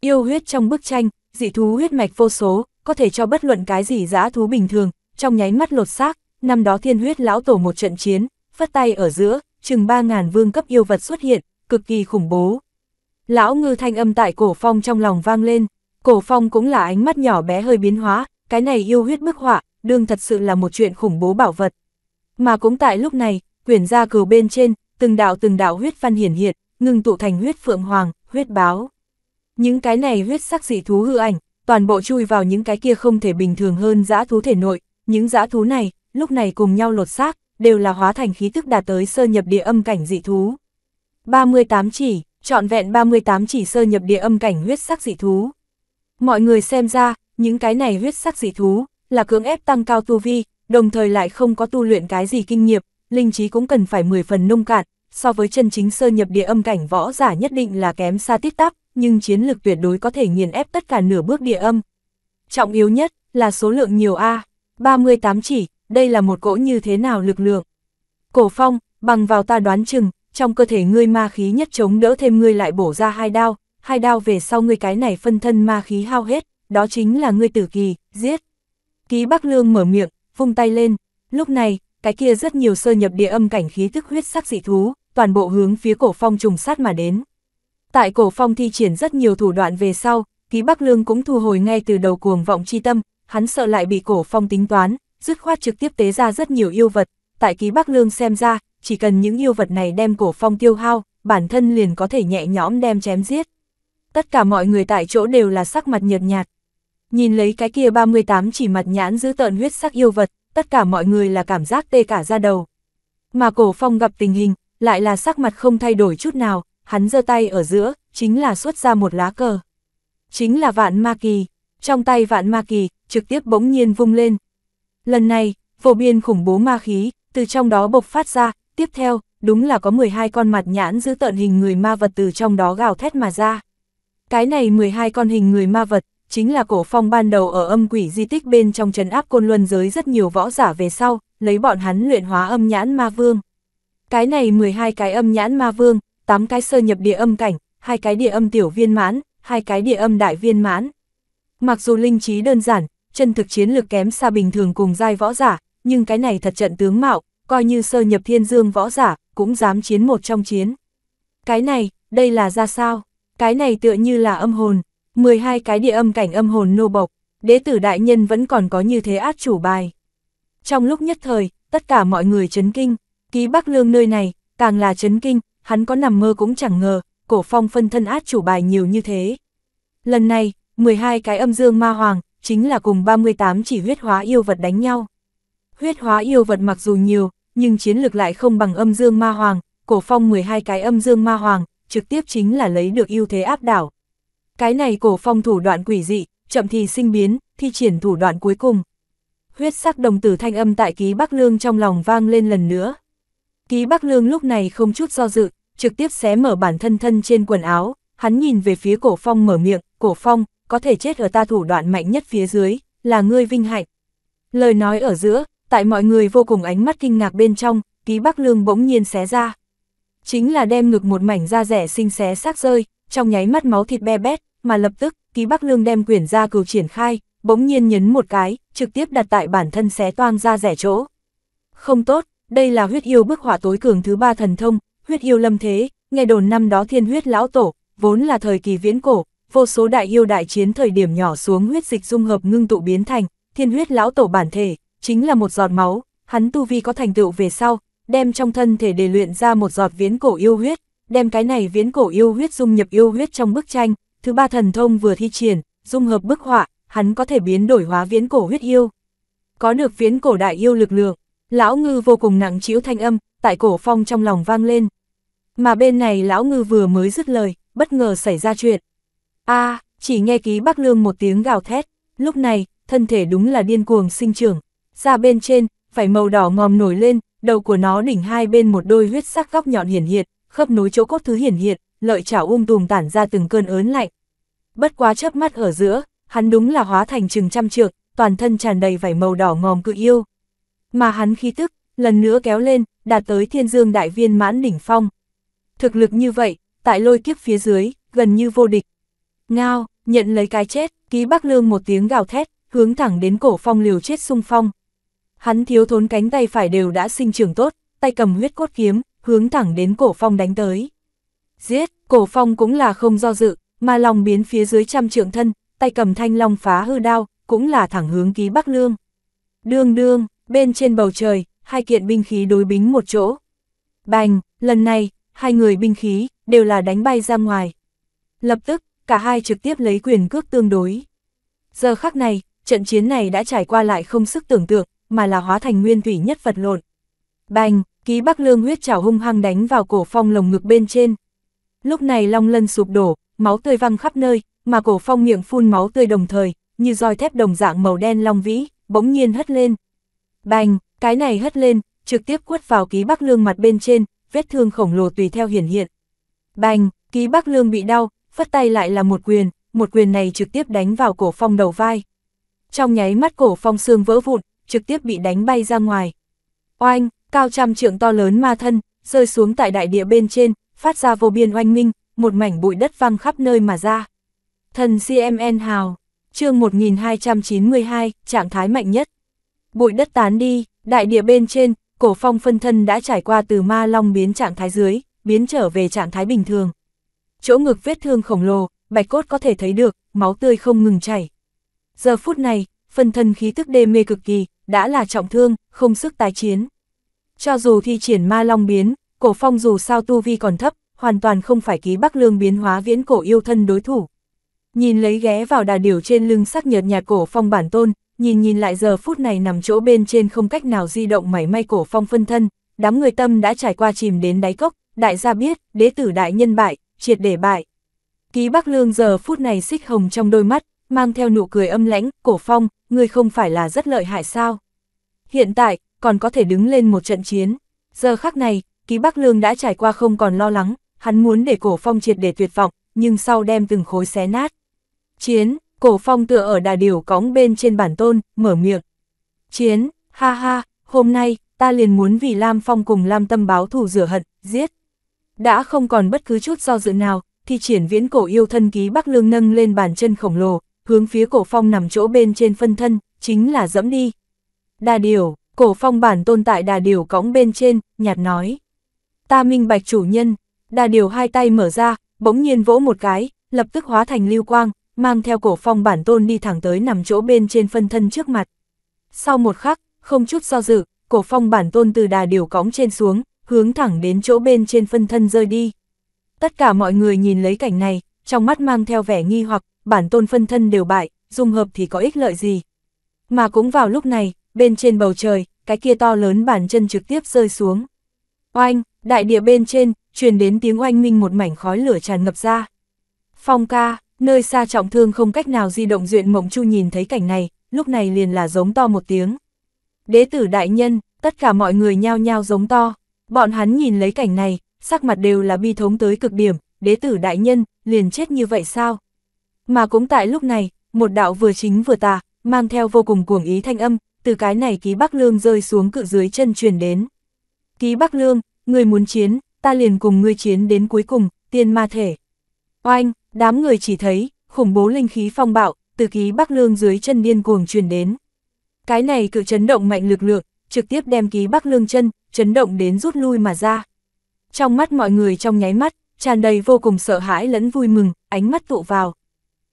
Yêu huyết trong bức tranh, dị thú huyết mạch vô số, có thể cho bất luận cái gì dã thú bình thường, trong nháy mắt lột xác, năm đó thiên huyết lão tổ một trận chiến, phất tay ở giữa, chừng 3.000 vương cấp yêu vật xuất hiện, cực kỳ khủng bố. Lão ngư thanh âm tại cổ phong trong lòng vang lên, cổ phong cũng là ánh mắt nhỏ bé hơi biến hóa, cái này yêu huyết bức họa, đương thật sự là một chuyện khủng bố bảo vật. Mà cũng tại lúc này, quyển gia cừu bên trên, từng đạo từng đạo huyết văn hiển hiện, ngưng tụ thành huyết phượng hoàng, huyết báo. Những cái này huyết sắc dị thú hư ảnh, toàn bộ chui vào những cái kia không thể bình thường hơn dã thú thể nội, những dã thú này, lúc này cùng nhau lột xác, đều là hóa thành khí tức đạt tới sơ nhập địa âm cảnh dị thú. 38 chỉ trọn vẹn 38 chỉ sơ nhập địa âm cảnh huyết sắc dị thú. Mọi người xem ra, những cái này huyết sắc dị thú, là cưỡng ép tăng cao tu vi, đồng thời lại không có tu luyện cái gì kinh nghiệm, linh trí cũng cần phải 10 phần nông cạn, so với chân chính sơ nhập địa âm cảnh võ giả nhất định là kém xa tít tắp, nhưng chiến lược tuyệt đối có thể nghiền ép tất cả nửa bước địa âm. Trọng yếu nhất là số lượng nhiều A, 38 chỉ, đây là một cỗ như thế nào lực lượng. Cổ phong, bằng vào ta đoán chừng, trong cơ thể ngươi ma khí nhất chống đỡ thêm ngươi lại bổ ra hai đao, hai đao về sau ngươi cái này phân thân ma khí hao hết, đó chính là ngươi tử kỳ, giết. Ký Bắc Lương mở miệng, vung tay lên, lúc này, cái kia rất nhiều sơ nhập địa âm cảnh khí tức huyết sắc dị thú, toàn bộ hướng phía cổ phong trùng sát mà đến. Tại cổ phong thi triển rất nhiều thủ đoạn về sau, ký Bắc Lương cũng thu hồi ngay từ đầu cuồng vọng chi tâm, hắn sợ lại bị cổ phong tính toán, dứt khoát trực tiếp tế ra rất nhiều yêu vật, tại ký Bắc Lương xem ra, chỉ cần những yêu vật này đem cổ phong tiêu hao, bản thân liền có thể nhẹ nhõm đem chém giết. Tất cả mọi người tại chỗ đều là sắc mặt nhợt nhạt. Nhìn lấy cái kia 38 chỉ mặt nhãn giữ tợn huyết sắc yêu vật, tất cả mọi người là cảm giác tê cả ra đầu. Mà cổ phong gặp tình hình, lại là sắc mặt không thay đổi chút nào, hắn giơ tay ở giữa, chính là xuất ra một lá cờ. Chính là vạn ma kỳ, trong tay vạn ma kỳ, trực tiếp bỗng nhiên vung lên. Lần này, vô biên khủng bố ma khí, từ trong đó bộc phát ra, tiếp theo, đúng là có 12 con mặt nhãn giữ tợn hình người ma vật từ trong đó gào thét mà ra. Cái này 12 con hình người ma vật, chính là cổ phong ban đầu ở âm quỷ di tích bên trong trấn áp côn luân giới rất nhiều võ giả về sau, lấy bọn hắn luyện hóa âm nhãn ma vương. Cái này 12 cái âm nhãn ma vương, 8 cái sơ nhập địa âm cảnh, hai cái địa âm tiểu viên mãn, hai cái địa âm đại viên mãn. Mặc dù linh trí đơn giản, chân thực chiến lược kém xa bình thường cùng giai võ giả, nhưng cái này thật trận tướng mạo, coi như sơ nhập thiên dương võ giả, cũng dám chiến một trong chiến. Cái này, đây là ra sao? Cái này tựa như là âm hồn, 12 cái địa âm cảnh âm hồn nô bộc, đế tử đại nhân vẫn còn có như thế át chủ bài. Trong lúc nhất thời, tất cả mọi người chấn kinh, ký Bắc Lương nơi này, càng là chấn kinh, hắn có nằm mơ cũng chẳng ngờ, cổ phong phân thân át chủ bài nhiều như thế. Lần này, 12 cái âm dương ma hoàng, chính là cùng 38 chỉ huyết hóa yêu vật đánh nhau. Huyết hóa yêu vật mặc dù nhiều, nhưng chiến lược lại không bằng âm dương ma hoàng, cổ phong 12 cái âm dương ma hoàng, trực tiếp chính là lấy được ưu thế áp đảo. Cái này cổ phong thủ đoạn quỷ dị, chậm thì sinh biến, thi triển thủ đoạn cuối cùng. Huyết sắc đồng tử thanh âm tại ký Bắc Lương trong lòng vang lên lần nữa. Ký Bắc Lương lúc này không chút do dự, trực tiếp xé mở bản thân thân trên quần áo, hắn nhìn về phía cổ phong mở miệng, cổ phong, có thể chết ở ta thủ đoạn mạnh nhất phía dưới, là ngươi vinh hạnh. Lời nói ở giữa, tại mọi người vô cùng ánh mắt kinh ngạc bên trong, ký Bắc Lương bỗng nhiên xé ra. Chính là đem ngực một mảnh da rẻ xinh xé xác rơi, trong nháy mắt máu thịt be bét, mà lập tức, ký Bắc Lương đem quyển da cừu triển khai, bỗng nhiên nhấn một cái, trực tiếp đặt tại bản thân xé toang da rẻ chỗ. Không tốt, đây là huyết yêu bức hỏa tối cường thứ ba thần thông, huyết yêu lâm thế, nghe đồn năm đó thiên huyết lão tổ, vốn là thời kỳ viễn cổ, vô số đại yêu đại chiến thời điểm nhỏ xuống huyết dịch dung hợp ngưng tụ biến thành, thiên huyết lão tổ bản thể, chính là một giọt máu, hắn tu vi có thành tựu về sau, đem trong thân thể để luyện ra một giọt viễn cổ yêu huyết, đem cái này viễn cổ yêu huyết dung nhập yêu huyết trong bức tranh, thứ ba thần thông vừa thi triển, dung hợp bức họa, hắn có thể biến đổi hóa viễn cổ huyết yêu. Có được viễn cổ đại yêu lực lượng, lão ngư vô cùng nặng chịu thanh âm, tại cổ phong trong lòng vang lên. Mà bên này lão ngư vừa mới dứt lời, bất ngờ xảy ra chuyện. a chỉ nghe ký bắc lương một tiếng gào thét, lúc này, thân thể đúng là điên cuồng sinh trưởng, da bên trên, phải màu đỏ ngòm nổi lên, đầu của nó đỉnh hai bên một đôi huyết sắc góc nhọn hiển hiện, khớp nối chỗ cốt thứ hiển hiện, lợi chảo um tùm tản ra từng cơn ớn lạnh. Bất quá chớp mắt ở giữa, hắn đúng là hóa thành chừng trăm trượng, toàn thân tràn đầy vảy màu đỏ ngòm cự yêu. Mà hắn khí tức, lần nữa kéo lên, đạt tới thiên dương đại viên mãn đỉnh phong. Thực lực như vậy, tại lôi kiếp phía dưới, gần như vô địch. Ngao, nhận lấy cái chết, ký bắc lương một tiếng gào thét, hướng thẳng đến cổ phong liều chết sung phong. Hắn thiếu thốn cánh tay phải đều đã sinh trưởng tốt, tay cầm huyết cốt kiếm, hướng thẳng đến cổ phong đánh tới. Giết, cổ phong cũng là không do dự, mà lòng biến phía dưới trăm trưởng thân, tay cầm thanh long phá hư đao, cũng là thẳng hướng ký Bắc Lương. Đương đương, bên trên bầu trời, hai kiện binh khí đối bính một chỗ. Bành, lần này, hai người binh khí, đều là đánh bay ra ngoài. Lập tức, cả hai trực tiếp lấy quyền cước tương đối. Giờ khắc này, trận chiến này đã trải qua lại không sức tưởng tượng, mà là hóa thành nguyên thủy nhất vật lộn. Bành, ký Bắc Lương huyết trảo hung hăng đánh vào cổ phong lồng ngực bên trên. Lúc này long lân sụp đổ, máu tươi văng khắp nơi, mà cổ phong miệng phun máu tươi đồng thời, như roi thép đồng dạng màu đen long vĩ, bỗng nhiên hất lên. Bành, cái này hất lên, trực tiếp quất vào ký Bắc Lương mặt bên trên, vết thương khổng lồ tùy theo hiển hiện. Bành, ký Bắc Lương bị đau, phất tay lại là một quyền, một quyền này trực tiếp đánh vào cổ phong đầu vai. Trong nháy mắt cổ phong xương vỡ vụn, trực tiếp bị đánh bay ra ngoài. Oanh, cao trăm trượng to lớn ma thân, rơi xuống tại đại địa bên trên, phát ra vô biên oanh minh, một mảnh bụi đất văng khắp nơi mà ra. Thần CMN Hào, chương 1292, trạng thái mạnh nhất. Bụi đất tán đi, đại địa bên trên, cổ phong phân thân đã trải qua từ ma long biến trạng thái dưới, biến trở về trạng thái bình thường. Chỗ ngực vết thương khổng lồ, bạch cốt có thể thấy được, máu tươi không ngừng chảy. Giờ phút này, phân thân khí tức đê mê cực kỳ, đã là trọng thương, không sức tái chiến. Cho dù thi triển ma long biến, cổ phong dù sao tu vi còn thấp, hoàn toàn không phải ký bắc lương biến hóa viễn cổ yêu thân đối thủ. Nhìn lấy ghé vào đà điểu trên lưng sắc nhợt nhạt cổ phong bản tôn, nhìn nhìn lại giờ phút này nằm chỗ bên trên không cách nào di động mảy may cổ phong phân thân, đám người tâm đã trải qua chìm đến đáy cốc, đại gia biết, đế tử đại nhân bại, triệt để bại. Ký Bắc Lương giờ phút này xích hồng trong đôi mắt, mang theo nụ cười âm lãnh, cổ phong, ngươi không phải là rất lợi hại sao. Hiện tại, còn có thể đứng lên một trận chiến. Giờ khắc này, ký Bắc Lương đã trải qua không còn lo lắng, hắn muốn để cổ phong triệt để tuyệt vọng, nhưng sau đem từng khối xé nát. Chiến, cổ phong tựa ở đà điều cõng bên trên bản tôn, mở miệng. Chiến, ha ha, hôm nay, ta liền muốn vì Lam Phong cùng Lam Tâm báo thù rửa hận, giết. Đã không còn bất cứ chút do dự nào, thì triển viễn cổ yêu thân ký Bắc Lương nâng lên bàn chân khổng lồ, hướng phía cổ phong nằm chỗ bên trên phân thân, chính là dẫm đi. Đà điểu, cổ phong bản tồn tại đà điểu cõng bên trên, nhạt nói. Ta minh bạch chủ nhân, đà điểu hai tay mở ra, bỗng nhiên vỗ một cái, lập tức hóa thành lưu quang, mang theo cổ phong bản tôn đi thẳng tới nằm chỗ bên trên phân thân trước mặt. Sau một khắc, không chút do dự, cổ phong bản tôn từ đà điều cõng trên xuống, hướng thẳng đến chỗ bên trên phân thân rơi đi. Tất cả mọi người nhìn lấy cảnh này, trong mắt mang theo vẻ nghi hoặc, bản tôn phân thân đều bại, dung hợp thì có ích lợi gì. Mà cũng vào lúc này, bên trên bầu trời, cái kia to lớn bản chân trực tiếp rơi xuống. Oanh, đại địa bên trên, truyền đến tiếng oanh minh một mảnh khói lửa tràn ngập ra. Phong ca, nơi xa trọng thương không cách nào di động duyện mộng chu nhìn thấy cảnh này, lúc này liền là giống to một tiếng. Đế tử đại nhân, tất cả mọi người nhao nhao giống to, bọn hắn nhìn lấy cảnh này, sắc mặt đều là bi thống tới cực điểm, đế tử đại nhân, liền chết như vậy sao? Mà cũng tại lúc này, một đạo vừa chính vừa tà, mang theo vô cùng cuồng ý thanh âm, từ cái này ký Bắc Lương rơi xuống cự dưới chân truyền đến. Ký Bắc Lương, người muốn chiến, ta liền cùng ngươi chiến đến cuối cùng, tiên ma thể. Oanh, đám người chỉ thấy, khủng bố linh khí phong bạo, từ ký Bắc Lương dưới chân điên cuồng truyền đến. Cái này cự chấn động mạnh lực lượng, trực tiếp đem ký Bắc Lương chân, chấn động đến rút lui mà ra. Trong mắt mọi người trong nháy mắt, tràn đầy vô cùng sợ hãi lẫn vui mừng, ánh mắt tụ vào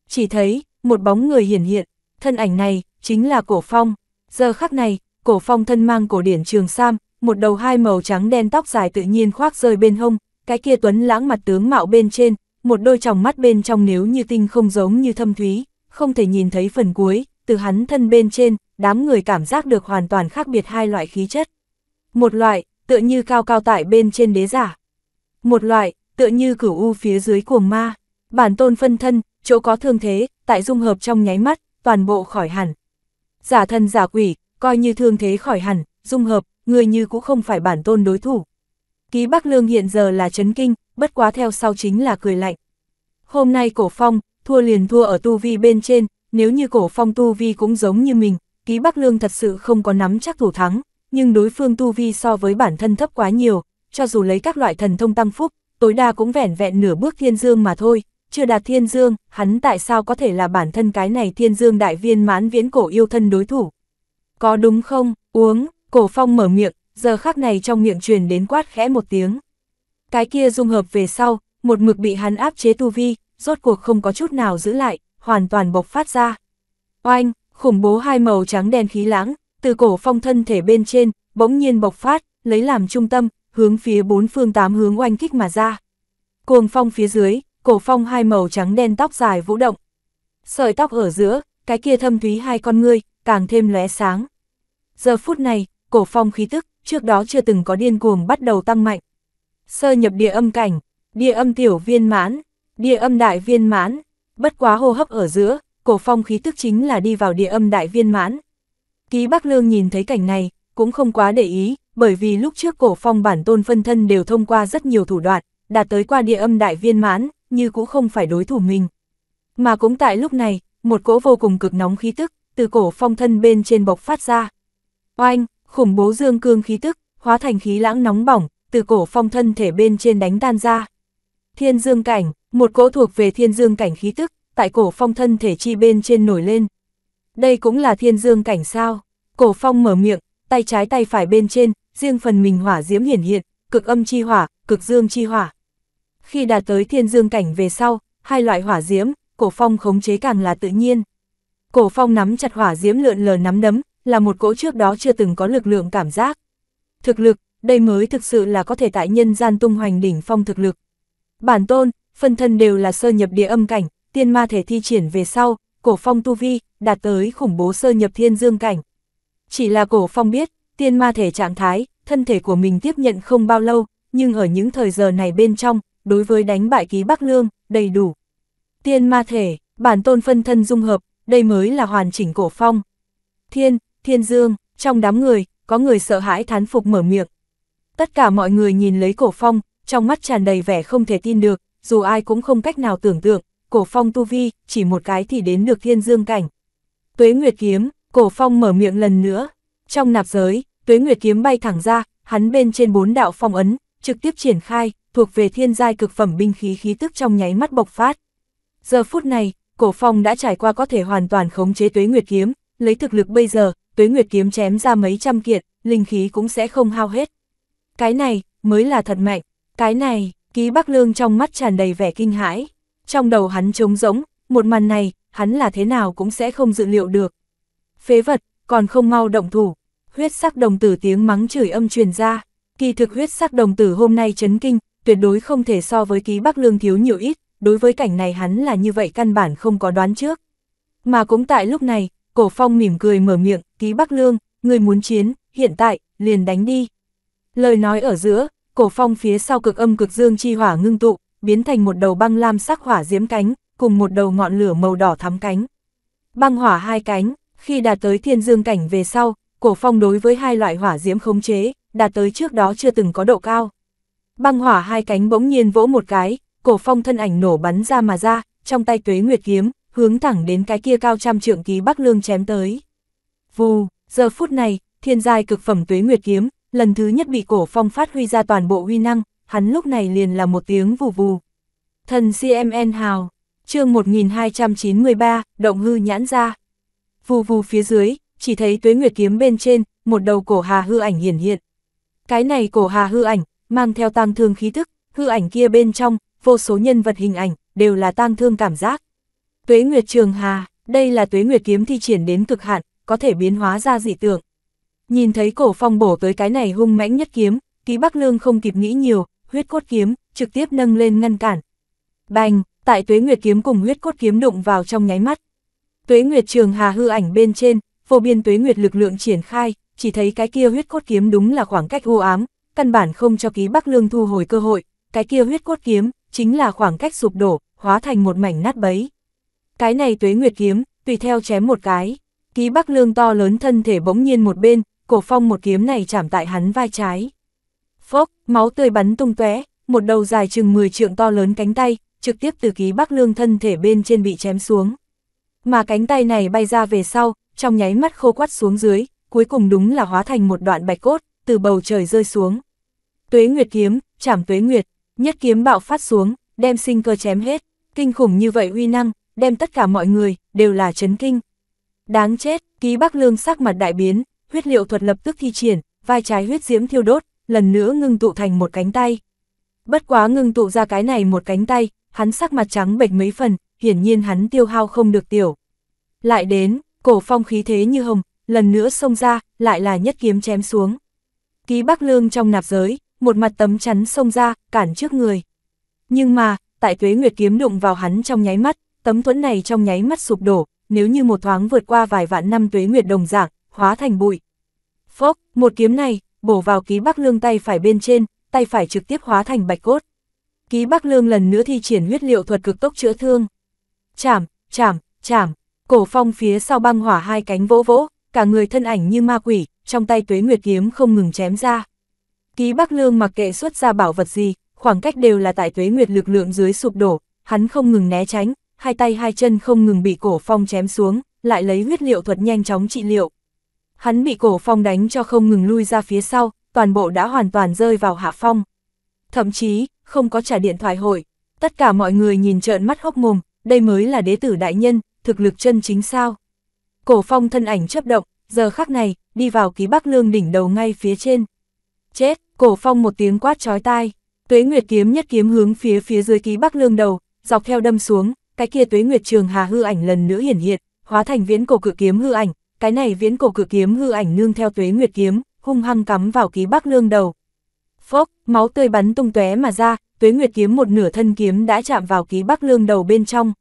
chỉ thấy một bóng người hiển hiện, thân ảnh này chính là Cổ Phong. Giờ khắc này, Cổ Phong thân mang cổ điển trường sam, một đầu hai màu trắng đen tóc dài tự nhiên khoác rơi bên hông, cái kia tuấn lãng mặt tướng mạo bên trên, một đôi tròng mắt bên trong nếu như tinh không giống như thâm thúy, không thể nhìn thấy phần cuối, từ hắn thân bên trên, đám người cảm giác được hoàn toàn khác biệt hai loại khí chất. Một loại, tựa như cao cao tại bên trên đế giả. Một loại, tựa như cửu u phía dưới cuồng ma. Bản tôn phân thân, chỗ có thương thế, tại dung hợp trong nháy mắt, toàn bộ khỏi hẳn. Giả thân giả quỷ, coi như thương thế khỏi hẳn, dung hợp, người như cũng không phải bản tôn đối thủ. Ký Bắc Lương hiện giờ là chấn kinh, bất quá theo sau chính là cười lạnh. Hôm nay cổ phong, thua liền thua ở tu vi bên trên, nếu như cổ phong tu vi cũng giống như mình, ký Bắc Lương thật sự không có nắm chắc thủ thắng, nhưng đối phương tu vi so với bản thân thấp quá nhiều, cho dù lấy các loại thần thông tăng phúc, tối đa cũng vẻn vẹn nửa bước thiên dương mà thôi, chưa đạt thiên dương, hắn tại sao có thể là bản thân cái này thiên dương đại viên mãn viễn cổ yêu thân đối thủ. Có đúng không, uống, cổ phong mở miệng, giờ khắc này trong miệng truyền đến quát khẽ một tiếng. Cái kia dung hợp về sau, một mực bị hắn áp chế tu vi, rốt cuộc không có chút nào giữ lại, hoàn toàn bộc phát ra. Oanh, khủng bố hai màu trắng đen khí lãng, từ cổ phong thân thể bên trên, bỗng nhiên bộc phát, lấy làm trung tâm, hướng phía bốn phương tám hướng oanh kích mà ra. Cuồng phong phía dưới, cổ phong hai màu trắng đen tóc dài vũ động. Sợi tóc ở giữa, cái kia thâm thúy hai con ngươi, càng thêm lóe sáng. Giờ phút này, cổ phong khí tức, trước đó chưa từng có điên cuồng bắt đầu tăng mạnh. Sơ nhập địa âm cảnh, địa âm tiểu viên mãn, địa âm đại viên mãn, bất quá hô hấp ở giữa, cổ phong khí tức chính là đi vào địa âm đại viên mãn. Ký Bắc Lương nhìn thấy cảnh này, cũng không quá để ý, bởi vì lúc trước cổ phong bản tôn phân thân đều thông qua rất nhiều thủ đoạn, đạt tới qua địa âm đại viên mãn, như cũng không phải đối thủ mình. Mà cũng tại lúc này, một cỗ vô cùng cực nóng khí tức, từ cổ phong thân bên trên bộc phát ra. Oanh, khủng bố dương cương khí tức, hóa thành khí lãng nóng bỏng, từ cổ phong thân thể bên trên đánh tan ra. Thiên dương cảnh, một cỗ thuộc về thiên dương cảnh khí tức, tại cổ phong thân thể chi bên trên nổi lên. Đây cũng là thiên dương cảnh sao, cổ phong mở miệng, tay trái tay phải bên trên, riêng phần mình hỏa diễm hiển hiện, cực âm chi hỏa, cực dương chi hỏa khi đạt tới thiên dương cảnh về sau, hai loại hỏa diễm, cổ phong khống chế càng là tự nhiên. Cổ phong nắm chặt hỏa diễm lượn lờ nắm đấm, là một cỗ trước đó chưa từng có lực lượng cảm giác. Thực lực, đây mới thực sự là có thể tại nhân gian tung hoành đỉnh phong thực lực. Bản tôn, phân thân đều là sơ nhập địa âm cảnh, tiên ma thể thi triển về sau, cổ phong tu vi, đạt tới khủng bố sơ nhập thiên dương cảnh. Chỉ là cổ phong biết, tiên ma thể trạng thái, thân thể của mình tiếp nhận không bao lâu, nhưng ở những thời giờ này bên trong, đối với đánh bại ký Bắc Lương, đầy đủ. Tiên ma thể, bản tôn phân thân dung hợp, đây mới là hoàn chỉnh cổ phong. Thiên, thiên dương, trong đám người, có người sợ hãi thán phục mở miệng. Tất cả mọi người nhìn lấy cổ phong, trong mắt tràn đầy vẻ không thể tin được, dù ai cũng không cách nào tưởng tượng, cổ phong tu vi, chỉ một cái thì đến được thiên dương cảnh. Tuế Nguyệt Kiếm, cổ phong mở miệng lần nữa. Trong nạp giới, Tuế Nguyệt Kiếm bay thẳng ra, hắn bên trên bốn đạo phong ấn, trực tiếp triển khai, thuộc về thiên giai cực phẩm binh khí khí tức trong nháy mắt bộc phát. Giờ phút này, cổ phong đã trải qua có thể hoàn toàn khống chế tuế nguyệt kiếm, lấy thực lực bây giờ, tuế nguyệt kiếm chém ra mấy trăm kiện, linh khí cũng sẽ không hao hết. Cái này, mới là thật mạnh, cái này, ký bắc lương trong mắt tràn đầy vẻ kinh hãi. Trong đầu hắn trống rỗng, một màn này, hắn là thế nào cũng sẽ không dự liệu được. Phế vật, còn không mau động thủ, huyết sắc đồng tử tiếng mắng chửi âm truyền ra. Kỳ thực huyết sắc đồng tử hôm nay chấn kinh, tuyệt đối không thể so với ký Bắc Lương thiếu nhiều ít, đối với cảnh này hắn là như vậy căn bản không có đoán trước. Mà cũng tại lúc này, cổ phong mỉm cười mở miệng, ký Bắc Lương, người muốn chiến, hiện tại, liền đánh đi. Lời nói ở giữa, cổ phong phía sau cực âm cực dương chi hỏa ngưng tụ, biến thành một đầu băng lam sắc hỏa diễm cánh, cùng một đầu ngọn lửa màu đỏ thắm cánh. Băng hỏa hai cánh, khi đạt tới thiên dương cảnh về sau, cổ phong đối với hai loại hỏa diễm khống chế, đạt tới trước đó chưa từng có độ cao. Băng hỏa hai cánh bỗng nhiên vỗ một cái, cổ phong thân ảnh nổ bắn ra mà ra, trong tay tuế nguyệt kiếm, hướng thẳng đến cái kia cao trăm trượng ký bắc lương chém tới. Vù, giờ phút này, thiên giai cực phẩm tuế nguyệt kiếm, lần thứ nhất bị cổ phong phát huy ra toàn bộ huy năng, hắn lúc này liền là một tiếng vù vù. Thần CMN hào, chương 1293, động hư nhãn ra. Vù vù phía dưới, chỉ thấy tuế nguyệt kiếm bên trên, một đầu cổ hà hư ảnh hiển hiện. Cái này cổ hà hư ảnh, mang theo tang thương khí thức, hư ảnh kia bên trong, vô số nhân vật hình ảnh, đều là tang thương cảm giác. Tuế Nguyệt Trường Hà, đây là Tuế Nguyệt kiếm thi triển đến cực hạn, có thể biến hóa ra dị tượng. Nhìn thấy cổ phong bổ tới cái này hung mãnh nhất kiếm, ký Bắc Lương không kịp nghĩ nhiều, huyết cốt kiếm, trực tiếp nâng lên ngăn cản. Bành, tại Tuế Nguyệt kiếm cùng huyết cốt kiếm đụng vào trong nháy mắt. Tuế Nguyệt Trường Hà hư ảnh bên trên, vô biên Tuế Nguyệt lực lượng triển khai, chỉ thấy cái kia huyết cốt kiếm đúng là khoảng cách u ám, căn bản không cho ký Bắc Lương thu hồi cơ hội, cái kia huyết cốt kiếm, chính là khoảng cách sụp đổ, hóa thành một mảnh nát bấy. Cái này tuế nguyệt kiếm, tùy theo chém một cái, ký Bắc Lương to lớn thân thể bỗng nhiên một bên, cổ phong một kiếm này chạm tại hắn vai trái. Phốc, máu tươi bắn tung tóe, một đầu dài chừng 10 trượng to lớn cánh tay, trực tiếp từ ký Bắc Lương thân thể bên trên bị chém xuống. Mà cánh tay này bay ra về sau, trong nháy mắt khô quắt xuống dưới, cuối cùng đúng là hóa thành một đoạn bạch cốt, từ bầu trời rơi xuống. Tuế Nguyệt kiếm, chảm Tuế Nguyệt, nhất kiếm bạo phát xuống, đem sinh cơ chém hết, kinh khủng như vậy uy năng, đem tất cả mọi người, đều là chấn kinh. Đáng chết, ký Bắc Lương sắc mặt đại biến, huyết liệu thuật lập tức thi triển, vai trái huyết diễm thiêu đốt, lần nữa ngưng tụ thành một cánh tay. Bất quá ngưng tụ ra cái này một cánh tay, hắn sắc mặt trắng bệch mấy phần, hiển nhiên hắn tiêu hao không được tiểu. Lại đến, cổ phong khí thế như hồng, lần nữa xông ra, lại là nhất kiếm chém xuống. Ký Bắc Lương trong nạp giới, một mặt tấm chắn xông ra, cản trước người. Nhưng mà, tại tuế nguyệt kiếm đụng vào hắn trong nháy mắt, tấm thuẫn này trong nháy mắt sụp đổ, nếu như một thoáng vượt qua vài vạn năm tuế nguyệt đồng dạng, hóa thành bụi. Phốc, một kiếm này, bổ vào ký bắc lương tay phải bên trên, tay phải trực tiếp hóa thành bạch cốt. Ký bắc lương lần nữa thi triển huyết liệu thuật cực tốc chữa thương. Chảm, chảm, chảm, cổ phong phía sau băng hỏa hai cánh vỗ vỗ, cả người thân ảnh như ma quỷ, trong tay tuế nguyệt kiếm không ngừng chém ra. Ký Bắc Lương mặc kệ xuất ra bảo vật gì, khoảng cách đều là tại tuế nguyệt lực lượng dưới sụp đổ, hắn không ngừng né tránh, hai tay hai chân không ngừng bị cổ phong chém xuống, lại lấy huyết liệu thuật nhanh chóng trị liệu. Hắn bị cổ phong đánh cho không ngừng lui ra phía sau, toàn bộ đã hoàn toàn rơi vào hạ phong. Thậm chí, không có trả điện thoại hội, tất cả mọi người nhìn trợn mắt hốc mồm, đây mới là đế tử đại nhân, thực lực chân chính sao. Cổ phong thân ảnh chấp động, giờ khắc này, đi vào ký bắc lương đỉnh đầu ngay phía trên. Chết! Cổ phong một tiếng quát chói tai, tuế nguyệt kiếm nhất kiếm hướng phía phía dưới ký bắc lương đầu, dọc theo đâm xuống, cái kia tuế nguyệt trường hà hư ảnh lần nữa hiển hiện, hóa thành viễn cổ cự kiếm hư ảnh, cái này viễn cổ cự kiếm hư ảnh nương theo tuế nguyệt kiếm, hung hăng cắm vào ký bắc lương đầu. Phốc, máu tươi bắn tung tóe mà ra, tuế nguyệt kiếm một nửa thân kiếm đã chạm vào ký bắc lương đầu bên trong.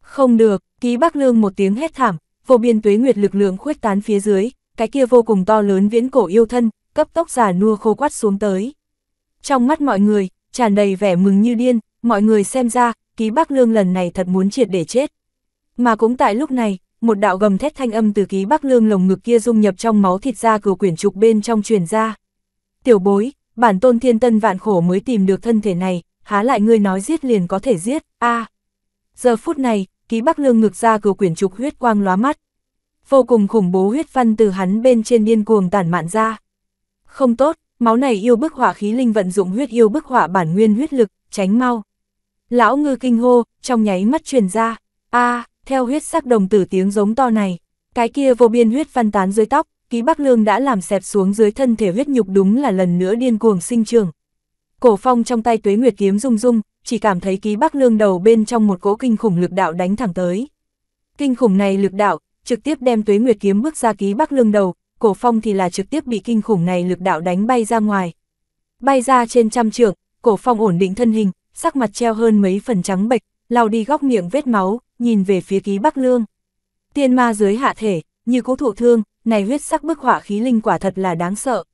Không được, ký bắc lương một tiếng hét thảm, vô biên tuế nguyệt lực lượng khuếch tán phía dưới, cái kia vô cùng to lớn viễn cổ yêu thân, cấp tốc già nua khô quắt xuống tới. Trong mắt mọi người, tràn đầy vẻ mừng như điên, mọi người xem ra, ký bác lương lần này thật muốn triệt để chết. Mà cũng tại lúc này, một đạo gầm thét thanh âm từ ký bác lương lồng ngực kia dung nhập trong máu thịt ra cửa quyển trục bên trong truyền ra. Tiểu bối, bản tôn thiên tân vạn khổ mới tìm được thân thể này, há lại ngươi nói giết liền có thể giết, a Giờ phút này, ký bác lương ngực ra cửa quyển trục huyết quang lóa mắt. Vô cùng khủng bố huyết văn từ hắn bên trên điên cuồng tản mạn ra. Không tốt, máu này yêu bức hỏa khí linh vận dụng huyết yêu bức hỏa bản nguyên huyết lực, tránh mau. Lão ngư kinh hô, trong nháy mắt truyền ra, a theo huyết sắc đồng tử tiếng giống to này, cái kia vô biên huyết phân tán dưới tóc, ký bắc lương đã làm xẹp xuống dưới thân thể huyết nhục đúng là lần nữa điên cuồng sinh trường. Cổ phong trong tay tuế nguyệt kiếm rung rung, chỉ cảm thấy ký bắc lương đầu bên trong một cỗ kinh khủng lực đạo đánh thẳng tới. Kinh khủng này lực đạo, trực tiếp đem tuế nguyệt kiếm bước ra ký bắc lương đầu, cổ phong thì là trực tiếp bị kinh khủng này lực đạo đánh bay ra ngoài. Bay ra trên trăm trượng, cổ phong ổn định thân hình, sắc mặt treo hơn mấy phần trắng bệch, lau đi góc miệng vết máu, nhìn về phía ký Bắc Lương. Tiên ma dưới hạ thể, như cố thụ thương, này huyết sắc bức họa khí linh quả thật là đáng sợ.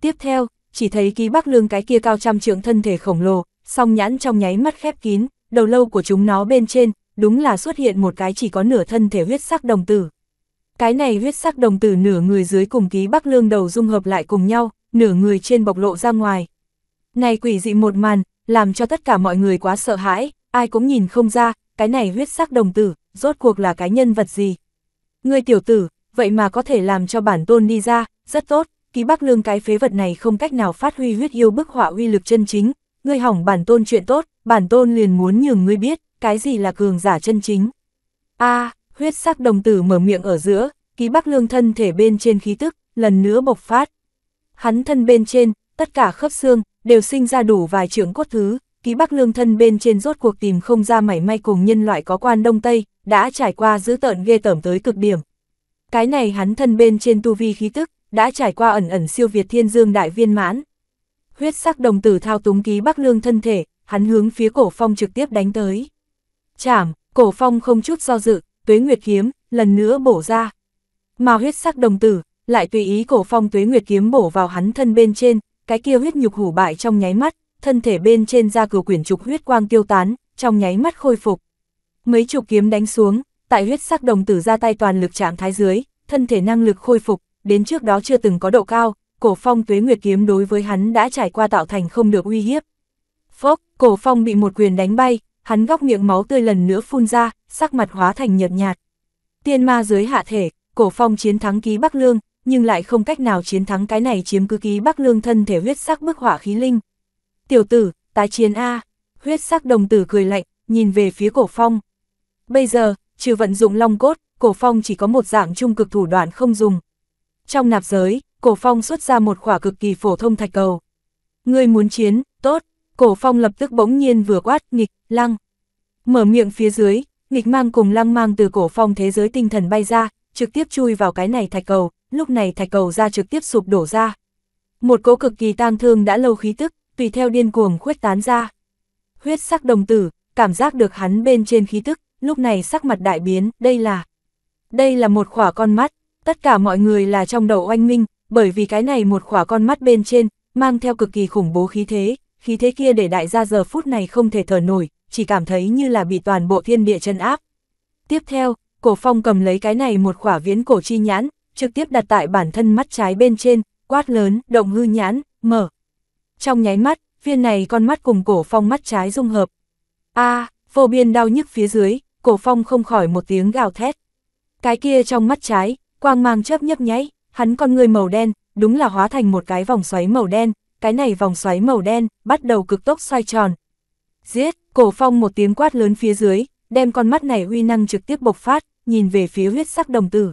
Tiếp theo, chỉ thấy ký Bắc Lương cái kia cao trăm trượng thân thể khổng lồ, song nhãn trong nháy mắt khép kín, đầu lâu của chúng nó bên trên, đúng là xuất hiện một cái chỉ có nửa thân thể huyết sắc đồng tử. Cái này huyết sắc đồng tử nửa người dưới cùng ký bắc lương đầu dung hợp lại cùng nhau, nửa người trên bộc lộ ra ngoài. Này quỷ dị một màn, làm cho tất cả mọi người quá sợ hãi, ai cũng nhìn không ra, cái này huyết sắc đồng tử, rốt cuộc là cái nhân vật gì. Người tiểu tử, vậy mà có thể làm cho bản tôn đi ra, rất tốt, ký bắc lương cái phế vật này không cách nào phát huy huyết yêu bức họa huy lực chân chính, ngươi hỏng bản tôn chuyện tốt, bản tôn liền muốn nhường ngươi biết, cái gì là cường giả chân chính. a à, huyết sắc đồng tử mở miệng ở giữa, ký bắc lương thân thể bên trên khí tức, lần nữa bộc phát. Hắn thân bên trên, tất cả khớp xương, đều sinh ra đủ vài trưởng cốt thứ, ký bắc lương thân bên trên rốt cuộc tìm không ra mảy may cùng nhân loại có quan Đông Tây, đã trải qua dữ tợn ghê tởm tới cực điểm. Cái này hắn thân bên trên tu vi khí tức, đã trải qua ẩn ẩn siêu việt thiên dương đại viên mãn. Huyết sắc đồng tử thao túng ký bắc lương thân thể, hắn hướng phía cổ phong trực tiếp đánh tới. Chảm, cổ phong không chút do dự, tuế nguyệt kiếm, lần nữa bổ ra. Mà huyết sắc đồng tử, lại tùy ý cổ phong tuế nguyệt kiếm bổ vào hắn thân bên trên, cái kia huyết nhục hủ bại trong nháy mắt, thân thể bên trên ra cửu quyển trục huyết quang tiêu tán, trong nháy mắt khôi phục. Mấy trục kiếm đánh xuống, tại huyết sắc đồng tử ra tay toàn lực trạng thái dưới, thân thể năng lực khôi phục, đến trước đó chưa từng có độ cao, cổ phong tuế nguyệt kiếm đối với hắn đã trải qua tạo thành không được uy hiếp. Phốc, cổ phong bị một quyền đánh bay, hắn góc miệng máu tươi lần nữa phun ra, sắc mặt hóa thành nhợt nhạt. Tiên ma dưới hạ thể, cổ phong chiến thắng ký Bắc Lương, nhưng lại không cách nào chiến thắng cái này chiếm cứ ký Bắc Lương thân thể huyết sắc bức hỏa khí linh. Tiểu tử, tái chiến A, huyết sắc đồng tử cười lạnh, nhìn về phía cổ phong. Bây giờ, trừ vận dụng long cốt, cổ phong chỉ có một dạng trung cực thủ đoạn không dùng. Trong nạp giới, cổ phong xuất ra một quả cực kỳ phổ thông thạch cầu. Người muốn chiến, tốt, Cổ phong lập tức bỗng nhiên vừa quát, nghịch, lăng. Mở miệng phía dưới, nghịch mang cùng lăng mang từ cổ phong thế giới tinh thần bay ra, trực tiếp chui vào cái này thạch cầu, lúc này thạch cầu ra trực tiếp sụp đổ ra. Một cỗ cực kỳ tang thương đã lâu khí tức, tùy theo điên cuồng khuếch tán ra. Huyết sắc đồng tử, cảm giác được hắn bên trên khí tức, lúc này sắc mặt đại biến, đây là... Đây là một khỏa con mắt, tất cả mọi người là trong đầu oanh minh, bởi vì cái này một khỏa con mắt bên trên, mang theo cực kỳ khủng bố khí thế, khí thế kia để đại gia giờ phút này không thể thở nổi, chỉ cảm thấy như là bị toàn bộ thiên địa chân áp. Tiếp theo, cổ phong cầm lấy cái này một khỏa viễn cổ chi nhãn, trực tiếp đặt tại bản thân mắt trái bên trên, quát lớn, động hư nhãn, mở. Trong nháy mắt, viên này con mắt cùng cổ phong mắt trái dung hợp. a vô biên đau nhức phía dưới, cổ phong không khỏi một tiếng gào thét. Cái kia trong mắt trái, quang mang chớp nhấp nháy, hắn con người màu đen, đúng là hóa thành một cái vòng xoáy màu đen, cái này vòng xoáy màu đen, bắt đầu cực tốc xoay tròn. Giết, cổ phong một tiếng quát lớn phía dưới, đem con mắt này uy năng trực tiếp bộc phát, nhìn về phía huyết sắc đồng tử.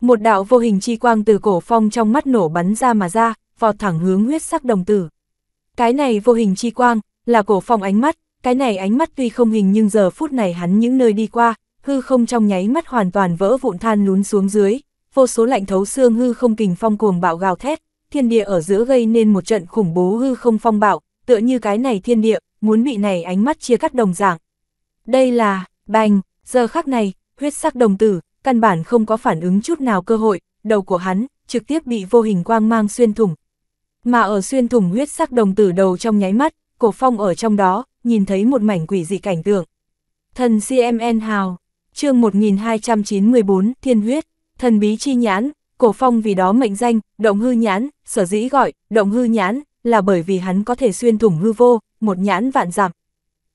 Một đạo vô hình chi quang từ cổ phong trong mắt nổ bắn ra mà ra, vọt thẳng hướng huyết sắc đồng tử. Cái này vô hình chi quang, là cổ phong ánh mắt, cái này ánh mắt tuy không hình nhưng giờ phút này hắn những nơi đi qua, hư không trong nháy mắt hoàn toàn vỡ vụn than lún xuống dưới, vô số lạnh thấu xương hư không kình phong cuồng bạo gào thét, thiên địa ở giữa gây nên một trận khủng bố hư không phong bạo, tựa như cái này thiên địa, muốn bị này ánh mắt chia cắt đồng dạng. Đây là, bành, giờ khắc này, huyết sắc đồng tử, căn bản không có phản ứng chút nào cơ hội, đầu của hắn, trực tiếp bị vô hình quang mang xuyên thủng. Mà ở xuyên thủng huyết sắc đồng tử đầu trong nháy mắt, cổ phong ở trong đó, nhìn thấy một mảnh quỷ dị cảnh tượng. Thần CMN Hào, chương 1294, Thiên Huyết, Thần Bí Chi Nhãn, Cổ Phong vì đó mệnh danh, động hư nhãn, sở dĩ gọi, động hư nhãn, là bởi vì hắn có thể xuyên thủng hư vô, một nhãn vạn giảm.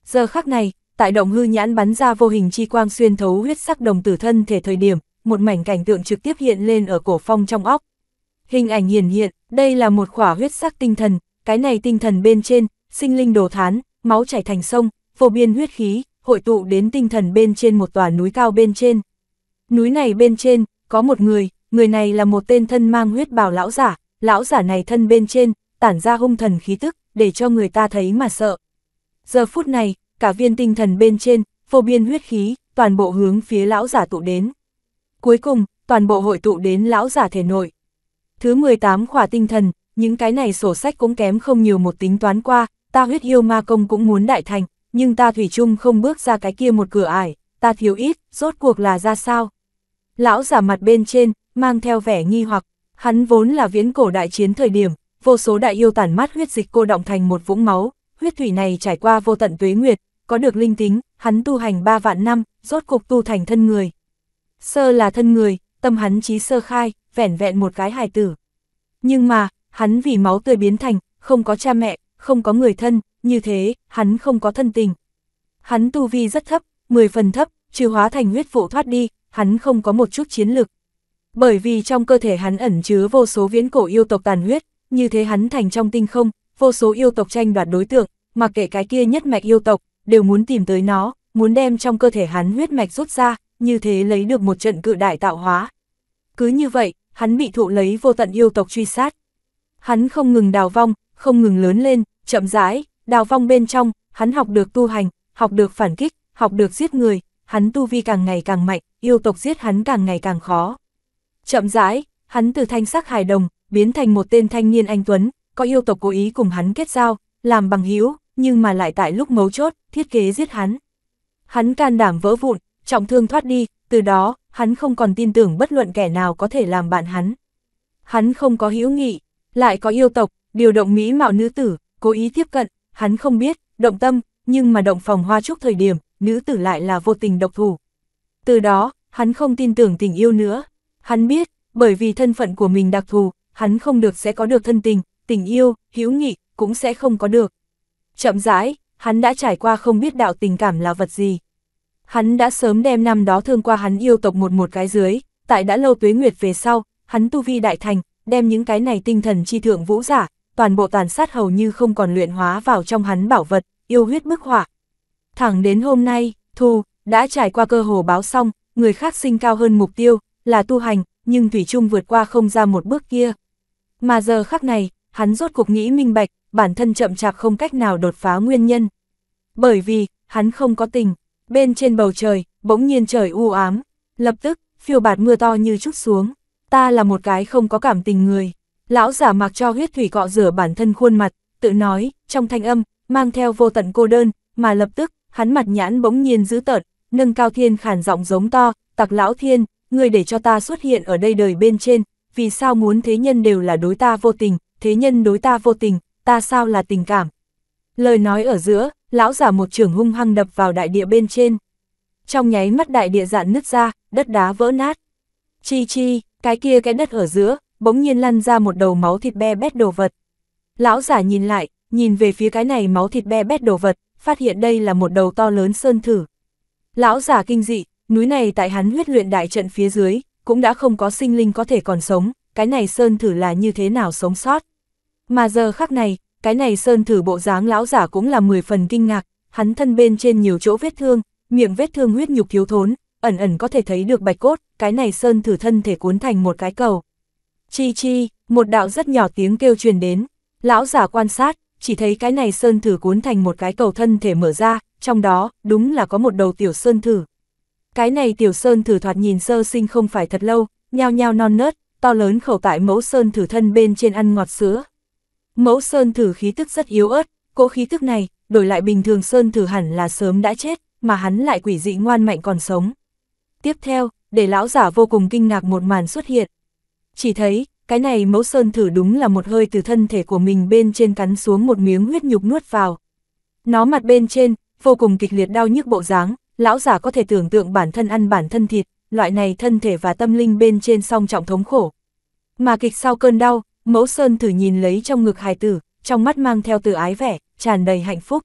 Giờ khắc này, tại động hư nhãn bắn ra vô hình chi quang xuyên thấu huyết sắc đồng tử thân thể thời điểm, một mảnh cảnh tượng trực tiếp hiện lên ở cổ phong trong óc. Hình ảnh hiển hiện, đây là một khỏa huyết sắc tinh thần, cái này tinh thần bên trên, sinh linh đồ thán, máu chảy thành sông, phổ biên huyết khí, hội tụ đến tinh thần bên trên một tòa núi cao bên trên. Núi này bên trên, có một người, người này là một tên thân mang huyết bào lão giả, lão giả này thân bên trên, tản ra hung thần khí tức, để cho người ta thấy mà sợ. Giờ phút này, cả viên tinh thần bên trên, phô biên huyết khí, toàn bộ hướng phía lão giả tụ đến. Cuối cùng, toàn bộ hội tụ đến lão giả thể nội. Thứ 18 khỏa tinh thần, những cái này sổ sách cũng kém không nhiều một tính toán qua, ta huyết yêu ma công cũng muốn đại thành, nhưng ta thủy chung không bước ra cái kia một cửa ải, ta thiếu ít, rốt cuộc là ra sao? Lão giả mặt bên trên, mang theo vẻ nghi hoặc, hắn vốn là viễn cổ đại chiến thời điểm, vô số đại yêu tản mát huyết dịch cô động thành một vũng máu, huyết thủy này trải qua vô tận tuế nguyệt, có được linh tính, hắn tu hành ba vạn năm, rốt cục tu thành thân người. Sơ là thân người, tâm hắn chí sơ khai, vẻn vẹn một cái hài tử. Nhưng mà, hắn vì máu tươi biến thành, không có cha mẹ, không có người thân, như thế, hắn không có thân tình. Hắn tu vi rất thấp, 10 phần thấp, trừ hóa thành huyết vụ thoát đi, hắn không có một chút chiến lực. Bởi vì trong cơ thể hắn ẩn chứa vô số viễn cổ yêu tộc tàn huyết, như thế hắn thành trong tinh không, vô số yêu tộc tranh đoạt đối tượng, mặc kệ cái kia nhất mạch yêu tộc, đều muốn tìm tới nó, muốn đem trong cơ thể hắn huyết mạch rút ra, như thế lấy được một trận cự đại tạo hóa. Cứ như vậy, hắn bị thụ lấy vô tận yêu tộc truy sát. Hắn không ngừng đào vong, không ngừng lớn lên, chậm rãi, đào vong bên trong, hắn học được tu hành, học được phản kích, học được giết người, hắn tu vi càng ngày càng mạnh, yêu tộc giết hắn càng ngày càng khó. Chậm rãi, hắn từ thanh sắc hài đồng, biến thành một tên thanh niên anh Tuấn, có yêu tộc cố ý cùng hắn kết giao, làm bằng hữu nhưng mà lại tại lúc mấu chốt, thiết kế giết hắn. Hắn can đảm vỡ vụn, trọng thương thoát đi, từ đó, hắn không còn tin tưởng bất luận kẻ nào có thể làm bạn hắn. Hắn không có hữu nghị, lại có yêu tộc, điều động mỹ mạo nữ tử, cố ý tiếp cận, hắn không biết, động tâm, nhưng mà động phòng hoa trúc thời điểm, nữ tử lại là vô tình độc thủ. Từ đó, hắn không tin tưởng tình yêu nữa, Hắn biết, bởi vì thân phận của mình đặc thù, hắn không được sẽ có được thân tình, tình yêu, hữu nghị, cũng sẽ không có được. Chậm rãi, hắn đã trải qua không biết đạo tình cảm là vật gì. Hắn đã sớm đem năm đó thương qua hắn yêu tộc một một cái dưới, tại đã lâu tuế nguyệt về sau, hắn tu vi đại thành, đem những cái này tinh thần chi thượng vũ giả, toàn bộ tàn sát hầu như không còn luyện hóa vào trong hắn bảo vật, yêu huyết bức họa. Thẳng đến hôm nay, Thu, đã trải qua cơ hồ báo xong, người khác sinh cao hơn mục tiêu, là tu hành, nhưng Thủy Trung vượt qua không ra một bước kia. Mà giờ khắc này, hắn rốt cuộc nghĩ minh bạch, bản thân chậm chạp không cách nào đột phá nguyên nhân. Bởi vì, hắn không có tình, bên trên bầu trời, bỗng nhiên trời u ám, lập tức, phiêu bạt mưa to như chút xuống, ta là một cái không có cảm tình người. Lão giả mặc cho huyết thủy cọ rửa bản thân khuôn mặt, tự nói, trong thanh âm, mang theo vô tận cô đơn, mà lập tức, hắn mặt nhãn bỗng nhiên dữ tợn, nâng cao thiên khản giọng giống to, tặc lão thiên, người để cho ta xuất hiện ở đây đời bên trên, vì sao muốn thế nhân đều là đối ta vô tình, thế nhân đối ta vô tình, ta sao là tình cảm. Lời nói ở giữa, lão giả một trường hung hăng đập vào đại địa bên trên. Trong nháy mắt đại địa dạn nứt ra, đất đá vỡ nát. Chi chi, cái kia cái đất ở giữa, bỗng nhiên lăn ra một đầu máu thịt be bét đồ vật. Lão giả nhìn lại, nhìn về phía cái này máu thịt be bét đồ vật, phát hiện đây là một đầu to lớn sơn thử. Lão giả kinh dị, núi này tại hắn huyết luyện đại trận phía dưới, cũng đã không có sinh linh có thể còn sống, cái này sơn thử là như thế nào sống sót. Mà giờ khắc này, cái này sơn thử bộ dáng lão giả cũng là 10 phần kinh ngạc, hắn thân bên trên nhiều chỗ vết thương, miệng vết thương huyết nhục thiếu thốn, ẩn ẩn có thể thấy được bạch cốt, cái này sơn thử thân thể cuốn thành một cái cầu. Chi chi, một đạo rất nhỏ tiếng kêu truyền đến, lão giả quan sát, chỉ thấy cái này sơn thử cuốn thành một cái cầu thân thể mở ra, trong đó, đúng là có một đầu tiểu sơn thử. Cái này tiểu sơn thử thoạt nhìn sơ sinh không phải thật lâu, nhao nhao non nớt, to lớn khẩu tại mẫu sơn thử thân bên trên ăn ngọt sữa. Mẫu sơn thử khí tức rất yếu ớt, cỗ khí tức này, đổi lại bình thường sơn thử hẳn là sớm đã chết, mà hắn lại quỷ dị ngoan mạnh còn sống. Tiếp theo, để lão giả vô cùng kinh ngạc một màn xuất hiện. Chỉ thấy, cái này mẫu sơn thử đúng là một hơi từ thân thể của mình bên trên cắn xuống một miếng huyết nhục nuốt vào. Nó mặt bên trên, vô cùng kịch liệt đau nhức bộ dáng, lão giả có thể tưởng tượng bản thân ăn bản thân thịt, loại này thân thể và tâm linh bên trên song trọng thống khổ. Mà kịch sau cơn đau, mẫu sơn thử nhìn lấy trong ngực hài tử, trong mắt mang theo từ ái vẻ, tràn đầy hạnh phúc.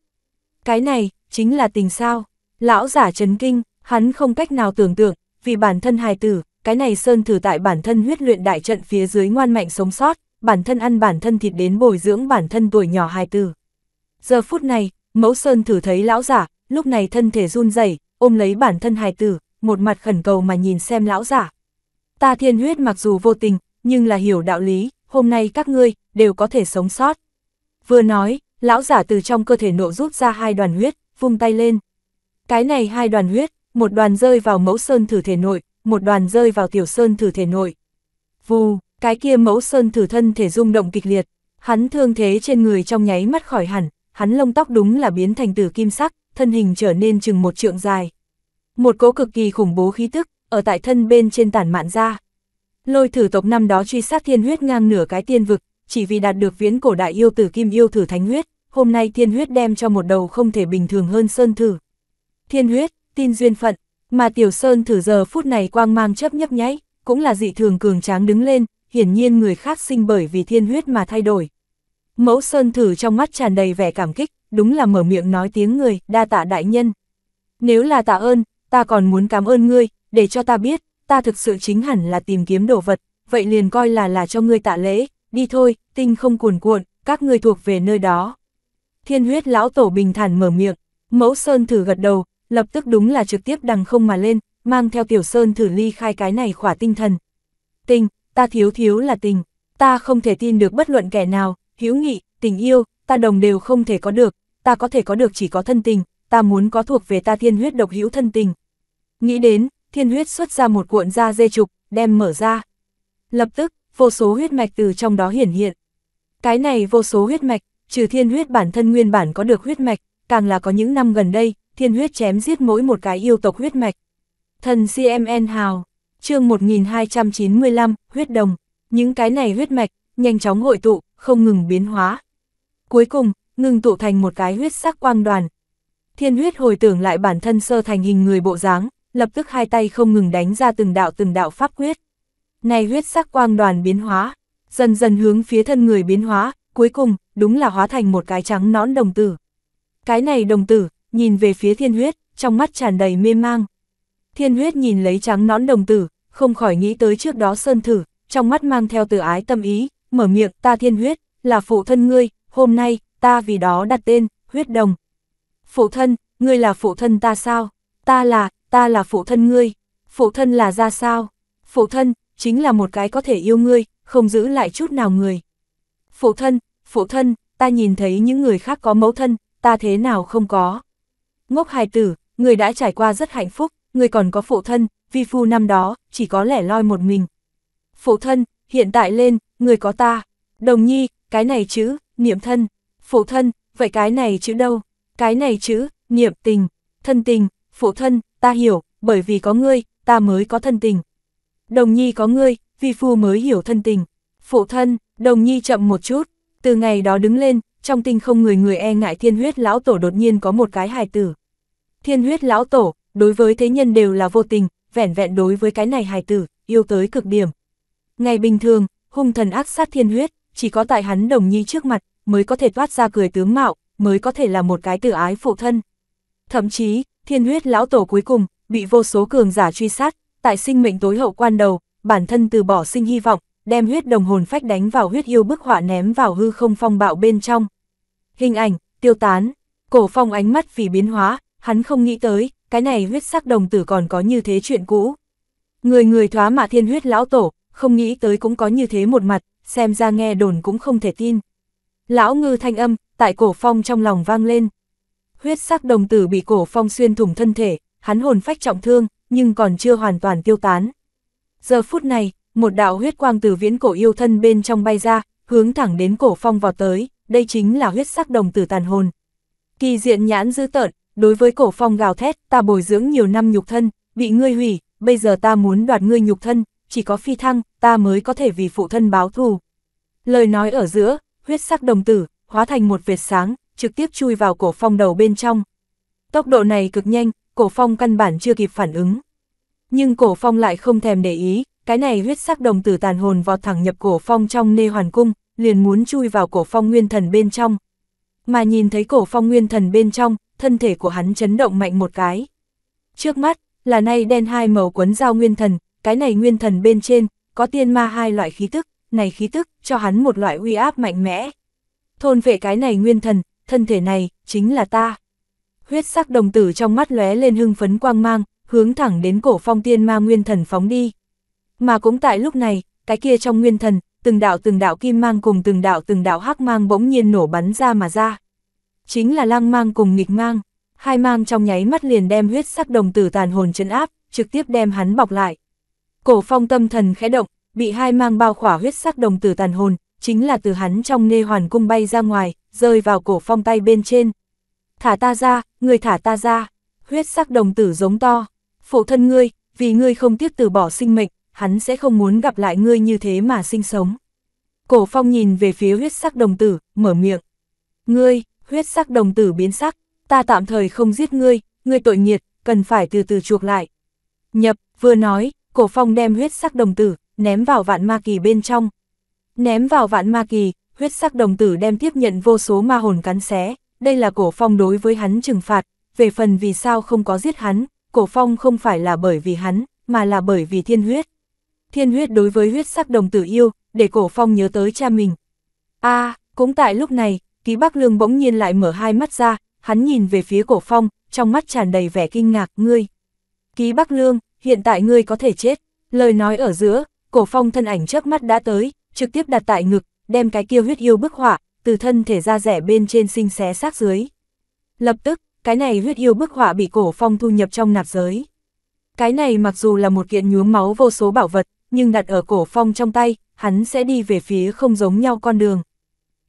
Cái này, chính là tình sao. Lão giả chấn kinh, hắn không cách nào tưởng tượng, vì bản thân hài tử, cái này sơn thử tại bản thân huyết luyện đại trận phía dưới ngoan mạnh sống sót, bản thân ăn bản thân thịt đến bồi dưỡng bản thân tuổi nhỏ hài tử. Giờ phút này, mẫu sơn thử thấy lão giả, lúc này thân thể run rẩy ôm lấy bản thân hài tử, một mặt khẩn cầu mà nhìn xem lão giả. Ta thiên huyết mặc dù vô tình, nhưng là hiểu đạo lý, hôm nay các ngươi đều có thể sống sót. Vừa nói, lão giả từ trong cơ thể nộ rút ra hai đoàn huyết, vung tay lên. Cái này hai đoàn huyết, một đoàn rơi vào mẫu sơn thử thể nội, một đoàn rơi vào tiểu sơn thử thể nội. Vù, cái kia mẫu sơn thử thân thể rung động kịch liệt, hắn thương thế trên người trong nháy mắt khỏi hẳn, hắn lông tóc đúng là biến thành tử kim sắc, thân hình trở nên chừng một trượng dài. Một cỗ cực kỳ khủng bố khí tức, ở tại thân bên trên tản mạn ra. Lôi thử tộc năm đó truy sát thiên huyết ngang nửa cái tiên vực, chỉ vì đạt được viễn cổ đại yêu tử kim yêu thử thánh huyết, hôm nay thiên huyết đem cho một đầu không thể bình thường hơn sơn thử. Thiên huyết, tin duyên phận, mà tiểu sơn thử giờ phút này quang mang chấp nhấp nháy, cũng là dị thường cường tráng đứng lên, hiển nhiên người khác sinh bởi vì thiên huyết mà thay đổi. Mẫu sơn thử trong mắt tràn đầy vẻ cảm kích, đúng là mở miệng nói tiếng người, đa tạ đại nhân. Nếu là tạ ơn, ta còn muốn cảm ơn ngươi, để cho ta biết, ta thực sự chính hẳn là tìm kiếm đồ vật, vậy liền coi là là cho ngươi tạ lễ, đi thôi, tinh không cuồn cuộn, các ngươi thuộc về nơi đó. Thiên huyết lão tổ bình thản mở miệng, mẫu sơn thử gật đầu, lập tức đúng là trực tiếp đằng không mà lên, mang theo tiểu sơn thử ly khai cái này khỏa tinh thần. tinh ta thiếu thiếu là tình, ta không thể tin được bất luận kẻ nào, hiếu nghị, tình yêu, ta đồng đều không thể có được, ta có thể có được chỉ có thân tình, ta muốn có thuộc về ta thiên huyết độc hữu thân tình. Nghĩ đến, thiên huyết xuất ra một cuộn da dê trục, đem mở ra. Lập tức, vô số huyết mạch từ trong đó hiển hiện. Cái này vô số huyết mạch, trừ thiên huyết bản thân nguyên bản có được huyết mạch, càng là có những năm gần đây, thiên huyết chém giết mỗi một cái yêu tộc huyết mạch. Thần CMN Hào, chương 1295, huyết đồng, những cái này huyết mạch, nhanh chóng hội tụ, không ngừng biến hóa, cuối cùng, ngừng tụ thành một cái huyết sắc quang đoàn. Thiên huyết hồi tưởng lại bản thân sơ thành hình người bộ dáng, lập tức hai tay không ngừng đánh ra từng đạo từng đạo pháp quyết. Này huyết sắc quang đoàn biến hóa, dần dần hướng phía thân người biến hóa, cuối cùng, đúng là hóa thành một cái trắng nõn đồng tử. Cái này đồng tử, nhìn về phía thiên huyết, trong mắt tràn đầy mê mang. Thiên huyết nhìn lấy trắng nõn đồng tử, không khỏi nghĩ tới trước đó sơn thử, trong mắt mang theo từ ái tâm ý, mở miệng ta thiên huyết, là phụ thân ngươi, hôm nay, ta vì đó đặt tên, huyết đồng. Phụ thân, ngươi là phụ thân ta sao? Ta là, ta là phụ thân ngươi. Phụ thân là ra sao? Phụ thân, chính là một cái có thể yêu ngươi, không giữ lại chút nào người. Phụ thân, phụ thân, ta nhìn thấy những người khác có mẫu thân, ta thế nào không có. Ngốc hài tử, người đã trải qua rất hạnh phúc, người còn có phụ thân, vi phu năm đó, chỉ có lẻ loi một mình. Phụ thân, hiện tại lên, người có ta. Đồng nhi, cái này chứ, niệm thân, phụ thân, vậy cái này chữ đâu? Cái này chữ, niệm tình, thân tình, phụ thân, ta hiểu, bởi vì có ngươi, ta mới có thân tình. Đồng nhi có ngươi, vi phu mới hiểu thân tình. Phụ thân, đồng nhi chậm một chút, từ ngày đó đứng lên, trong tinh không người người e ngại thiên huyết lão tổ đột nhiên có một cái hài tử. Thiên huyết lão tổ, đối với thế nhân đều là vô tình, vẻn vẹn đối với cái này hài tử, yêu tới cực điểm. Ngày bình thường, hung thần ác sát thiên huyết, chỉ có tại hắn đồng nhi trước mặt, mới có thể toát ra cười tướng mạo, mới có thể là một cái tử ái phụ thân. Thậm chí, thiên huyết lão tổ cuối cùng, bị vô số cường giả truy sát, tại sinh mệnh tối hậu quan đầu, bản thân từ bỏ sinh hy vọng, đem huyết đồng hồn phách đánh vào huyết yêu bức họa ném vào hư không phong bạo bên trong. Hình ảnh, tiêu tán, cổ phong ánh mắt vì biến hóa, hắn không nghĩ tới, cái này huyết sắc đồng tử còn có như thế chuyện cũ. Người người thoá mà thiên huyết lão tổ, không nghĩ tới cũng có như thế một mặt, xem ra nghe đồn cũng không thể tin. Lão ngư thanh âm, tại cổ phong trong lòng vang lên. Huyết sắc đồng tử bị cổ phong xuyên thủng thân thể, hắn hồn phách trọng thương, nhưng còn chưa hoàn toàn tiêu tán. Giờ phút này, một đạo huyết quang từ viễn cổ yêu thân bên trong bay ra, hướng thẳng đến cổ phong vào tới, đây chính là huyết sắc đồng tử tàn hồn. Kỳ diện nhãn dư tợn, đối với cổ phong gào thét, ta bồi dưỡng nhiều năm nhục thân, bị ngươi hủy, bây giờ ta muốn đoạt ngươi nhục thân, chỉ có phi thăng, ta mới có thể vì phụ thân báo thù. Lời nói ở giữa, huyết sắc đồng tử, hóa thành một vệt sáng, trực tiếp chui vào cổ phong đầu bên trong. Tốc độ này cực nhanh, cổ phong căn bản chưa kịp phản ứng. Nhưng cổ phong lại không thèm để ý, cái này huyết sắc đồng tử tàn hồn vọt thẳng nhập cổ phong trong nê hoàn cung, liền muốn chui vào cổ phong nguyên thần bên trong. Mà nhìn thấy cổ phong nguyên thần bên trong, thân thể của hắn chấn động mạnh một cái. Trước mắt, là nay đen hai màu quấn dao nguyên thần, cái này nguyên thần bên trên, có tiên ma hai loại khí tức, này khí tức, cho hắn một loại uy áp mạnh mẽ. Thôn vệ cái này nguyên thần, thân thể này, chính là ta. Huyết sắc đồng tử trong mắt lóe lên hưng phấn quang mang, hướng thẳng đến cổ phong tiên ma nguyên thần phóng đi. Mà cũng tại lúc này, cái kia trong nguyên thần, từng đạo từng đạo kim mang cùng từng đạo từng đạo hắc mang bỗng nhiên nổ bắn ra mà ra. Chính là lang mang cùng nghịch mang, hai mang trong nháy mắt liền đem huyết sắc đồng tử tàn hồn chấn áp, trực tiếp đem hắn bọc lại. Cổ phong tâm thần khẽ động, bị hai mang bao khỏa huyết sắc đồng tử tàn hồn, chính là từ hắn trong nê hoàn cung bay ra ngoài, rơi vào cổ phong tay bên trên. Thả ta ra, người thả ta ra, huyết sắc đồng tử giống to, phụ thân ngươi, vì ngươi không tiếc từ bỏ sinh mệnh, hắn sẽ không muốn gặp lại ngươi như thế mà sinh sống. Cổ phong nhìn về phía huyết sắc đồng tử, mở miệng. Ngươi, huyết sắc đồng tử biến sắc, ta tạm thời không giết ngươi, ngươi tội nhiệt, cần phải từ từ chuộc lại. Nhập, vừa nói, cổ phong đem huyết sắc đồng tử, ném vào vạn ma kỳ bên trong. Ném vào vạn ma kỳ, huyết sắc đồng tử đem tiếp nhận vô số ma hồn cắn xé, đây là cổ phong đối với hắn trừng phạt, về phần vì sao không có giết hắn, cổ phong không phải là bởi vì hắn, mà là bởi vì thiên huyết. Thiên huyết đối với huyết sắc đồng tử yêu, để cổ phong nhớ tới cha mình. a à, cũng tại lúc này, ký bắc lương bỗng nhiên lại mở hai mắt ra, hắn nhìn về phía cổ phong, trong mắt tràn đầy vẻ kinh ngạc, ngươi. Ký bắc lương, hiện tại ngươi có thể chết. Lời nói ở giữa, cổ phong thân ảnh trước mắt đã tới, trực tiếp đặt tại ngực, đem cái kia huyết yêu bức họa, từ thân thể ra rẻ bên trên sinh xé xác dưới. Lập tức, cái này huyết yêu bức họa bị cổ phong thu nhập trong nạp giới. Cái này mặc dù là một kiện nhuốm máu vô số bảo vật, nhưng đặt ở cổ phong trong tay, hắn sẽ đi về phía không giống nhau con đường.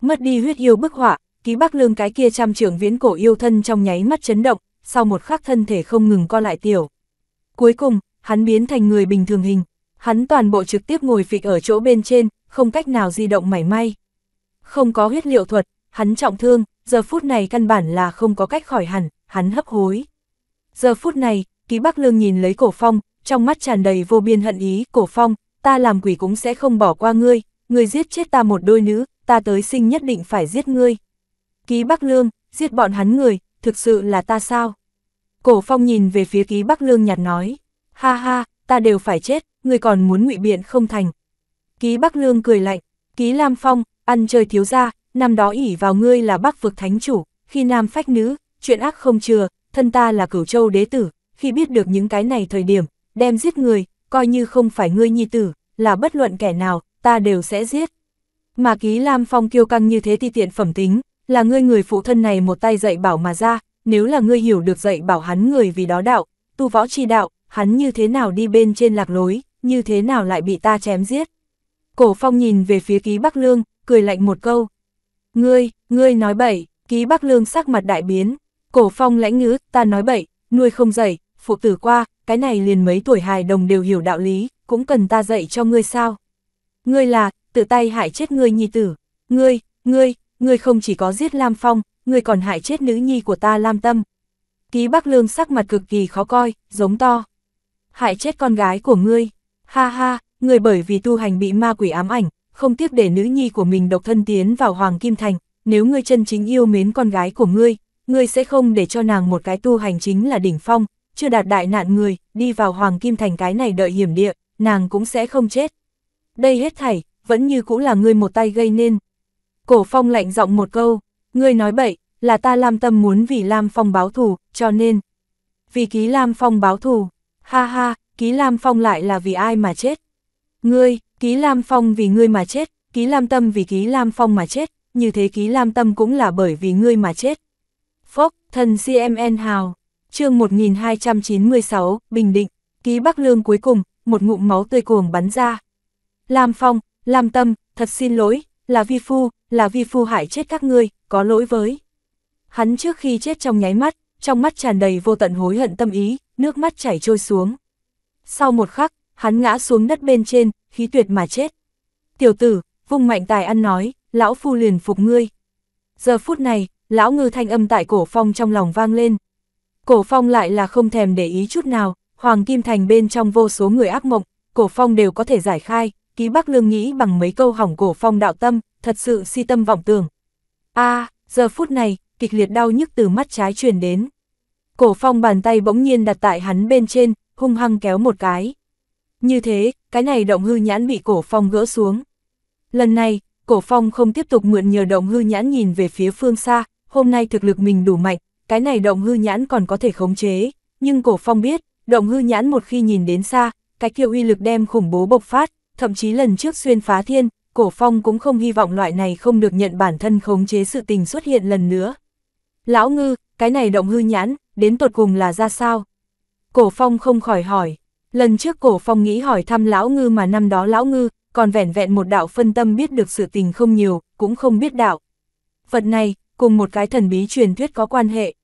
Mất đi huyết yêu bức họa, ký bắc lương cái kia trăm trưởng viễn cổ yêu thân trong nháy mắt chấn động, sau một khắc thân thể không ngừng co lại tiểu. Cuối cùng, hắn biến thành người bình thường hình, hắn toàn bộ trực tiếp ngồi phịch ở chỗ bên trên, không cách nào di động mảy may. Không có huyết liệu thuật, hắn trọng thương, giờ phút này căn bản là không có cách khỏi hẳn, hắn hấp hối. Giờ phút này, ký bác Lương nhìn lấy cổ phong, trong mắt tràn đầy vô biên hận ý, cổ phong, ta làm quỷ cũng sẽ không bỏ qua ngươi, ngươi giết chết ta một đôi nữ, ta tới sinh nhất định phải giết ngươi. Ký bác Lương, giết bọn hắn người, thực sự là ta sao? Cổ phong nhìn về phía ký Bắc Lương nhạt nói, ha ha, ta đều phải chết, ngươi còn muốn ngụy biện không thành. Ký Bắc Lương cười lạnh, ký Lam Phong, ăn chơi thiếu ra, năm đó ỉ vào ngươi là Bắc vực thánh chủ, khi nam phách nữ, chuyện ác không chừa, thân ta là cửu châu đế tử, khi biết được những cái này thời điểm, đem giết người, coi như không phải ngươi nhi tử, là bất luận kẻ nào, ta đều sẽ giết. Mà ký Lam Phong kiêu căng như thế thì tiện phẩm tính, là ngươi người phụ thân này một tay dạy bảo mà ra, nếu là ngươi hiểu được dạy bảo hắn người vì đó đạo, tu võ chi đạo, hắn như thế nào đi bên trên lạc lối, như thế nào lại bị ta chém giết. Cổ phong nhìn về phía ký Bắc Lương, cười lạnh một câu. Ngươi, ngươi nói bậy, ký Bắc Lương sắc mặt đại biến. Cổ phong lãnh ngữ, ta nói bậy, nuôi không dậy, phụ tử qua, cái này liền mấy tuổi hài đồng đều hiểu đạo lý, cũng cần ta dạy cho ngươi sao. Ngươi là, tự tay hại chết ngươi nhi tử. Ngươi, ngươi, ngươi không chỉ có giết Lam Phong, ngươi còn hại chết nữ nhi của ta Lam Tâm. Ký Bắc Lương sắc mặt cực kỳ khó coi, giống to. Hại chết con gái của ngươi. Ha ha, người bởi vì tu hành bị ma quỷ ám ảnh, không tiếc để nữ nhi của mình độc thân tiến vào Hoàng Kim Thành. Nếu ngươi chân chính yêu mến con gái của ngươi, ngươi sẽ không để cho nàng một cái tu hành chính là đỉnh phong, chưa đạt đại nạn người, đi vào Hoàng Kim Thành cái này đợi hiểm địa, nàng cũng sẽ không chết. Đây hết thảy, vẫn như cũ là ngươi một tay gây nên. Cổ phong lạnh giọng một câu, ngươi nói bậy, là ta Lam Tâm muốn vì Lam Phong báo thù, cho nên. Vì ký Lam Phong báo thù, ha ha, ký Lam Phong lại là vì ai mà chết. Ngươi, ký Lam Phong vì ngươi mà chết, ký Lam Tâm vì ký Lam Phong mà chết, như thế ký Lam Tâm cũng là bởi vì ngươi mà chết. Phốc, thần CMN Hào, chương 1296, Bình Định, ký Bắc Lương cuối cùng, một ngụm máu tươi cuồng bắn ra. Lam Phong, Lam Tâm, thật xin lỗi, là vi phu, là vi phu hại chết các ngươi, có lỗi với. Hắn trước khi chết trong nháy mắt, trong mắt tràn đầy vô tận hối hận tâm ý, nước mắt chảy trôi xuống. Sau một khắc, hắn ngã xuống đất bên trên, khí tuyệt mà chết. Tiểu tử, vung mạnh tài ăn nói, lão phu liền phục ngươi. Giờ phút này, lão ngư thanh âm tại cổ phong trong lòng vang lên. Cổ phong lại là không thèm để ý chút nào, Hoàng Kim Thành bên trong vô số người ác mộng, cổ phong đều có thể giải khai, ký bắc lương nghĩ bằng mấy câu hỏng cổ phong đạo tâm, thật sự si tâm vọng tưởng. a giờ phút này, kịch liệt đau nhức từ mắt trái truyền đến. Cổ phong bàn tay bỗng nhiên đặt tại hắn bên trên, hung hăng kéo một cái. Như thế, cái này động hư nhãn bị cổ phong gỡ xuống. Lần này, cổ phong không tiếp tục mượn nhờ động hư nhãn nhìn về phía phương xa, hôm nay thực lực mình đủ mạnh, cái này động hư nhãn còn có thể khống chế. Nhưng cổ phong biết, động hư nhãn một khi nhìn đến xa, cái kia uy lực đem khủng bố bộc phát, thậm chí lần trước xuyên phá thiên, cổ phong cũng không hy vọng loại này không được nhận bản thân khống chế sự tình xuất hiện lần nữa, Lão ngư, cái này động hư nhãn, đến tột cùng là ra sao? Cổ phong không khỏi hỏi. Lần trước cổ phong nghĩ hỏi thăm lão ngư mà năm đó lão ngư, còn vẻn vẹn một đạo phân tâm biết được sự tình không nhiều, cũng không biết đạo. Vật này, cùng một cái thần bí truyền thuyết có quan hệ.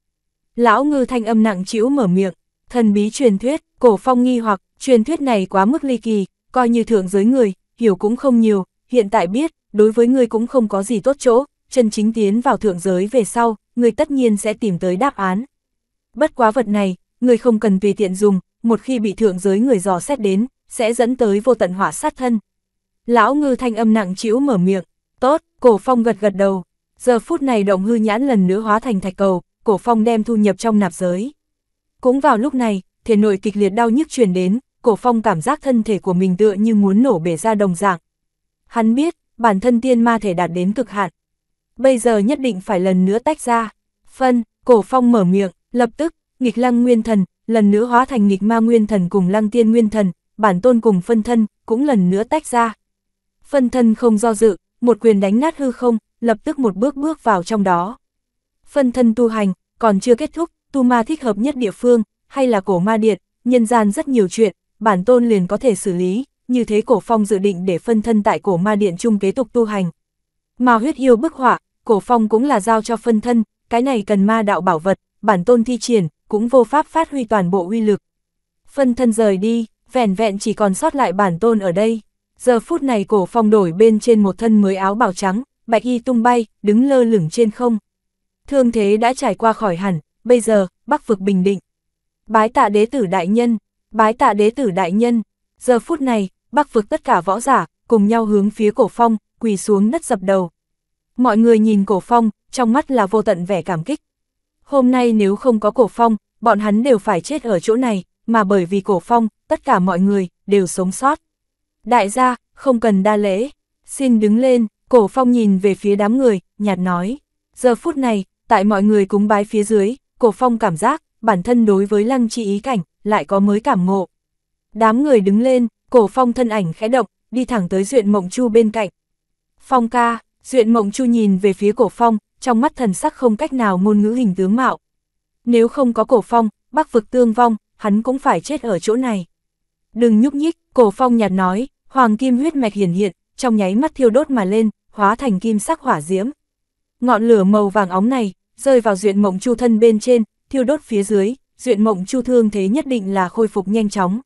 Lão ngư thanh âm nặng chịu mở miệng, thần bí truyền thuyết, cổ phong nghi hoặc, truyền thuyết này quá mức ly kỳ, coi như thượng giới người, hiểu cũng không nhiều, hiện tại biết, đối với người cũng không có gì tốt chỗ, chân chính tiến vào thượng giới về sau, người tất nhiên sẽ tìm tới đáp án. Bất quá vật này, người không cần tùy tiện dùng, một khi bị thượng giới người dò xét đến, sẽ dẫn tới vô tận hỏa sát thân. Lão ngư thanh âm nặng chịu mở miệng, tốt, cổ phong gật gật đầu. Giờ phút này động hư nhãn lần nữa hóa thành thạch cầu, cổ phong đem thu nhập trong nạp giới. Cũng vào lúc này, thể nội kịch liệt đau nhức truyền đến, cổ phong cảm giác thân thể của mình tựa như muốn nổ bể ra đồng dạng. Hắn biết, bản thân tiên ma thể đạt đến cực hạn, bây giờ nhất định phải lần nữa tách ra. Phân, cổ phong mở miệng, lập tức, nghịch lăng nguyên thần, lần nữa hóa thành nghịch ma nguyên thần cùng lăng tiên nguyên thần, bản tôn cùng phân thân, cũng lần nữa tách ra. Phân thân không do dự, một quyền đánh nát hư không, lập tức một bước bước vào trong đó. Phân thân tu hành, còn chưa kết thúc, tu ma thích hợp nhất địa phương, hay là cổ ma điện, nhân gian rất nhiều chuyện, bản tôn liền có thể xử lý, như thế cổ phong dự định để phân thân tại cổ ma điện chung kế tục tu hành. Mà huyết yêu bức họa, cổ phong cũng là giao cho phân thân, cái này cần ma đạo bảo vật, bản tôn thi triển, cũng vô pháp phát huy toàn bộ uy lực. Phân thân rời đi, vẻn vẹn chỉ còn sót lại bản tôn ở đây. Giờ phút này cổ phong đổi bên trên một thân mới áo bào trắng, bạch y tung bay, đứng lơ lửng trên không. Thương thế đã trải qua khỏi hẳn, bây giờ, bắc vực bình định. Bái tạ đế tử đại nhân, bái tạ đế tử đại nhân. Giờ phút này, bắc vực tất cả võ giả, cùng nhau hướng phía cổ phong, quỳ xuống đất dập đầu. Mọi người nhìn cổ phong, trong mắt là vô tận vẻ cảm kích. Hôm nay nếu không có cổ phong, bọn hắn đều phải chết ở chỗ này, mà bởi vì cổ phong, tất cả mọi người, đều sống sót. Đại gia, không cần đa lễ, xin đứng lên, cổ phong nhìn về phía đám người, nhạt nói. Giờ phút này, tại mọi người cúng bái phía dưới, cổ phong cảm giác, bản thân đối với lăng chi ý cảnh, lại có mới cảm ngộ. Đám người đứng lên, cổ phong thân ảnh khẽ động, đi thẳng tới duyện mộng chu bên cạnh. Phong ca, Duyện mộng chu nhìn về phía cổ phong, trong mắt thần sắc không cách nào ngôn ngữ hình tướng mạo. Nếu không có cổ phong, bắc vực tương vong, hắn cũng phải chết ở chỗ này. Đừng nhúc nhích, cổ phong nhạt nói, hoàng kim huyết mạch hiển hiện, trong nháy mắt thiêu đốt mà lên, hóa thành kim sắc hỏa diễm. Ngọn lửa màu vàng óng này, rơi vào duyện mộng chu thân bên trên, thiêu đốt phía dưới, duyện mộng chu thương thế nhất định là khôi phục nhanh chóng.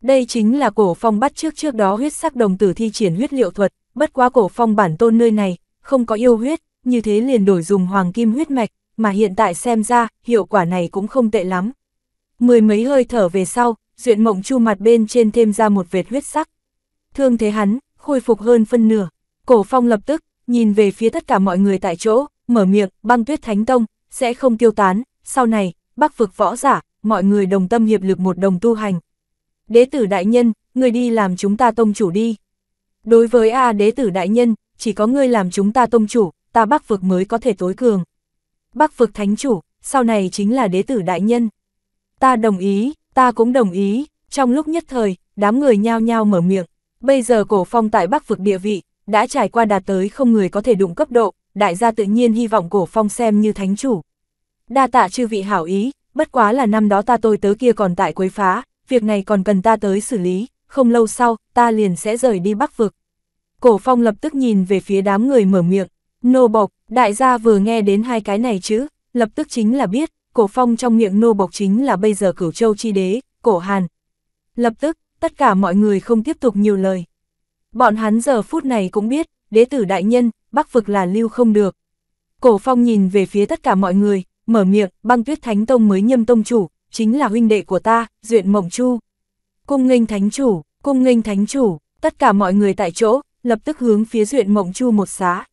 Đây chính là cổ phong bắt trước trước đó huyết sắc đồng tử thi triển huyết liệu thuật, bất quá cổ phong bản tôn nơi này, không có yêu huyết, như thế liền đổi dùng hoàng kim huyết mạch, mà hiện tại xem ra, hiệu quả này cũng không tệ lắm. Mười mấy hơi thở về sau, duyện mộng chu mặt bên trên thêm ra một vệt huyết sắc. Thương thế hắn, khôi phục hơn phân nửa. Cổ phong lập tức, nhìn về phía tất cả mọi người tại chỗ, mở miệng, băng tuyết thánh tông, sẽ không tiêu tán, sau này, bắc vực võ giả, mọi người đồng tâm hiệp lực một đồng tu hành. Đế tử đại nhân, người đi làm chúng ta tông chủ đi. Đối với A đế tử đại nhân, chỉ có ngươi làm chúng ta tông chủ, ta bắc vực mới có thể tối cường. Bắc vực thánh chủ, sau này chính là đế tử đại nhân. Ta đồng ý, ta cũng đồng ý, trong lúc nhất thời, đám người nhao nhao mở miệng. Bây giờ cổ phong tại bắc vực địa vị, đã trải qua đạt tới không người có thể đụng cấp độ, đại gia tự nhiên hy vọng cổ phong xem như thánh chủ. Đa tạ chư vị hảo ý, bất quá là năm đó ta tôi tớ kia còn tại quấy phá, việc này còn cần ta tới xử lý, không lâu sau, ta liền sẽ rời đi bắc vực. Cổ phong lập tức nhìn về phía đám người mở miệng, nô bộc, đại gia vừa nghe đến hai cái này chứ, lập tức chính là biết, cổ phong trong miệng nô bộc chính là bây giờ cửu châu chi đế, cổ hàn. Lập tức, tất cả mọi người không tiếp tục nhiều lời. Bọn hắn giờ phút này cũng biết, đế tử đại nhân, bắc vực là lưu không được. Cổ phong nhìn về phía tất cả mọi người, mở miệng, băng tuyết thánh tông mới nhâm tông chủ, chính là huynh đệ của ta, duyện mộng chu. Cung nghênh thánh chủ, cung nghênh thánh chủ, tất cả mọi người tại chỗ, lập tức hướng phía Duyện Mộng Chu một xá.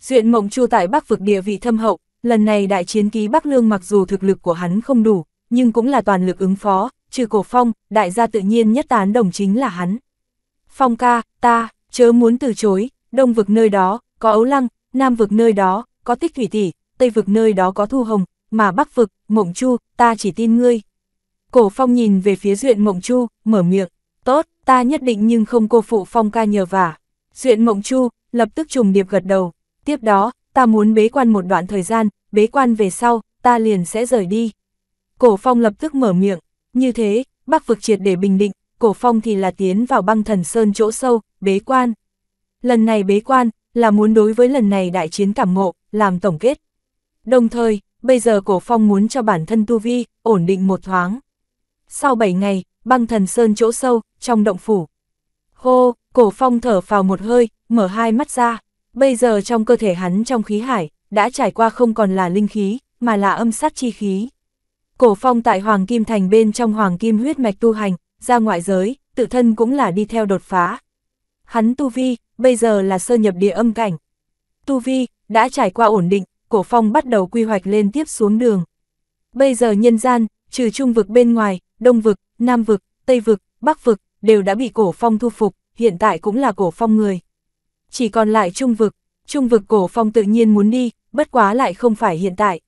Duyện Mộng Chu tại Bắc vực địa vị thâm hậu, lần này đại chiến ký Bắc Lương mặc dù thực lực của hắn không đủ, nhưng cũng là toàn lực ứng phó, trừ Cổ Phong, đại gia tự nhiên nhất tán đồng chính là hắn. Phong ca, ta, chớ muốn từ chối, đông vực nơi đó, có ấu lăng, nam vực nơi đó, có tích thủy tỷ, tây vực nơi đó có thu hồng, mà bắc vực, mộng chu, ta chỉ tin ngươi, Cổ phong nhìn về phía Duyện Mộng Chu, mở miệng, tốt, ta nhất định nhưng không cô phụ phong ca nhờ vả. Duyện Mộng Chu, lập tức trùng điệp gật đầu, tiếp đó, ta muốn bế quan một đoạn thời gian, bế quan về sau, ta liền sẽ rời đi. Cổ phong lập tức mở miệng, như thế, bác vực triệt để bình định, cổ phong thì là tiến vào băng thần sơn chỗ sâu, bế quan. Lần này bế quan, là muốn đối với lần này đại chiến cảm ngộ, làm tổng kết. Đồng thời, bây giờ cổ phong muốn cho bản thân tu vi, ổn định một thoáng sau 7 ngày, băng thần sơn chỗ sâu, trong động phủ. Hô, cổ phong thở vào một hơi, mở hai mắt ra. Bây giờ trong cơ thể hắn trong khí hải, đã trải qua không còn là linh khí, mà là âm sát chi khí. Cổ phong tại Hoàng Kim Thành bên trong Hoàng Kim huyết mạch tu hành, ra ngoại giới, tự thân cũng là đi theo đột phá. Hắn tu vi, bây giờ là sơ nhập địa âm cảnh. Tu vi, đã trải qua ổn định, cổ phong bắt đầu quy hoạch lên tiếp xuống đường. Bây giờ nhân gian, trừ trung vực bên ngoài, Đông vực, Nam vực, Tây vực, Bắc vực, đều đã bị cổ phong thu phục, hiện tại cũng là cổ phong người. Chỉ còn lại Trung vực, Trung vực cổ phong tự nhiên muốn đi, bất quá lại không phải hiện tại.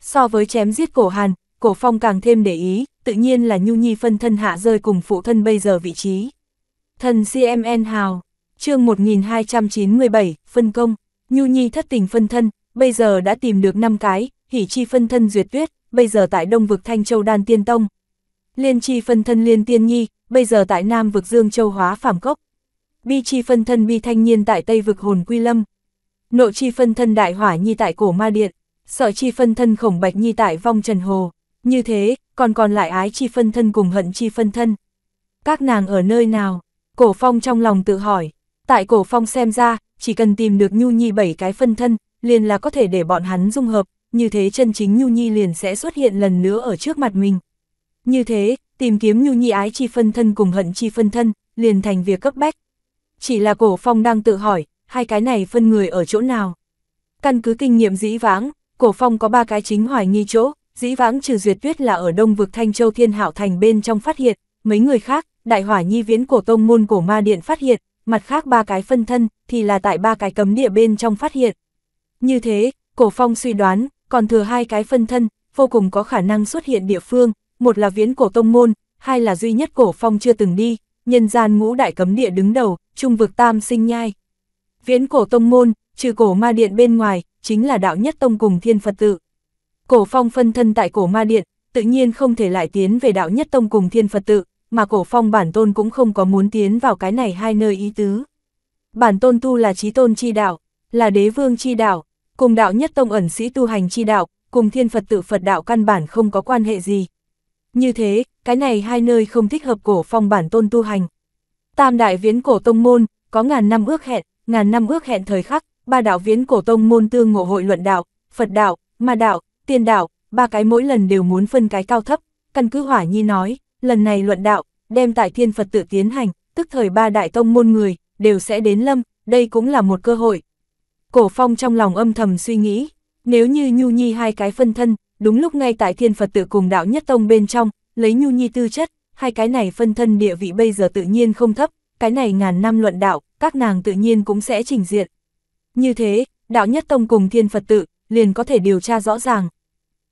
So với chém giết cổ hàn, cổ phong càng thêm để ý, tự nhiên là Nhu Nhi phân thân hạ rơi cùng phụ thân bây giờ vị trí. Thần CMN Hào, chương 1297, phân công, Nhu Nhi thất tình phân thân, bây giờ đã tìm được 5 cái, hỉ chi phân thân duyệt tuyết, bây giờ tại Đông vực Thanh Châu Đan Tiên Tông, Liên chi phân thân liên tiên nhi, bây giờ tại Nam vực Dương Châu hóa phàm cốc. Bi chi phân thân bi thanh niên tại Tây vực hồn quy lâm. nội chi phân thân đại hỏa nhi tại cổ ma điện. Sợ chi phân thân khổng bạch nhi tại vong trần hồ. Như thế, còn còn lại ái chi phân thân cùng hận chi phân thân. Các nàng ở nơi nào? Cổ phong trong lòng tự hỏi. Tại cổ phong xem ra, chỉ cần tìm được nhu nhi bảy cái phân thân, liền là có thể để bọn hắn dung hợp, như thế chân chính nhu nhi liền sẽ xuất hiện lần nữa ở trước mặt mình. Như thế, tìm kiếm nhu nhi ái chi phân thân cùng hận chi phân thân, liền thành việc cấp bách. Chỉ là cổ phong đang tự hỏi, hai cái này phân người ở chỗ nào? Căn cứ kinh nghiệm dĩ vãng, cổ phong có ba cái chính hoài nghi chỗ, dĩ vãng trừ duyệt tuyết là ở đông vực Thanh Châu Thiên Hảo Thành bên trong phát hiện, mấy người khác, đại hỏa nhi viễn cổ tông môn cổ ma điện phát hiện, mặt khác ba cái phân thân thì là tại ba cái cấm địa bên trong phát hiện. Như thế, cổ phong suy đoán, còn thừa hai cái phân thân, vô cùng có khả năng xuất hiện địa phương, một là viễn cổ tông môn, hai là duy nhất cổ phong chưa từng đi, nhân gian ngũ đại cấm địa đứng đầu, trung vực tam sinh nhai. Viễn cổ tông môn, trừ cổ ma điện bên ngoài, chính là đạo nhất tông cùng thiên Phật tự. Cổ phong phân thân tại cổ ma điện, tự nhiên không thể lại tiến về đạo nhất tông cùng thiên Phật tự, mà cổ phong bản tôn cũng không có muốn tiến vào cái này hai nơi ý tứ. Bản tôn tu là trí tôn chi đạo, là đế vương chi đạo, cùng đạo nhất tông ẩn sĩ tu hành chi đạo, cùng thiên Phật tự Phật đạo căn bản không có quan hệ gì, như thế, cái này hai nơi không thích hợp cổ phong bản tôn tu hành. Tam đại viễn cổ tông môn, có ngàn năm ước hẹn, ngàn năm ước hẹn thời khắc, ba đạo viễn cổ tông môn tương ngộ hội luận đạo, Phật đạo, Ma đạo, Tiên đạo, ba cái mỗi lần đều muốn phân cái cao thấp. Căn cứ Hỏa Nhi nói, lần này luận đạo, đem tại thiên Phật tự tiến hành, tức thời ba đại tông môn người, đều sẽ đến lâm, đây cũng là một cơ hội. Cổ phong trong lòng âm thầm suy nghĩ, nếu như Nhu Nhi hai cái phân thân, đúng lúc ngay tại thiên Phật tự cùng đạo nhất tông bên trong, lấy nhu nhi tư chất, hai cái này phân thân địa vị bây giờ tự nhiên không thấp, cái này ngàn năm luận đạo, các nàng tự nhiên cũng sẽ trình diện. Như thế, đạo nhất tông cùng thiên Phật tự, liền có thể điều tra rõ ràng.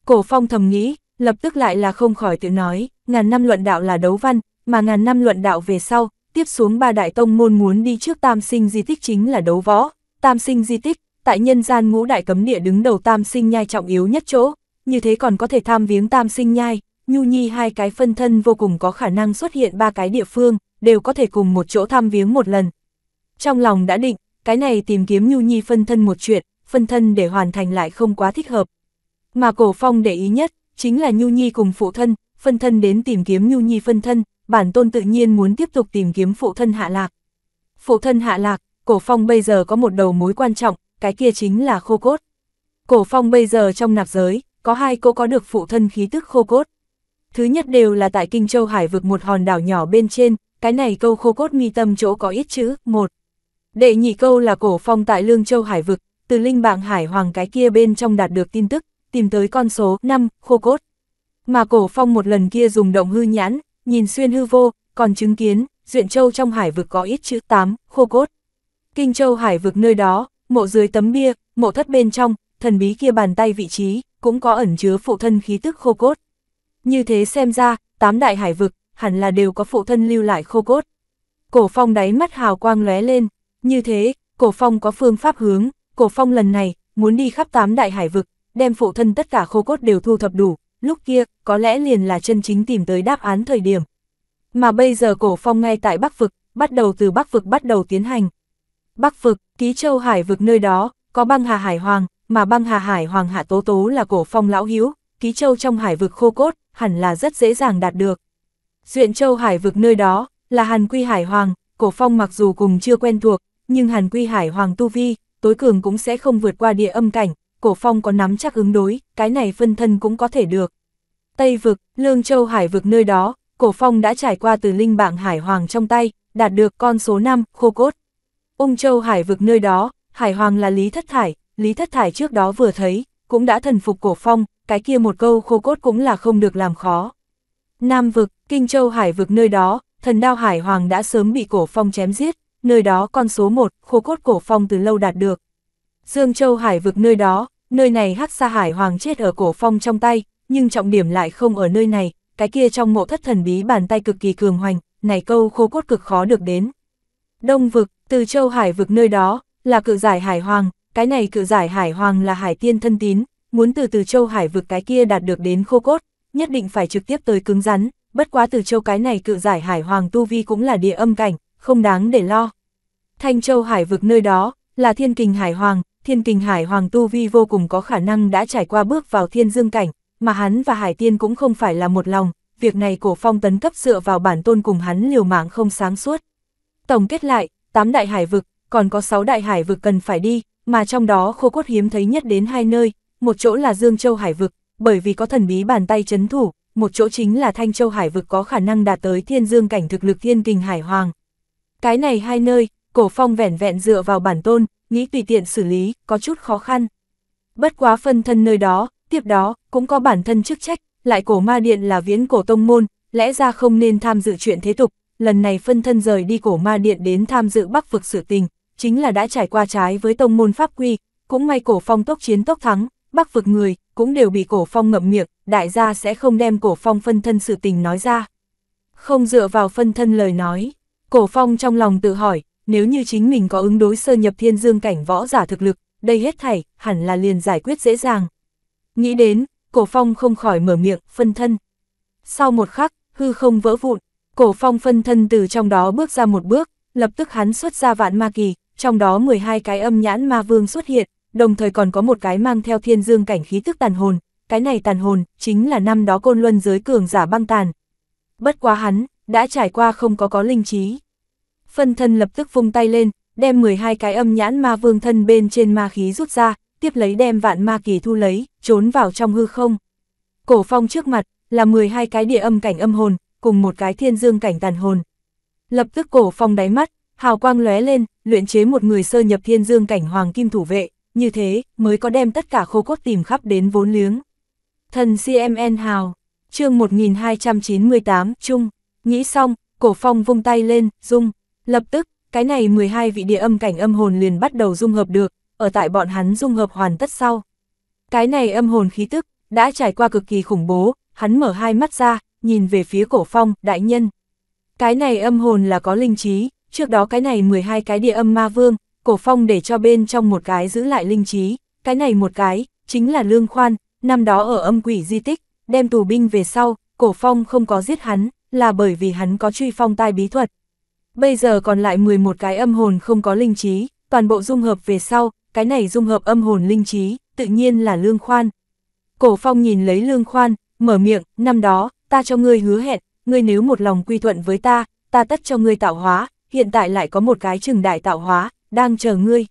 Cổ phong thầm nghĩ, lập tức lại là không khỏi tự nói, ngàn năm luận đạo là đấu văn, mà ngàn năm luận đạo về sau, tiếp xuống ba đại tông môn muốn đi trước tam sinh di tích chính là đấu võ, tam sinh di tích, tại nhân gian ngũ đại cấm địa đứng đầu tam sinh nhai trọng yếu nhất chỗ, như thế còn có thể tham viếng tam sinh nhai, nhu nhi hai cái phân thân vô cùng có khả năng xuất hiện ba cái địa phương, đều có thể cùng một chỗ tham viếng một lần. Trong lòng đã định, cái này tìm kiếm nhu nhi phân thân một chuyện, phân thân để hoàn thành lại không quá thích hợp. Mà cổ phong để ý nhất, chính là nhu nhi cùng phụ thân, phân thân đến tìm kiếm nhu nhi phân thân, bản tôn tự nhiên muốn tiếp tục tìm kiếm phụ thân hạ lạc. Phụ thân hạ lạc, cổ phong bây giờ có một đầu mối quan trọng, cái kia chính là khô cốt. Cổ phong bây giờ trong nạp giới, có hai cô có được phụ thân khí tức khô cốt. Thứ nhất đều là tại Kinh Châu Hải vực một hòn đảo nhỏ bên trên, cái này câu khô cốt nghi tâm chỗ có ít chữ, một. Đệ nhị câu là cổ phong tại Lương Châu Hải vực, từ linh bạng hải hoàng cái kia bên trong đạt được tin tức, tìm tới con số 5, khô cốt. Mà cổ phong một lần kia dùng động hư nhãn, nhìn xuyên hư vô, còn chứng kiến, duyện châu trong hải vực có ít chữ 8, khô cốt. Kinh châu hải vực nơi đó, mộ dưới tấm bia, mộ thất bên trong, thần bí kia bàn tay vị trí, cũng có ẩn chứa phụ thân khí tức khô cốt. Như thế xem ra, tám đại hải vực, hẳn là đều có phụ thân lưu lại khô cốt. Cổ phong đáy mắt hào quang lóe lên, như thế, cổ phong có phương pháp hướng, cổ phong lần này, muốn đi khắp tám đại hải vực, đem phụ thân tất cả khô cốt đều thu thập đủ, lúc kia, có lẽ liền là chân chính tìm tới đáp án thời điểm. Mà bây giờ cổ phong ngay tại Bắc Vực, bắt đầu từ Bắc Vực bắt đầu tiến hành. Bắc Vực, Ký Châu Hải Vực nơi đó, có băng hà hải hoàng, mà băng hà hải hoàng hạ tố tố là cổ phong lão hiếu, ký châu trong hải vực khô cốt, hẳn là rất dễ dàng đạt được. Duyện châu hải vực nơi đó, là hàn quy hải hoàng, cổ phong mặc dù cùng chưa quen thuộc, nhưng hàn quy hải hoàng tu vi, tối cường cũng sẽ không vượt qua địa âm cảnh, cổ phong có nắm chắc ứng đối, cái này phân thân cũng có thể được. Tây vực, lương châu hải vực nơi đó, cổ phong đã trải qua từ linh bảng hải hoàng trong tay, đạt được con số 5, khô cốt. Ung châu hải vực nơi đó, hải hoàng là lý thất thải, Lý Thất Thải trước đó vừa thấy, cũng đã thần phục cổ phong, cái kia một câu khô cốt cũng là không được làm khó. Nam vực, Kinh Châu Hải vực nơi đó, thần đao Hải Hoàng đã sớm bị cổ phong chém giết, nơi đó con số một khô cốt cổ phong từ lâu đạt được. Dương Châu Hải vực nơi đó, nơi này hắc xa Hải Hoàng chết ở cổ phong trong tay, nhưng trọng điểm lại không ở nơi này, cái kia trong mộ thất thần bí bàn tay cực kỳ cường hoành, này câu khô cốt cực khó được đến. Đông vực, từ Châu Hải vực nơi đó, là cự giải Hải Hoàng, cái này cự giải hải hoàng là hải tiên thân tín, muốn từ từ châu hải vực cái kia đạt được đến khô cốt, nhất định phải trực tiếp tới cứng rắn, bất quá từ châu cái này cự giải hải hoàng tu vi cũng là địa âm cảnh, không đáng để lo. Thanh châu hải vực nơi đó, là thiên kình hải hoàng, thiên kình hải hoàng tu vi vô cùng có khả năng đã trải qua bước vào thiên dương cảnh, mà hắn và hải tiên cũng không phải là một lòng, việc này cổ phong tấn cấp dựa vào bản tôn cùng hắn liều mạng không sáng suốt. Tổng kết lại, 8 đại hải vực, còn có 6 đại hải vực cần phải đi, mà trong đó khô cốt hiếm thấy nhất đến hai nơi, một chỗ là Dương Châu Hải Vực, bởi vì có thần bí bàn tay chấn thủ, một chỗ chính là Thanh Châu Hải Vực có khả năng đạt tới thiên dương cảnh thực lực thiên kình hải hoàng. Cái này hai nơi, cổ phong vẻn vẹn dựa vào bản tôn, nghĩ tùy tiện xử lý, có chút khó khăn. Bất quá phân thân nơi đó, tiếp đó, cũng có bản thân chức trách, lại cổ ma điện là viễn cổ tông môn, lẽ ra không nên tham dự chuyện thế tục, lần này phân thân rời đi cổ ma điện đến tham dự bắc vực sự tình, chính là đã trải qua trái với tông môn pháp quy, cũng may cổ phong tốc chiến tốc thắng, bắc vực người, cũng đều bị cổ phong ngậm miệng, đại gia sẽ không đem cổ phong phân thân sự tình nói ra. Không dựa vào phân thân lời nói, cổ phong trong lòng tự hỏi, nếu như chính mình có ứng đối sơ nhập thiên dương cảnh võ giả thực lực, đây hết thảy, hẳn là liền giải quyết dễ dàng. Nghĩ đến, cổ phong không khỏi mở miệng, phân thân. Sau một khắc, hư không vỡ vụn, cổ phong phân thân từ trong đó bước ra một bước, lập tức hắn xuất ra vạn ma kỳ, trong đó 12 cái âm nhãn ma vương xuất hiện, đồng thời còn có một cái mang theo thiên dương cảnh khí tức tàn hồn, cái này tàn hồn, chính là năm đó côn luân giới cường giả băng tàn. Bất quá hắn, đã trải qua không có có linh trí. Phân thân lập tức vung tay lên, đem 12 cái âm nhãn ma vương thân bên trên ma khí rút ra, tiếp lấy đem vạn ma kỳ thu lấy, trốn vào trong hư không. Cổ phong trước mặt, là 12 cái địa âm cảnh âm hồn, cùng một cái thiên dương cảnh tàn hồn. Lập tức cổ phong đáy mắt, hào quang lóe lên, luyện chế một người sơ nhập thiên dương cảnh hoàng kim thủ vệ, như thế mới có đem tất cả khô cốt tìm khắp đến vốn liếng. Thần CMN Hào, chương 1298, Trung, nghĩ xong, cổ phong vung tay lên, dung, lập tức, cái này 12 vị địa âm cảnh âm hồn liền bắt đầu dung hợp được, ở tại bọn hắn dung hợp hoàn tất sau. Cái này âm hồn khí tức, đã trải qua cực kỳ khủng bố, hắn mở hai mắt ra, nhìn về phía cổ phong, đại nhân. Cái này âm hồn là có linh trí, Trước đó cái này 12 cái địa âm ma vương, cổ phong để cho bên trong một cái giữ lại linh trí, cái này một cái, chính là lương khoan, năm đó ở âm quỷ di tích, đem tù binh về sau, cổ phong không có giết hắn, là bởi vì hắn có truy phong tai bí thuật. Bây giờ còn lại 11 cái âm hồn không có linh trí, toàn bộ dung hợp về sau, cái này dung hợp âm hồn linh trí, tự nhiên là lương khoan. Cổ phong nhìn lấy lương khoan, mở miệng, năm đó, ta cho ngươi hứa hẹn, ngươi nếu một lòng quy thuận với ta, ta tất cho ngươi tạo hóa, hiện tại lại có một cái chừng đại tạo hóa, đang chờ ngươi.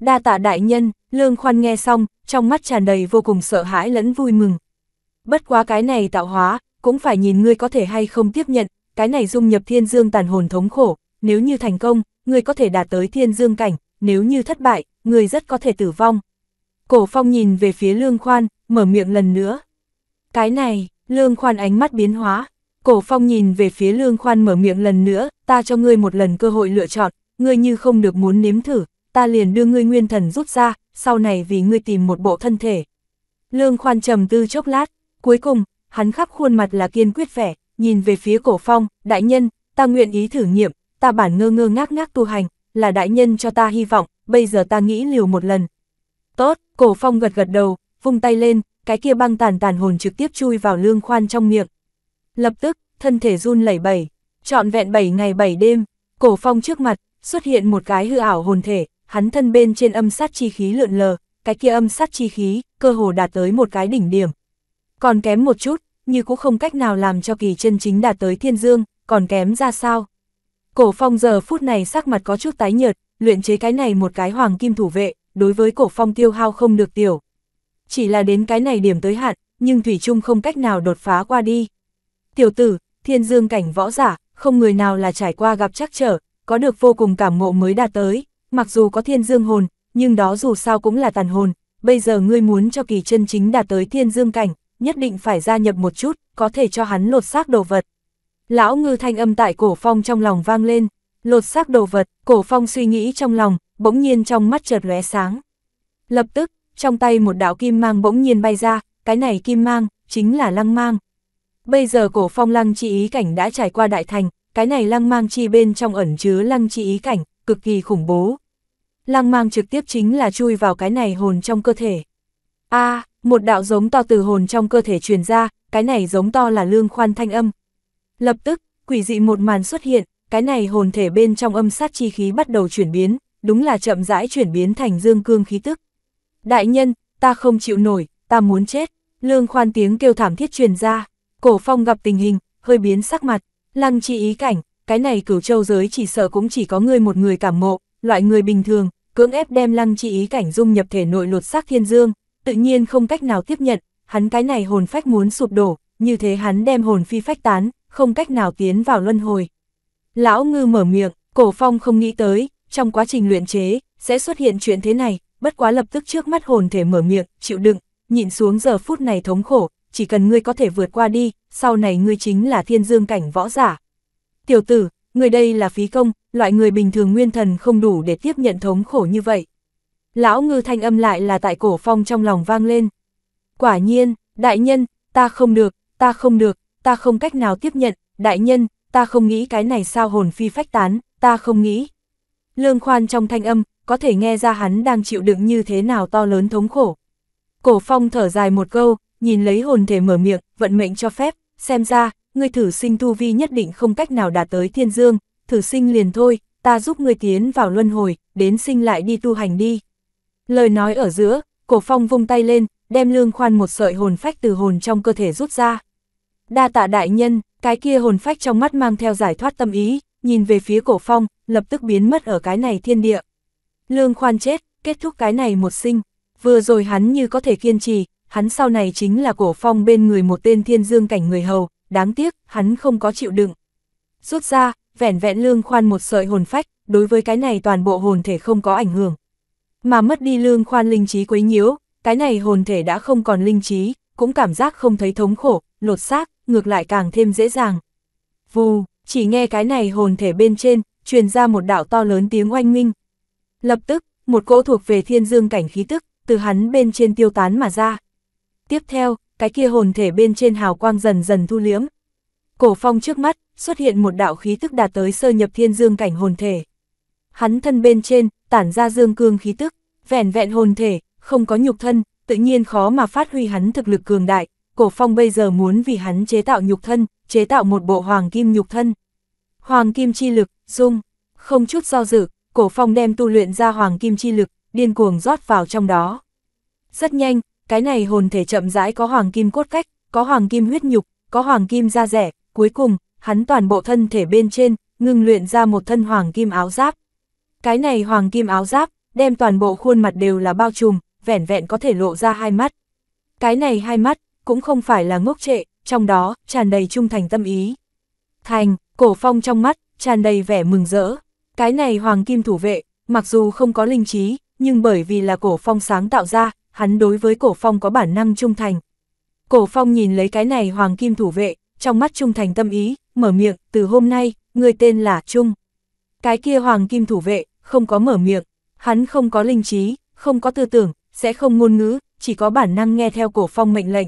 Đa tạ đại nhân, lương khoan nghe xong, trong mắt tràn đầy vô cùng sợ hãi lẫn vui mừng. Bất quá cái này tạo hóa, cũng phải nhìn ngươi có thể hay không tiếp nhận, cái này dung nhập thiên dương tàn hồn thống khổ, nếu như thành công, ngươi có thể đạt tới thiên dương cảnh, nếu như thất bại, ngươi rất có thể tử vong. Cổ phong nhìn về phía lương khoan, mở miệng lần nữa. Cái này, lương khoan ánh mắt biến hóa, Cổ phong nhìn về phía lương khoan mở miệng lần nữa, ta cho ngươi một lần cơ hội lựa chọn, ngươi như không được muốn nếm thử, ta liền đưa ngươi nguyên thần rút ra, sau này vì ngươi tìm một bộ thân thể. Lương khoan trầm tư chốc lát, cuối cùng, hắn khắp khuôn mặt là kiên quyết vẻ, nhìn về phía cổ phong, đại nhân, ta nguyện ý thử nghiệm, ta bản ngơ ngơ ngác ngác tu hành, là đại nhân cho ta hy vọng, bây giờ ta nghĩ liều một lần. Tốt, cổ phong gật gật đầu, vung tay lên, cái kia băng tàn tàn hồn trực tiếp chui vào lương khoan trong miệng lập tức, thân thể run lẩy bẩy, trọn vẹn 7 ngày 7 đêm, cổ phong trước mặt, xuất hiện một cái hư ảo hồn thể, hắn thân bên trên âm sát chi khí lượn lờ, cái kia âm sát chi khí, cơ hồ đạt tới một cái đỉnh điểm. Còn kém một chút, như cũng không cách nào làm cho kỳ chân chính đạt tới thiên dương, còn kém ra sao. Cổ phong giờ phút này sắc mặt có chút tái nhợt, luyện chế cái này một cái hoàng kim thủ vệ, đối với cổ phong tiêu hao không được tiểu. Chỉ là đến cái này điểm tới hạn, nhưng Thủy Trung không cách nào đột phá qua đi tiểu tử, thiên dương cảnh võ giả, không người nào là trải qua gặp trắc trở, có được vô cùng cảm ngộ mới đạt tới, mặc dù có thiên dương hồn, nhưng đó dù sao cũng là tàn hồn, bây giờ ngươi muốn cho kỳ chân chính đạt tới thiên dương cảnh, nhất định phải gia nhập một chút, có thể cho hắn lột xác đồ vật. Lão ngư thanh âm tại cổ phong trong lòng vang lên, lột xác đồ vật, cổ phong suy nghĩ trong lòng, bỗng nhiên trong mắt chợt lóe sáng. Lập tức, trong tay một đạo kim mang bỗng nhiên bay ra, cái này kim mang, chính là lăng mang, Bây giờ cổ phong lăng chi ý cảnh đã trải qua đại thành, cái này lăng mang chi bên trong ẩn chứa lăng chi ý cảnh, cực kỳ khủng bố. Lăng mang trực tiếp chính là chui vào cái này hồn trong cơ thể. a à, một đạo giống to từ hồn trong cơ thể truyền ra, cái này giống to là lương khoan thanh âm. Lập tức, quỷ dị một màn xuất hiện, cái này hồn thể bên trong âm sát chi khí bắt đầu chuyển biến, đúng là chậm rãi chuyển biến thành dương cương khí tức. Đại nhân, ta không chịu nổi, ta muốn chết, lương khoan tiếng kêu thảm thiết truyền ra. Cổ phong gặp tình hình, hơi biến sắc mặt, lăng chi ý cảnh, cái này cửu châu giới chỉ sợ cũng chỉ có người một người cảm ngộ, loại người bình thường, cưỡng ép đem lăng chi ý cảnh dung nhập thể nội lột xác thiên dương, tự nhiên không cách nào tiếp nhận, hắn cái này hồn phách muốn sụp đổ, như thế hắn đem hồn phi phách tán, không cách nào tiến vào luân hồi. Lão ngư mở miệng, cổ phong không nghĩ tới, trong quá trình luyện chế, sẽ xuất hiện chuyện thế này, bất quá lập tức trước mắt hồn thể mở miệng, chịu đựng, nhịn xuống giờ phút này thống khổ, chỉ cần ngươi có thể vượt qua đi, sau này ngươi chính là thiên dương cảnh võ giả. Tiểu tử, ngươi đây là phí công, loại người bình thường nguyên thần không đủ để tiếp nhận thống khổ như vậy. Lão ngư thanh âm lại là tại cổ phong trong lòng vang lên. Quả nhiên, đại nhân, ta không được, ta không được, ta không cách nào tiếp nhận, đại nhân, ta không nghĩ cái này sao hồn phi phách tán, ta không nghĩ. Lương khoan trong thanh âm, có thể nghe ra hắn đang chịu đựng như thế nào to lớn thống khổ. Cổ phong thở dài một câu, nhìn lấy hồn thể mở miệng, vận mệnh cho phép, xem ra, ngươi thử sinh tu vi nhất định không cách nào đạt tới thiên dương, thử sinh liền thôi, ta giúp ngươi tiến vào luân hồi, đến sinh lại đi tu hành đi. Lời nói ở giữa, cổ phong vung tay lên, đem lương khoan một sợi hồn phách từ hồn trong cơ thể rút ra. Đa tạ đại nhân, cái kia hồn phách trong mắt mang theo giải thoát tâm ý, nhìn về phía cổ phong, lập tức biến mất ở cái này thiên địa. Lương khoan chết, kết thúc cái này một sinh, vừa rồi hắn như có thể kiên trì, hắn sau này chính là cổ phong bên người một tên thiên dương cảnh người hầu, đáng tiếc, hắn không có chịu đựng. Rút ra, vẻn vẹn lương khoan một sợi hồn phách, đối với cái này toàn bộ hồn thể không có ảnh hưởng. Mà mất đi lương khoan linh trí quấy nhiễu, cái này hồn thể đã không còn linh trí, cũng cảm giác không thấy thống khổ, lột xác, ngược lại càng thêm dễ dàng. Vù, chỉ nghe cái này hồn thể bên trên, truyền ra một đạo to lớn tiếng oanh minh. Lập tức, một cỗ thuộc về thiên dương cảnh khí tức, từ hắn bên trên tiêu tán mà ra. Tiếp theo, cái kia hồn thể bên trên hào quang dần dần thu liễm. Cổ phong trước mắt, xuất hiện một đạo khí tức đạt tới sơ nhập thiên dương cảnh hồn thể. Hắn thân bên trên, tản ra dương cương khí tức, vẻn vẹn hồn thể, không có nhục thân, tự nhiên khó mà phát huy hắn thực lực cường đại. Cổ phong bây giờ muốn vì hắn chế tạo nhục thân, chế tạo một bộ hoàng kim nhục thân. Hoàng kim chi lực, dung, không chút do dự, cổ phong đem tu luyện ra hoàng kim chi lực, điên cuồng rót vào trong đó. Rất nhanh, cái này hồn thể chậm rãi có hoàng kim cốt cách, có hoàng kim huyết nhục, có hoàng kim da rẻ, cuối cùng, hắn toàn bộ thân thể bên trên, ngưng luyện ra một thân hoàng kim áo giáp. Cái này hoàng kim áo giáp, đem toàn bộ khuôn mặt đều là bao trùm, vẻn vẹn có thể lộ ra hai mắt. Cái này hai mắt, cũng không phải là ngốc trệ, trong đó, tràn đầy trung thành tâm ý. Thành, cổ phong trong mắt, tràn đầy vẻ mừng rỡ. Cái này hoàng kim thủ vệ, mặc dù không có linh trí, nhưng bởi vì là cổ phong sáng tạo ra, hắn đối với cổ phong có bản năng trung thành. Cổ phong nhìn lấy cái này hoàng kim thủ vệ, trong mắt trung thành tâm ý, mở miệng, từ hôm nay, người tên là Trung. Cái kia hoàng kim thủ vệ, không có mở miệng, hắn không có linh trí, không có tư tưởng, sẽ không ngôn ngữ, chỉ có bản năng nghe theo cổ phong mệnh lệnh.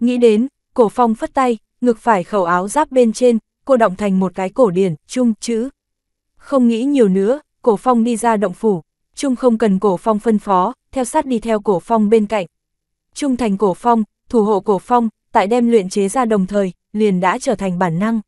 Nghĩ đến, cổ phong phất tay, ngực phải khẩu áo giáp bên trên, cô động thành một cái cổ điển, trung chữ. Không nghĩ nhiều nữa, cổ phong đi ra động phủ, Trung không cần cổ phong phân phó, theo sát đi theo cổ phong bên cạnh. Trung thành cổ phong, thủ hộ cổ phong, tại đem luyện chế ra đồng thời, liền đã trở thành bản năng.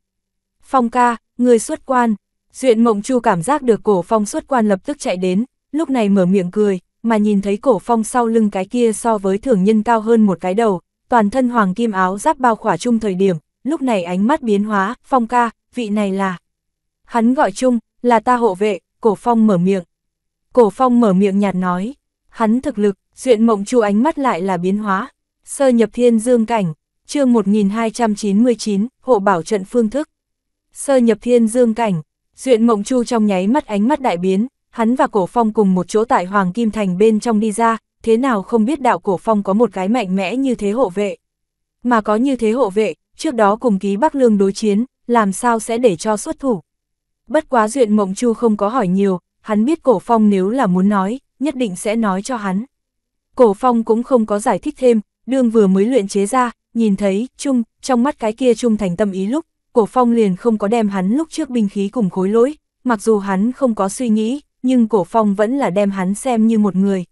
Phong ca, người xuất quan. Duyện mộng chu cảm giác được cổ phong xuất quan lập tức chạy đến, lúc này mở miệng cười, mà nhìn thấy cổ phong sau lưng cái kia so với thường nhân cao hơn một cái đầu, toàn thân hoàng kim áo giáp bao khỏa chung thời điểm, lúc này ánh mắt biến hóa, phong ca, vị này là. Hắn gọi chung, là ta hộ vệ, cổ phong mở miệng. Cổ phong mở miệng nhạt nói, hắn thực lực, duyện mộng chu ánh mắt lại là biến hóa, sơ nhập thiên dương cảnh, chương 1299, hộ bảo trận phương thức. Sơ nhập thiên dương cảnh, duyện mộng chu trong nháy mắt ánh mắt đại biến, hắn và cổ phong cùng một chỗ tại Hoàng Kim Thành bên trong đi ra, thế nào không biết đạo cổ phong có một cái mạnh mẽ như thế hộ vệ. Mà có như thế hộ vệ, trước đó cùng ký Bắc Lương đối chiến, làm sao sẽ để cho xuất thủ. Bất quá duyện mộng chu không có hỏi nhiều, hắn biết cổ phong nếu là muốn nói, nhất định sẽ nói cho hắn. Cổ phong cũng không có giải thích thêm, đương vừa mới luyện chế ra, nhìn thấy, chung, trong mắt cái kia chung thành tâm ý lúc, cổ phong liền không có đem hắn lúc trước binh khí cùng khối lỗi, mặc dù hắn không có suy nghĩ, nhưng cổ phong vẫn là đem hắn xem như một người.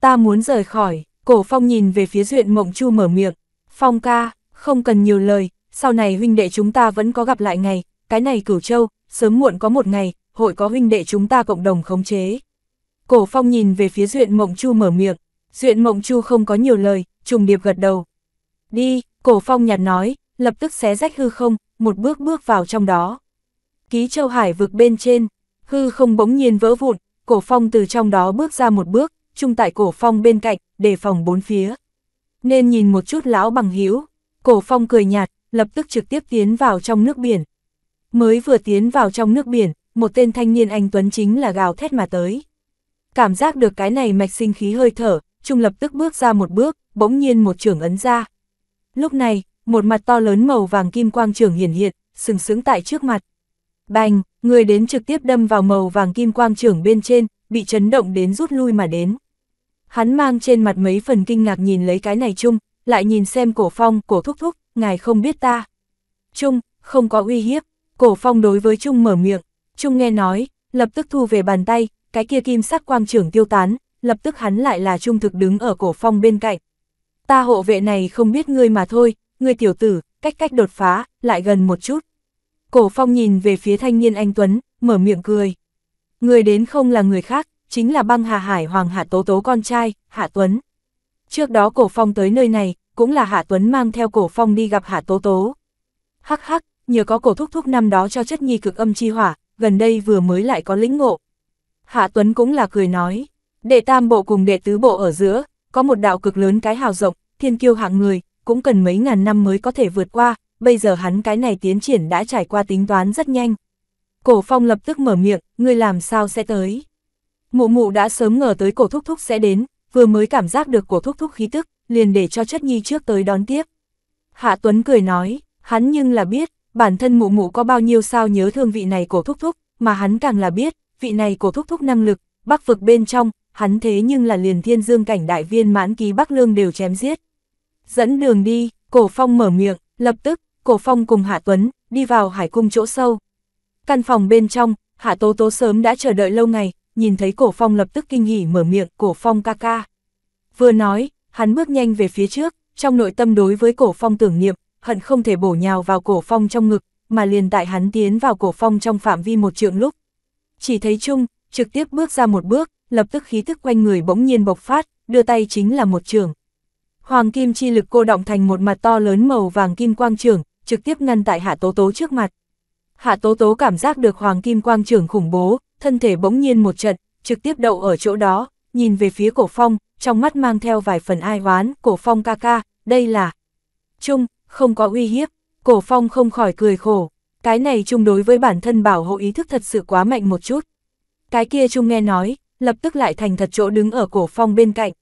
Ta muốn rời khỏi, cổ phong nhìn về phía duyện mộng chu mở miệng, phong ca, không cần nhiều lời, sau này huynh đệ chúng ta vẫn có gặp lại ngày, cái này cửu châu, sớm muộn có một ngày, hội có huynh đệ chúng ta cộng đồng khống chế. Cổ phong nhìn về phía Duyện Mộng Chu mở miệng, Duyện Mộng Chu không có nhiều lời, trùng điệp gật đầu. Đi, cổ phong nhạt nói, lập tức xé rách hư không, một bước bước vào trong đó. Ký châu hải vực bên trên, hư không bỗng nhiên vỡ vụn, cổ phong từ trong đó bước ra một bước, chung tại cổ phong bên cạnh, đề phòng bốn phía. Nên nhìn một chút lão bằng hữu cổ phong cười nhạt, lập tức trực tiếp tiến vào trong nước biển. Mới vừa tiến vào trong nước biển, một tên thanh niên anh Tuấn chính là gào thét mà tới. Cảm giác được cái này mạch sinh khí hơi thở, Trung lập tức bước ra một bước, bỗng nhiên một trưởng ấn ra. Lúc này, một mặt to lớn màu vàng kim quang trưởng hiển hiện, sừng sững tại trước mặt. Bành, người đến trực tiếp đâm vào màu vàng kim quang trưởng bên trên, bị chấn động đến rút lui mà đến. Hắn mang trên mặt mấy phần kinh ngạc nhìn lấy cái này Trung, lại nhìn xem cổ phong, cổ thúc thúc, ngài không biết ta. Trung, không có uy hiếp, cổ phong đối với Trung mở miệng, Trung nghe nói, lập tức thu về bàn tay, cái kia kim sắc quang trưởng tiêu tán, lập tức hắn lại là trung thực đứng ở cổ phong bên cạnh. Ta hộ vệ này không biết ngươi mà thôi, ngươi tiểu tử, cách cách đột phá, lại gần một chút. Cổ phong nhìn về phía thanh niên anh Tuấn, mở miệng cười. Người đến không là người khác, chính là băng Hà Hải Hoàng Hạ Tố Tố con trai, Hạ Tuấn. Trước đó cổ phong tới nơi này, cũng là Hạ Tuấn mang theo cổ phong đi gặp Hạ Tố Tố. Hắc hắc, nhờ có cổ thúc thúc năm đó cho chất nhi cực âm chi hỏa, gần đây vừa mới lại có lĩnh ngộ. Hạ Tuấn cũng là cười nói, đệ tam bộ cùng đệ tứ bộ ở giữa, có một đạo cực lớn cái hào rộng, thiên kiêu hạng người, cũng cần mấy ngàn năm mới có thể vượt qua, bây giờ hắn cái này tiến triển đã trải qua tính toán rất nhanh. Cổ phong lập tức mở miệng, ngươi làm sao sẽ tới. Mụ mụ đã sớm ngờ tới cổ thúc thúc sẽ đến, vừa mới cảm giác được cổ thúc thúc khí tức, liền để cho chất nhi trước tới đón tiếp. Hạ Tuấn cười nói, hắn nhưng là biết, bản thân mụ mụ có bao nhiêu sao nhớ thương vị này cổ thúc thúc, mà hắn càng là biết, vị này cổ thúc thúc năng lực, bắc vực bên trong, hắn thế nhưng là liền thiên dương cảnh đại viên mãn ký bắc lương đều chém giết. Dẫn đường đi, cổ phong mở miệng, lập tức, cổ phong cùng Hạ Tuấn, đi vào hải cung chỗ sâu. Căn phòng bên trong, Hạ Tố Tố sớm đã chờ đợi lâu ngày, nhìn thấy cổ phong lập tức kinh hỉ mở miệng cổ phong ca ca. Vừa nói, hắn bước nhanh về phía trước, trong nội tâm đối với cổ phong tưởng niệm, hận không thể bổ nhào vào cổ phong trong ngực, mà liền tại hắn tiến vào cổ phong trong phạm vi một trượng lúc. Chỉ thấy Trung, trực tiếp bước ra một bước, lập tức khí thức quanh người bỗng nhiên bộc phát, đưa tay chính là một trường. Hoàng kim chi lực cô động thành một mặt to lớn màu vàng kim quang trường, trực tiếp ngăn tại hạ tố tố trước mặt. Hạ tố tố cảm giác được hoàng kim quang trường khủng bố, thân thể bỗng nhiên một trận, trực tiếp đậu ở chỗ đó, nhìn về phía cổ phong, trong mắt mang theo vài phần ai oán, cổ phong ca ca, đây là... Trung, không có uy hiếp, cổ phong không khỏi cười khổ, cái này chung đối với bản thân bảo hộ ý thức thật sự quá mạnh một chút. Cái kia chung nghe nói, lập tức lại thành thật chỗ đứng ở cổ phong bên cạnh.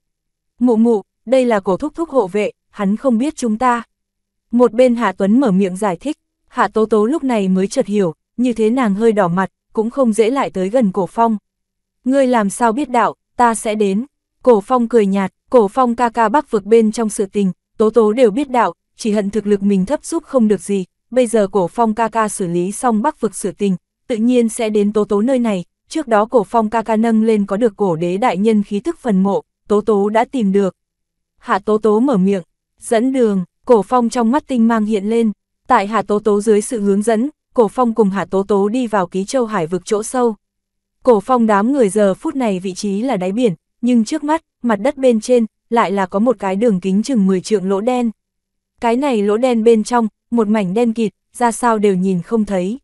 Mụ mụ, đây là cổ thúc thúc hộ vệ, hắn không biết chúng ta. Một bên Hạ Tuấn mở miệng giải thích, Hạ Tố Tố lúc này mới chợt hiểu, như thế nàng hơi đỏ mặt, cũng không dễ lại tới gần cổ phong. Ngươi làm sao biết đạo, ta sẽ đến. Cổ phong cười nhạt, cổ phong ca ca bắc vực bên trong sự tình, Tố Tố đều biết đạo, chỉ hận thực lực mình thấp giúp không được gì, bây giờ cổ phong ca ca xử lý xong bắc vực sửa tình, tự nhiên sẽ đến tố tố nơi này, trước đó cổ phong ca ca nâng lên có được cổ đế đại nhân khí thức phần mộ, tố tố đã tìm được. Hạ tố tố mở miệng, dẫn đường, cổ phong trong mắt tinh mang hiện lên, tại hạ tố tố dưới sự hướng dẫn, cổ phong cùng hạ tố tố đi vào ký châu hải vực chỗ sâu. Cổ phong đám người giờ phút này vị trí là đáy biển, nhưng trước mắt, mặt đất bên trên, lại là có một cái đường kính chừng 10 trượng lỗ đen cái này lỗ đen bên trong, một mảnh đen kịt, ra sao đều nhìn không thấy.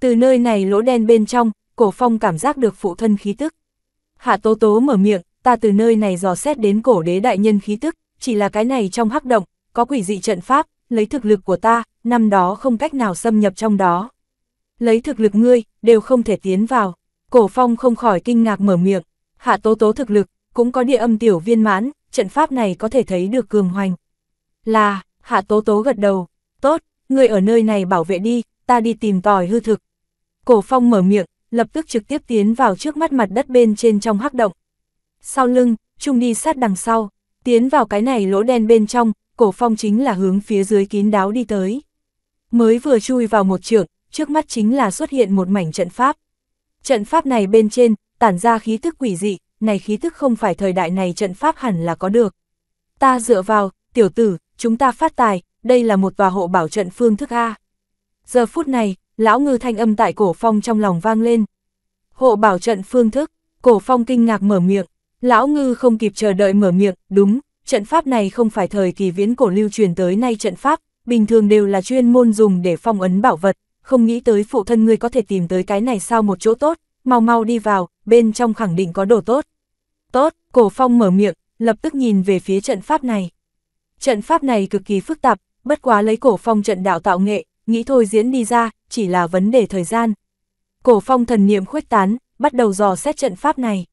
Từ nơi này lỗ đen bên trong, cổ phong cảm giác được phụ thân khí tức. Hạ tố tố mở miệng, ta từ nơi này dò xét đến cổ đế đại nhân khí tức, chỉ là cái này trong hắc động, có quỷ dị trận pháp, lấy thực lực của ta, năm đó không cách nào xâm nhập trong đó. Lấy thực lực ngươi, đều không thể tiến vào. Cổ phong không khỏi kinh ngạc mở miệng, hạ tố tố thực lực, cũng có địa âm tiểu viên mãn, trận pháp này có thể thấy được cường hoành. Là, Hạ Tố Tố gật đầu, tốt, người ở nơi này bảo vệ đi, ta đi tìm tòi hư thực. Cổ phong mở miệng, lập tức trực tiếp tiến vào trước mắt mặt đất bên trên trong hắc động. Sau lưng, Trung đi sát đằng sau, tiến vào cái này lỗ đen bên trong, cổ phong chính là hướng phía dưới kín đáo đi tới. Mới vừa chui vào một trường, trước mắt chính là xuất hiện một mảnh trận pháp. Trận pháp này bên trên, tản ra khí tức quỷ dị, này khí tức không phải thời đại này trận pháp hẳn là có được. Ta dựa vào, tiểu tử, chúng ta phát tài, đây là một tòa hộ bảo trận phương thức A. Giờ phút này, lão ngư thanh âm tại cổ phong trong lòng vang lên. Hộ bảo trận phương thức, cổ phong kinh ngạc mở miệng, lão ngư không kịp chờ đợi mở miệng, đúng, trận pháp này không phải thời kỳ viễn cổ lưu truyền tới nay trận pháp, bình thường đều là chuyên môn dùng để phong ấn bảo vật, không nghĩ tới phụ thân ngươi có thể tìm tới cái này sao một chỗ tốt, mau mau đi vào, bên trong khẳng định có đồ tốt. Tốt, cổ phong mở miệng, lập tức nhìn về phía trận pháp này. Trận pháp này cực kỳ phức tạp, bất quá lấy cổ phong trận đạo tạo nghệ, nghĩ thôi diễn đi ra, chỉ là vấn đề thời gian. Cổ phong thần niệm khuếch tán, bắt đầu dò xét trận pháp này.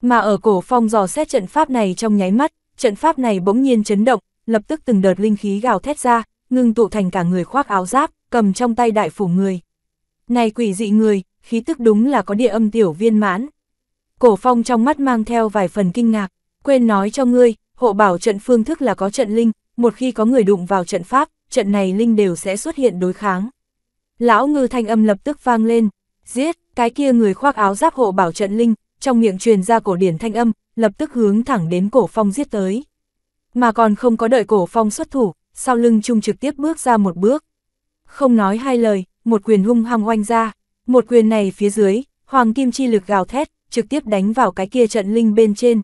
Mà ở cổ phong dò xét trận pháp này trong nháy mắt, trận pháp này bỗng nhiên chấn động, lập tức từng đợt linh khí gào thét ra, ngưng tụ thành cả người khoác áo giáp, cầm trong tay đại phủ người. Này quỷ dị người, khí tức đúng là có địa âm tiểu viên mãn. Cổ phong trong mắt mang theo vài phần kinh ngạc, quên nói cho ngươi, Hộ bảo trận phương thức là có trận linh, một khi có người đụng vào trận pháp, trận này linh đều sẽ xuất hiện đối kháng. Lão ngư thanh âm lập tức vang lên, giết, cái kia người khoác áo giáp hộ bảo trận linh, trong miệng truyền ra cổ điển thanh âm, lập tức hướng thẳng đến cổ phong giết tới. Mà còn không có đợi cổ phong xuất thủ, sau lưng Trung trực tiếp bước ra một bước. Không nói hai lời, một quyền hung hăng oanh ra, một quyền này phía dưới, hoàng kim chi lực gào thét, trực tiếp đánh vào cái kia trận linh bên trên,